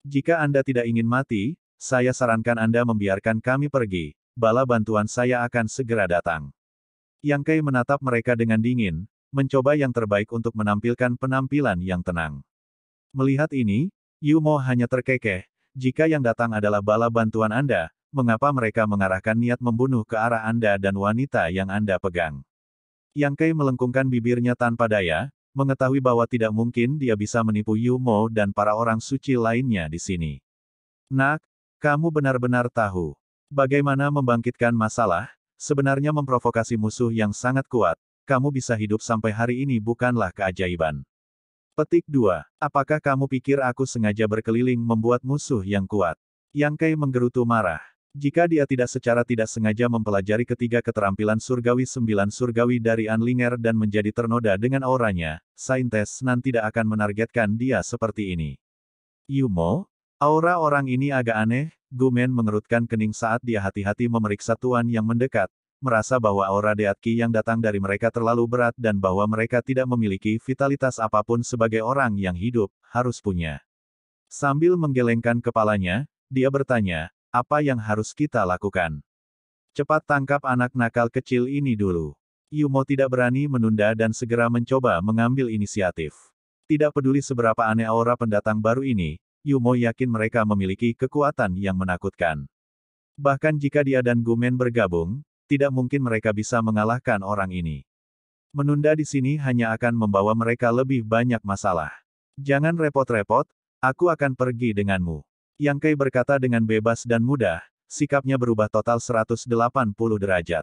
Jika Anda tidak ingin mati, saya sarankan Anda membiarkan kami pergi, bala bantuan saya akan segera datang. Yang Kai menatap mereka dengan dingin, mencoba yang terbaik untuk menampilkan penampilan yang tenang. Melihat ini, Yumo hanya terkekeh, jika yang datang adalah bala bantuan Anda, mengapa mereka mengarahkan niat membunuh ke arah Anda dan wanita yang Anda pegang. Yang Kei melengkungkan bibirnya tanpa daya, mengetahui bahwa tidak mungkin dia bisa menipu Yu Mo dan para orang suci lainnya di sini. Nak, kamu benar-benar tahu bagaimana membangkitkan masalah, sebenarnya memprovokasi musuh yang sangat kuat, kamu bisa hidup sampai hari ini bukanlah keajaiban. Petik 2. Apakah kamu pikir aku sengaja berkeliling membuat musuh yang kuat? Yang Kai menggerutu marah. Jika dia tidak secara tidak sengaja mempelajari ketiga keterampilan surgawi sembilan surgawi dari Anlinger dan menjadi ternoda dengan auranya, Saintes Nan tidak akan menargetkan dia seperti ini. Yumo, aura orang ini agak aneh, Gumen mengerutkan kening saat dia hati-hati memeriksa tuan yang mendekat, merasa bahwa aura Deatki yang datang dari mereka terlalu berat dan bahwa mereka tidak memiliki vitalitas apapun sebagai orang yang hidup, harus punya. Sambil menggelengkan kepalanya, dia bertanya, apa yang harus kita lakukan? Cepat tangkap anak nakal kecil ini dulu. Yumo tidak berani menunda dan segera mencoba mengambil inisiatif. Tidak peduli seberapa aneh aura pendatang baru ini, Yumo yakin mereka memiliki kekuatan yang menakutkan. Bahkan jika dia dan Gumen bergabung, tidak mungkin mereka bisa mengalahkan orang ini. Menunda di sini hanya akan membawa mereka lebih banyak masalah. Jangan repot-repot, aku akan pergi denganmu. Yang Kai berkata dengan bebas dan mudah, sikapnya berubah total 180 derajat.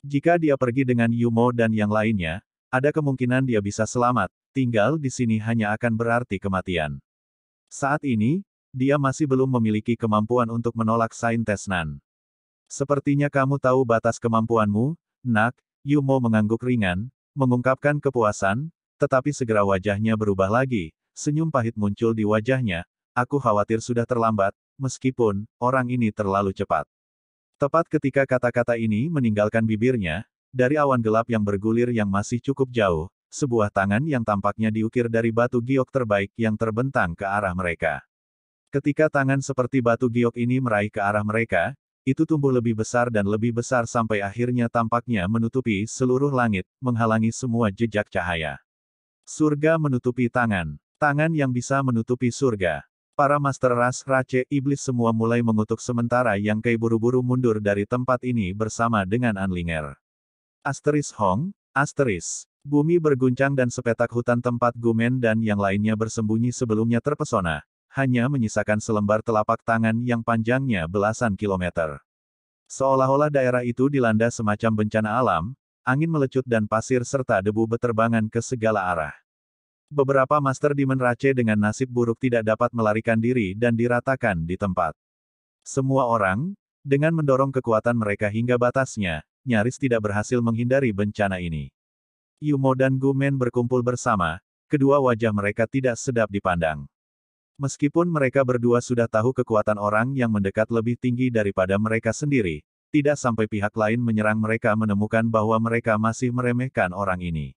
Jika dia pergi dengan Yumo dan yang lainnya, ada kemungkinan dia bisa selamat, tinggal di sini hanya akan berarti kematian. Saat ini, dia masih belum memiliki kemampuan untuk menolak Saintes Tesnan. Sepertinya kamu tahu batas kemampuanmu, nak, Yumo mengangguk ringan, mengungkapkan kepuasan, tetapi segera wajahnya berubah lagi, senyum pahit muncul di wajahnya, Aku khawatir sudah terlambat, meskipun orang ini terlalu cepat. Tepat ketika kata-kata ini meninggalkan bibirnya, dari awan gelap yang bergulir yang masih cukup jauh, sebuah tangan yang tampaknya diukir dari batu giok terbaik yang terbentang ke arah mereka. Ketika tangan seperti batu giok ini meraih ke arah mereka, itu tumbuh lebih besar dan lebih besar sampai akhirnya tampaknya menutupi seluruh langit, menghalangi semua jejak cahaya. Surga menutupi tangan. Tangan yang bisa menutupi surga. Para Master Ras Race Iblis semua mulai mengutuk sementara yang Kei buru-buru mundur dari tempat ini bersama dengan Anlinger. Asteris Hong, Asteris. Bumi berguncang dan sepetak hutan tempat Gumen dan yang lainnya bersembunyi sebelumnya terpesona, hanya menyisakan selembar telapak tangan yang panjangnya belasan kilometer. Seolah-olah daerah itu dilanda semacam bencana alam, angin melecut dan pasir serta debu beterbangan ke segala arah. Beberapa Master Demon Race dengan nasib buruk tidak dapat melarikan diri dan diratakan di tempat. Semua orang, dengan mendorong kekuatan mereka hingga batasnya, nyaris tidak berhasil menghindari bencana ini. Yumo dan Gumen berkumpul bersama, kedua wajah mereka tidak sedap dipandang. Meskipun mereka berdua sudah tahu kekuatan orang yang mendekat lebih tinggi daripada mereka sendiri, tidak sampai pihak lain menyerang mereka menemukan bahwa mereka masih meremehkan orang ini.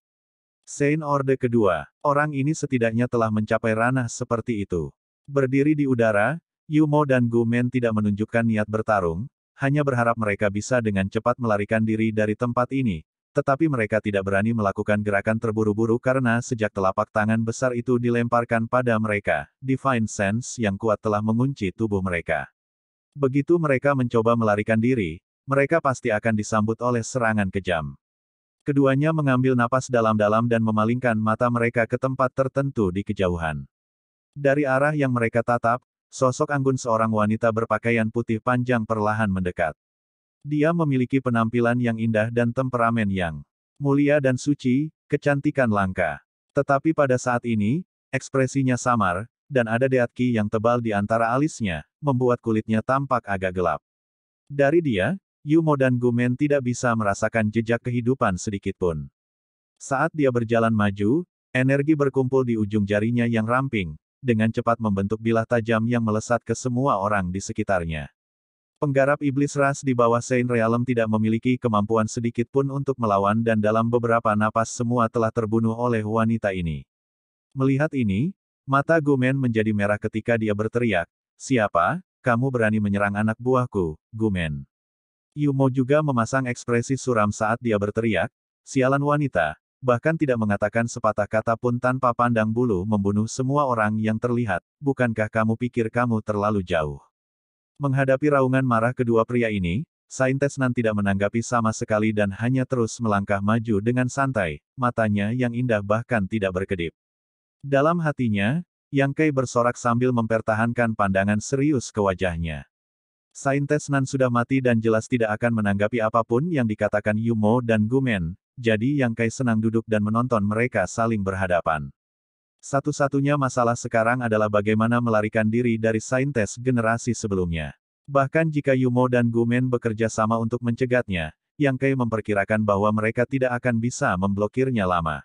Saint Orde kedua, orang ini setidaknya telah mencapai ranah seperti itu. Berdiri di udara, Yumo dan Gu Men tidak menunjukkan niat bertarung, hanya berharap mereka bisa dengan cepat melarikan diri dari tempat ini, tetapi mereka tidak berani melakukan gerakan terburu-buru karena sejak telapak tangan besar itu dilemparkan pada mereka, Divine Sense yang kuat telah mengunci tubuh mereka. Begitu mereka mencoba melarikan diri, mereka pasti akan disambut oleh serangan kejam. Keduanya mengambil napas dalam-dalam dan memalingkan mata mereka ke tempat tertentu di kejauhan. Dari arah yang mereka tatap, sosok anggun seorang wanita berpakaian putih panjang perlahan mendekat. Dia memiliki penampilan yang indah dan temperamen yang mulia dan suci, kecantikan langka. Tetapi pada saat ini, ekspresinya samar, dan ada deatki yang tebal di antara alisnya, membuat kulitnya tampak agak gelap. Dari dia, Yumo dan Gumen tidak bisa merasakan jejak kehidupan sedikitpun. Saat dia berjalan maju, energi berkumpul di ujung jarinya yang ramping, dengan cepat membentuk bilah tajam yang melesat ke semua orang di sekitarnya. Penggarap iblis ras di bawah Saint Realm tidak memiliki kemampuan sedikitpun untuk melawan dan dalam beberapa napas semua telah terbunuh oleh wanita ini. Melihat ini, mata Gumen menjadi merah ketika dia berteriak, Siapa, kamu berani menyerang anak buahku, Gumen? Yumo juga memasang ekspresi suram saat dia berteriak, sialan wanita, bahkan tidak mengatakan sepatah kata pun tanpa pandang bulu membunuh semua orang yang terlihat, bukankah kamu pikir kamu terlalu jauh? Menghadapi raungan marah kedua pria ini, Saintes nan tidak menanggapi sama sekali dan hanya terus melangkah maju dengan santai, matanya yang indah bahkan tidak berkedip. Dalam hatinya, Yang Kai bersorak sambil mempertahankan pandangan serius ke wajahnya. Saintes Nan sudah mati dan jelas tidak akan menanggapi apapun yang dikatakan Yumo dan Gumen, jadi Yang Kai senang duduk dan menonton mereka saling berhadapan. Satu-satunya masalah sekarang adalah bagaimana melarikan diri dari saintes generasi sebelumnya. Bahkan jika Yumo dan Gumen bekerja sama untuk mencegatnya, Yang Kai memperkirakan bahwa mereka tidak akan bisa memblokirnya lama.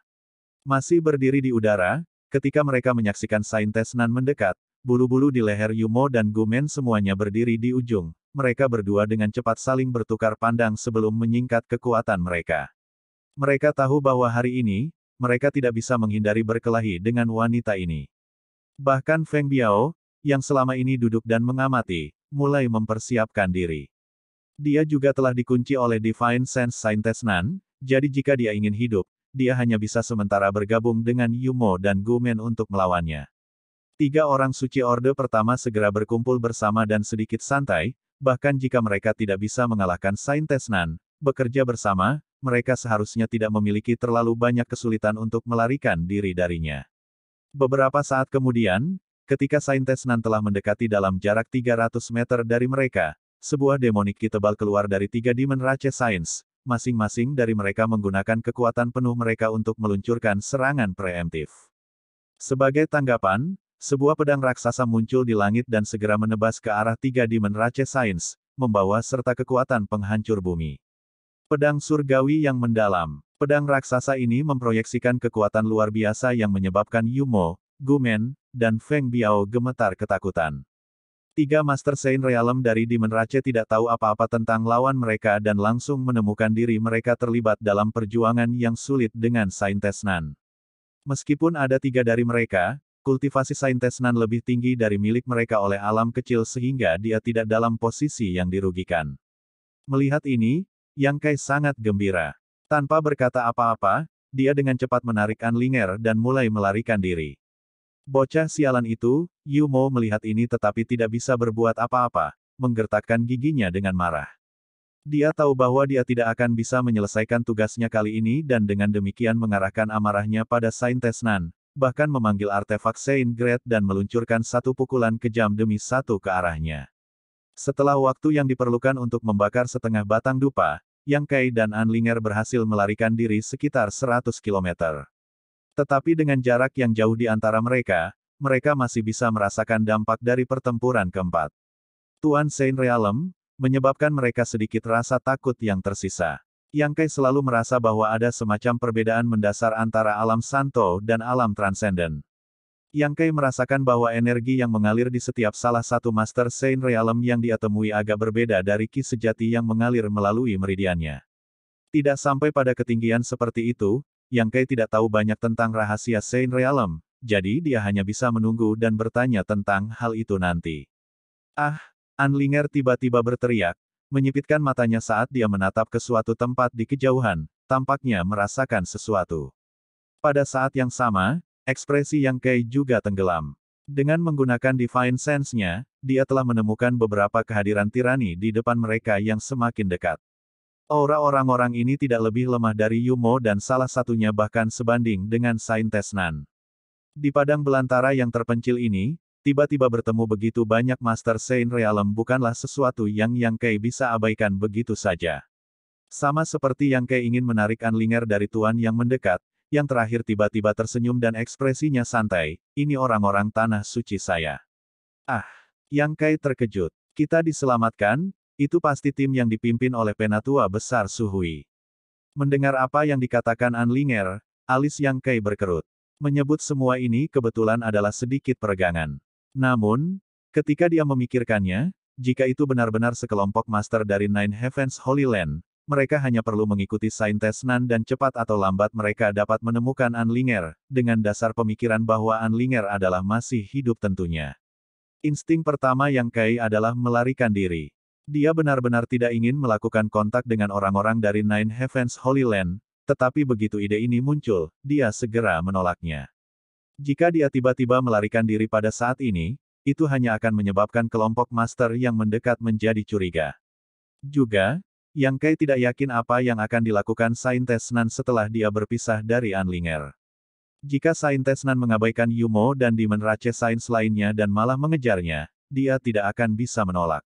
Masih berdiri di udara, ketika mereka menyaksikan saintes Nan mendekat, bulu-bulu di leher Yumo dan Gumen semuanya berdiri di ujung. Mereka berdua dengan cepat saling bertukar pandang sebelum menyingkat kekuatan mereka. Mereka tahu bahwa hari ini, mereka tidak bisa menghindari berkelahi dengan wanita ini. Bahkan Feng Biao, yang selama ini duduk dan mengamati, mulai mempersiapkan diri. Dia juga telah dikunci oleh Divine Sense Saintesnan, jadi jika dia ingin hidup, dia hanya bisa sementara bergabung dengan Yumo dan Gumen untuk melawannya. Tiga orang suci orde pertama segera berkumpul bersama dan sedikit santai, bahkan jika mereka tidak bisa mengalahkan Saint bekerja bersama, mereka seharusnya tidak memiliki terlalu banyak kesulitan untuk melarikan diri darinya. Beberapa saat kemudian, ketika Saint telah mendekati dalam jarak 300 meter dari mereka, sebuah demonik tebal keluar dari tiga Demon race sains. masing-masing dari mereka menggunakan kekuatan penuh mereka untuk meluncurkan serangan preemptif. Sebagai tanggapan, sebuah pedang raksasa muncul di langit dan segera menebas ke arah tiga Demon Rache Sains, membawa serta kekuatan penghancur bumi. Pedang surgawi yang mendalam. Pedang raksasa ini memproyeksikan kekuatan luar biasa yang menyebabkan Yumo, Gumen, dan Feng Biao gemetar ketakutan. Tiga Master Saint Realm dari Demon Rache tidak tahu apa-apa tentang lawan mereka dan langsung menemukan diri mereka terlibat dalam perjuangan yang sulit dengan Saint Meskipun ada tiga dari mereka, Kultivasi Saintesnan lebih tinggi dari milik mereka oleh alam kecil sehingga dia tidak dalam posisi yang dirugikan. Melihat ini, Yang Kai sangat gembira. Tanpa berkata apa-apa, dia dengan cepat menarik Anlinger dan mulai melarikan diri. Bocah sialan itu, Yu Mo melihat ini tetapi tidak bisa berbuat apa-apa, menggertakkan giginya dengan marah. Dia tahu bahwa dia tidak akan bisa menyelesaikan tugasnya kali ini dan dengan demikian mengarahkan amarahnya pada Nan, bahkan memanggil artefak Saint Great dan meluncurkan satu pukulan kejam demi satu ke arahnya. Setelah waktu yang diperlukan untuk membakar setengah batang dupa, Yang Kai dan Anlinger berhasil melarikan diri sekitar 100 km. Tetapi dengan jarak yang jauh di antara mereka, mereka masih bisa merasakan dampak dari pertempuran keempat. Tuan Saint Realem, menyebabkan mereka sedikit rasa takut yang tersisa. Yang Kai selalu merasa bahwa ada semacam perbedaan mendasar antara alam santo dan alam transenden. Yang Kai merasakan bahwa energi yang mengalir di setiap salah satu Master Saint Realm yang dia temui agak berbeda dari ki sejati yang mengalir melalui meridiannya. Tidak sampai pada ketinggian seperti itu, Yang Kai tidak tahu banyak tentang rahasia Saint Realm, jadi dia hanya bisa menunggu dan bertanya tentang hal itu nanti. Ah, Anlinger tiba-tiba berteriak, menyipitkan matanya saat dia menatap ke suatu tempat di kejauhan, tampaknya merasakan sesuatu. Pada saat yang sama, ekspresi Yang Kei juga tenggelam. Dengan menggunakan Divine Sense-nya, dia telah menemukan beberapa kehadiran tirani di depan mereka yang semakin dekat. Aura orang-orang ini tidak lebih lemah dari Yumo dan salah satunya bahkan sebanding dengan Saint Tesnan. Di padang belantara yang terpencil ini, tiba-tiba bertemu begitu banyak Master Saint Realm bukanlah sesuatu yang Yang Kei bisa abaikan begitu saja. Sama seperti Yang Kei ingin menarik Anlinger dari tuan yang mendekat, yang terakhir tiba-tiba tersenyum dan ekspresinya santai, ini orang-orang tanah suci saya. Ah, Yang Kai terkejut. Kita diselamatkan, itu pasti tim yang dipimpin oleh penatua besar Suhui. Mendengar apa yang dikatakan Anlinger, alis Yang Kai berkerut. Menyebut semua ini kebetulan adalah sedikit peregangan. Namun, ketika dia memikirkannya, jika itu benar-benar sekelompok master dari Nine Heavens Holy Land, mereka hanya perlu mengikuti saintes Nan dan cepat atau lambat mereka dapat menemukan Ling'er dengan dasar pemikiran bahwa Ling'er adalah masih hidup tentunya. Insting pertama yang Kai adalah melarikan diri. Dia benar-benar tidak ingin melakukan kontak dengan orang-orang dari Nine Heavens Holy Land, tetapi begitu ide ini muncul, dia segera menolaknya. Jika dia tiba-tiba melarikan diri pada saat ini, itu hanya akan menyebabkan kelompok master yang mendekat menjadi curiga. Juga, Yang kai tidak yakin apa yang akan dilakukan Tesnan setelah dia berpisah dari Anlinger. Jika Tesnan mengabaikan Yumo dan Demon Rache Sains lainnya dan malah mengejarnya, dia tidak akan bisa menolak.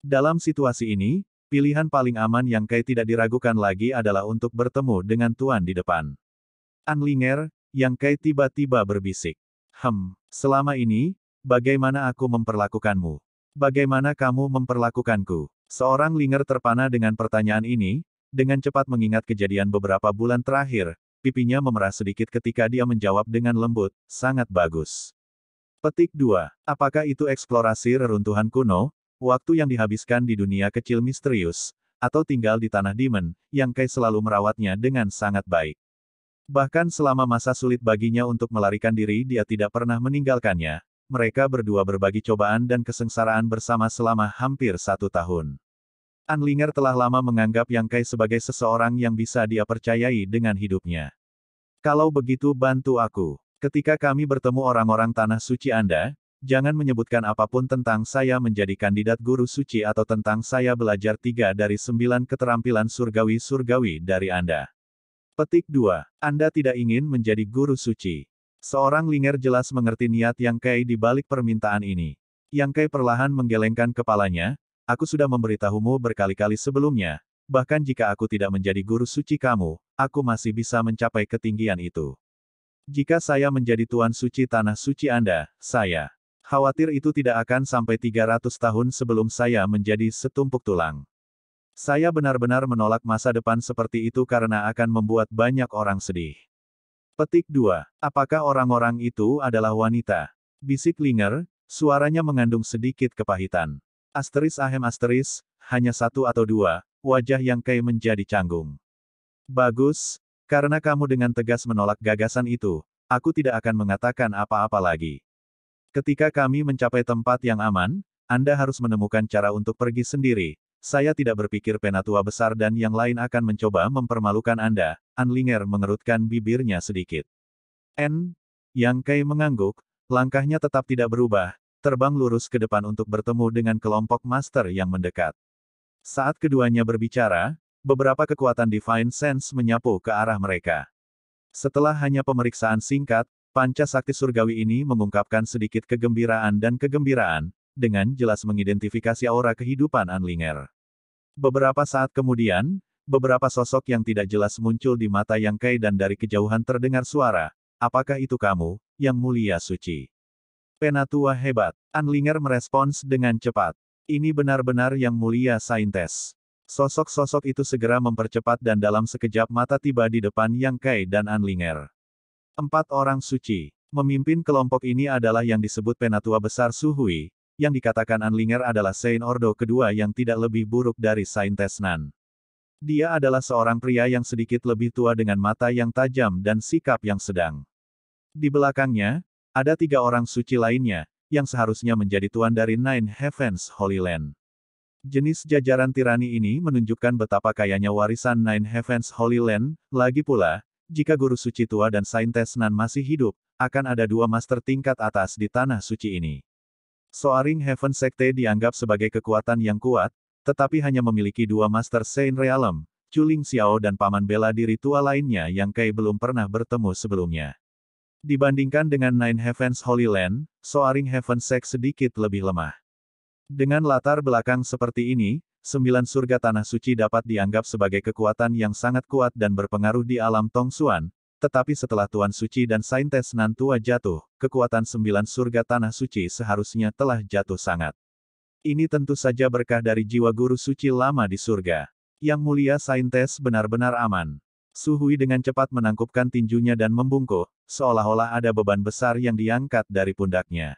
Dalam situasi ini, pilihan paling aman yang kai tidak diragukan lagi adalah untuk bertemu dengan Tuan di depan. Anlinger, yang Kai tiba-tiba berbisik. Hem, selama ini, bagaimana aku memperlakukanmu? Bagaimana kamu memperlakukanku? Seorang linger terpana dengan pertanyaan ini, dengan cepat mengingat kejadian beberapa bulan terakhir, pipinya memerah sedikit ketika dia menjawab dengan lembut, sangat bagus. Petik 2. Apakah itu eksplorasi reruntuhan kuno, waktu yang dihabiskan di dunia kecil misterius, atau tinggal di tanah demon, yang Kai selalu merawatnya dengan sangat baik? Bahkan selama masa sulit baginya untuk melarikan diri dia tidak pernah meninggalkannya. Mereka berdua berbagi cobaan dan kesengsaraan bersama selama hampir satu tahun. Anlinger telah lama menganggap Yang Kai sebagai seseorang yang bisa dia percayai dengan hidupnya. Kalau begitu bantu aku. Ketika kami bertemu orang-orang tanah suci Anda, jangan menyebutkan apapun tentang saya menjadi kandidat guru suci atau tentang saya belajar tiga dari sembilan keterampilan surgawi-surgawi dari Anda. Petik 2. Anda tidak ingin menjadi guru suci. Seorang linger jelas mengerti niat Yang Kai di balik permintaan ini. Yang Kai perlahan menggelengkan kepalanya, aku sudah memberitahumu berkali-kali sebelumnya, bahkan jika aku tidak menjadi guru suci kamu, aku masih bisa mencapai ketinggian itu. Jika saya menjadi tuan suci tanah suci Anda, saya khawatir itu tidak akan sampai 300 tahun sebelum saya menjadi setumpuk tulang. Saya benar-benar menolak masa depan seperti itu karena akan membuat banyak orang sedih. Petik 2. Apakah orang-orang itu adalah wanita? Bisik Linger, suaranya mengandung sedikit kepahitan. Asteris ahem asteris, hanya satu atau dua, wajah yang kaya menjadi canggung. Bagus, karena kamu dengan tegas menolak gagasan itu, aku tidak akan mengatakan apa-apa lagi. Ketika kami mencapai tempat yang aman, Anda harus menemukan cara untuk pergi sendiri, saya tidak berpikir penatua besar dan yang lain akan mencoba mempermalukan Anda, Anlinger mengerutkan bibirnya sedikit. N. Yang Kai mengangguk, langkahnya tetap tidak berubah, terbang lurus ke depan untuk bertemu dengan kelompok master yang mendekat. Saat keduanya berbicara, beberapa kekuatan Divine Sense menyapu ke arah mereka. Setelah hanya pemeriksaan singkat, panca sakti surgawi ini mengungkapkan sedikit kegembiraan dan kegembiraan, dengan jelas mengidentifikasi aura kehidupan Anlinger. Beberapa saat kemudian, beberapa sosok yang tidak jelas muncul di mata Yang Kai dan dari kejauhan terdengar suara, apakah itu kamu, Yang Mulia Suci? Penatua hebat, Anlinger merespons dengan cepat. Ini benar-benar Yang Mulia Saintes. Sosok-sosok itu segera mempercepat dan dalam sekejap mata tiba di depan Yang Kai dan Anlinger. Empat orang suci. Memimpin kelompok ini adalah yang disebut Penatua Besar Suhui, yang dikatakan Anlinger adalah Saint Ordo kedua yang tidak lebih buruk dari Saint Tesnan. Dia adalah seorang pria yang sedikit lebih tua dengan mata yang tajam dan sikap yang sedang. Di belakangnya, ada tiga orang suci lainnya, yang seharusnya menjadi tuan dari Nine Heavens Holy Land. Jenis jajaran tirani ini menunjukkan betapa kayanya warisan Nine Heavens Holy Land, lagi pula, jika guru suci tua dan Saint Tesnan masih hidup, akan ada dua master tingkat atas di tanah suci ini. Soaring Heaven Sekte dianggap sebagai kekuatan yang kuat, tetapi hanya memiliki dua Master Saint Realm, Chuling Xiao dan Paman Bela Diri tua lainnya yang Kai belum pernah bertemu sebelumnya. Dibandingkan dengan Nine Heavens Holy Land, Soaring Heaven Sect sedikit lebih lemah. Dengan latar belakang seperti ini, sembilan surga tanah suci dapat dianggap sebagai kekuatan yang sangat kuat dan berpengaruh di alam Tong Suan. Tetapi setelah Tuan Suci dan Saintes Nantua jatuh, kekuatan sembilan surga tanah suci seharusnya telah jatuh sangat. Ini tentu saja berkah dari jiwa guru suci lama di surga. Yang mulia Saintes benar-benar aman. Suhui dengan cepat menangkupkan tinjunya dan membungkuk, seolah-olah ada beban besar yang diangkat dari pundaknya.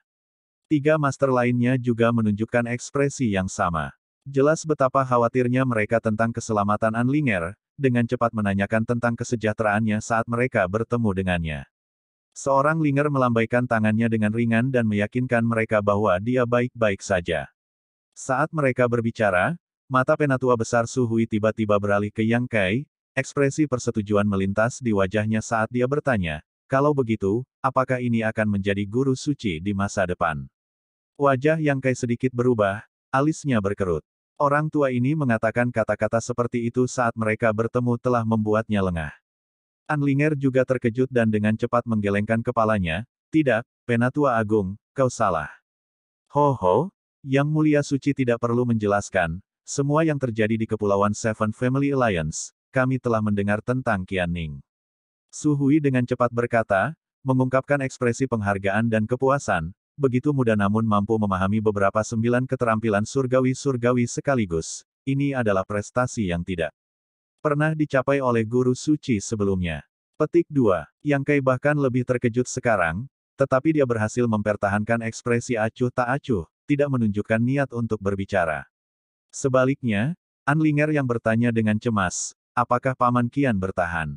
Tiga master lainnya juga menunjukkan ekspresi yang sama. Jelas betapa khawatirnya mereka tentang keselamatan Anlinger, dengan cepat menanyakan tentang kesejahteraannya saat mereka bertemu dengannya. Seorang Linger melambaikan tangannya dengan ringan dan meyakinkan mereka bahwa dia baik-baik saja. Saat mereka berbicara, mata penatua besar Suhui tiba-tiba beralih ke Yang Kai, ekspresi persetujuan melintas di wajahnya saat dia bertanya, kalau begitu, apakah ini akan menjadi guru suci di masa depan? Wajah Yang Kai sedikit berubah, alisnya berkerut. Orang tua ini mengatakan kata-kata seperti itu saat mereka bertemu telah membuatnya lengah. Anlinger juga terkejut dan dengan cepat menggelengkan kepalanya, tidak, Penatua Agung, kau salah. Ho ho, Yang Mulia Suci tidak perlu menjelaskan, semua yang terjadi di Kepulauan Seven Family Alliance, kami telah mendengar tentang Qian Ning. Suhui dengan cepat berkata, mengungkapkan ekspresi penghargaan dan kepuasan, begitu mudah namun mampu memahami beberapa sembilan keterampilan surgawi-surgawi sekaligus. Ini adalah prestasi yang tidak pernah dicapai oleh guru suci sebelumnya. Petik 2. Yang Kai bahkan lebih terkejut sekarang, tetapi dia berhasil mempertahankan ekspresi acuh tak acuh, tidak menunjukkan niat untuk berbicara. Sebaliknya, Anlinger yang bertanya dengan cemas, apakah Paman Kian bertahan?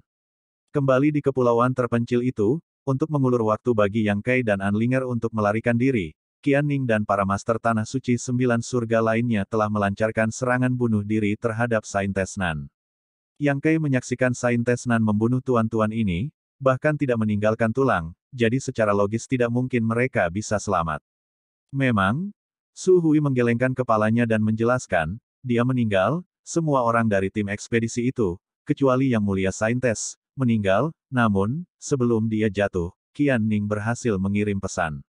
Kembali di kepulauan terpencil itu, untuk mengulur waktu bagi Yang Kai dan An Ling'er untuk melarikan diri, Qian Ning dan para master Tanah Suci Sembilan Surga lainnya telah melancarkan serangan bunuh diri terhadap Saintes Nan. Yang Kai menyaksikan Saintes Nan membunuh tuan-tuan ini, bahkan tidak meninggalkan tulang, jadi secara logis tidak mungkin mereka bisa selamat. Memang, Su Hui menggelengkan kepalanya dan menjelaskan, dia meninggal, semua orang dari tim ekspedisi itu, kecuali Yang Mulia Saintes, meninggal, namun, sebelum dia jatuh, Qian Ning berhasil mengirim pesan.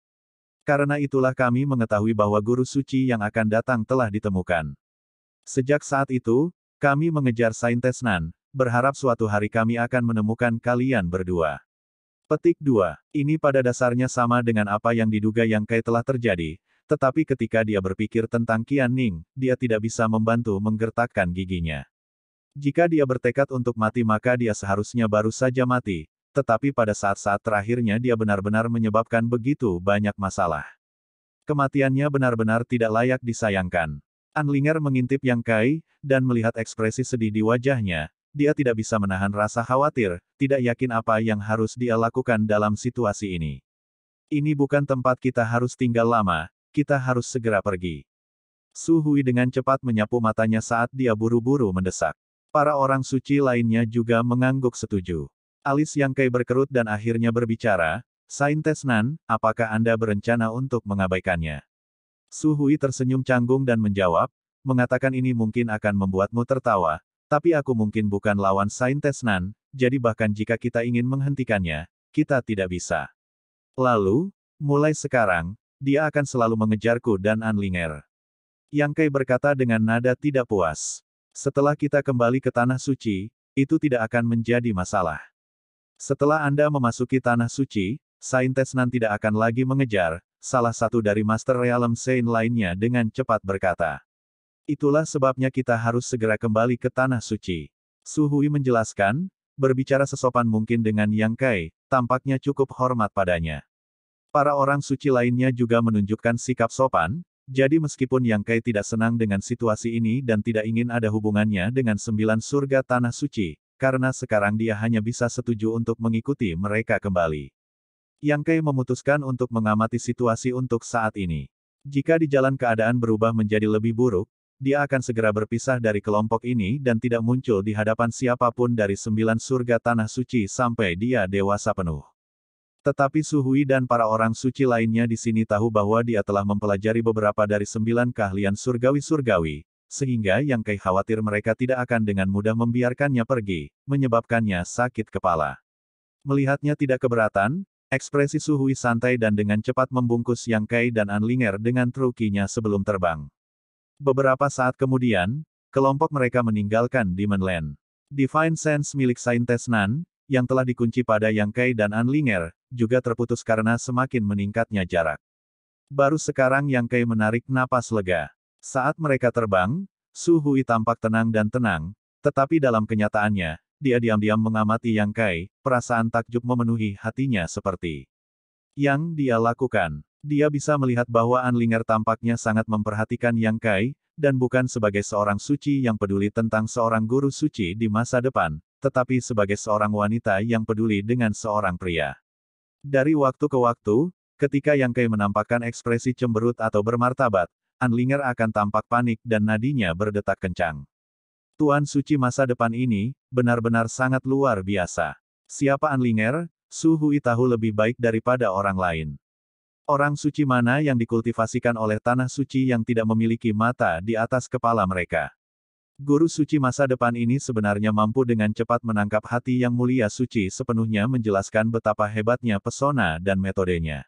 Karena itulah kami mengetahui bahwa guru suci yang akan datang telah ditemukan. Sejak saat itu, kami mengejar Saintesnan, berharap suatu hari kami akan menemukan kalian berdua. Petik 2. Ini pada dasarnya sama dengan apa yang diduga yang Kai telah terjadi, tetapi ketika dia berpikir tentang Qian Ning, dia tidak bisa membantu menggertakkan giginya. Jika dia bertekad untuk mati maka dia seharusnya baru saja mati, tetapi pada saat-saat terakhirnya dia benar-benar menyebabkan begitu banyak masalah. Kematiannya benar-benar tidak layak disayangkan. Anlinger mengintip Yang Kai, dan melihat ekspresi sedih di wajahnya, dia tidak bisa menahan rasa khawatir, tidak yakin apa yang harus dia lakukan dalam situasi ini. Ini bukan tempat kita harus tinggal lama, kita harus segera pergi. Su Hui dengan cepat menyapu matanya saat dia buru-buru mendesak. Para orang suci lainnya juga mengangguk setuju. Alis yang Kai berkerut dan akhirnya berbicara, Saintesnan, apakah Anda berencana untuk mengabaikannya? Suhui tersenyum canggung dan menjawab, mengatakan ini mungkin akan membuatmu tertawa, tapi aku mungkin bukan lawan Saintesnan, jadi bahkan jika kita ingin menghentikannya, kita tidak bisa. Lalu, mulai sekarang, dia akan selalu mengejarku dan Anlinger. Yang Kai berkata dengan nada tidak puas. Setelah kita kembali ke Tanah Suci, itu tidak akan menjadi masalah. Setelah Anda memasuki Tanah Suci, Saintes Nan tidak akan lagi mengejar, salah satu dari Master Realm Saint lainnya dengan cepat berkata. Itulah sebabnya kita harus segera kembali ke Tanah Suci. Suhui menjelaskan, berbicara sesopan mungkin dengan Yang Kai, tampaknya cukup hormat padanya. Para orang suci lainnya juga menunjukkan sikap sopan, jadi meskipun Yang Kai tidak senang dengan situasi ini dan tidak ingin ada hubungannya dengan sembilan surga tanah suci, karena sekarang dia hanya bisa setuju untuk mengikuti mereka kembali. Yang Kai memutuskan untuk mengamati situasi untuk saat ini. Jika di jalan keadaan berubah menjadi lebih buruk, dia akan segera berpisah dari kelompok ini dan tidak muncul di hadapan siapapun dari sembilan surga tanah suci sampai dia dewasa penuh. Tetapi Suhui dan para orang suci lainnya di sini tahu bahwa dia telah mempelajari beberapa dari sembilan keahlian surgawi-surgawi, sehingga yang Kai khawatir mereka tidak akan dengan mudah membiarkannya pergi, menyebabkannya sakit kepala. Melihatnya tidak keberatan, ekspresi Suhui santai dan dengan cepat membungkus Yang Kai dan Anlinger dengan trukinya sebelum terbang. Beberapa saat kemudian, kelompok mereka meninggalkan Demon Land. Divine Sense milik Saintes Nan, yang telah dikunci pada Yang Kai dan Anlinger, juga terputus karena semakin meningkatnya jarak. Baru sekarang Yang Kei menarik napas lega. Saat mereka terbang, Su Hui tampak tenang dan tenang, tetapi dalam kenyataannya, dia diam-diam mengamati Yang Kai, perasaan takjub memenuhi hatinya seperti yang dia lakukan. Dia bisa melihat bahwa Anlinger tampaknya sangat memperhatikan Yang Kai, dan bukan sebagai seorang suci yang peduli tentang seorang guru suci di masa depan, tetapi sebagai seorang wanita yang peduli dengan seorang pria. Dari waktu ke waktu, ketika Yang Kei menampakkan ekspresi cemberut atau bermartabat, Anlinger akan tampak panik dan nadinya berdetak kencang. Tuan Suci masa depan ini, benar-benar sangat luar biasa. Siapa Anlinger, Su Hui tahu lebih baik daripada orang lain. Orang suci mana yang dikultivasikan oleh tanah suci yang tidak memiliki mata di atas kepala mereka? Guru suci masa depan ini sebenarnya mampu dengan cepat menangkap hati yang mulia suci sepenuhnya menjelaskan betapa hebatnya pesona dan metodenya.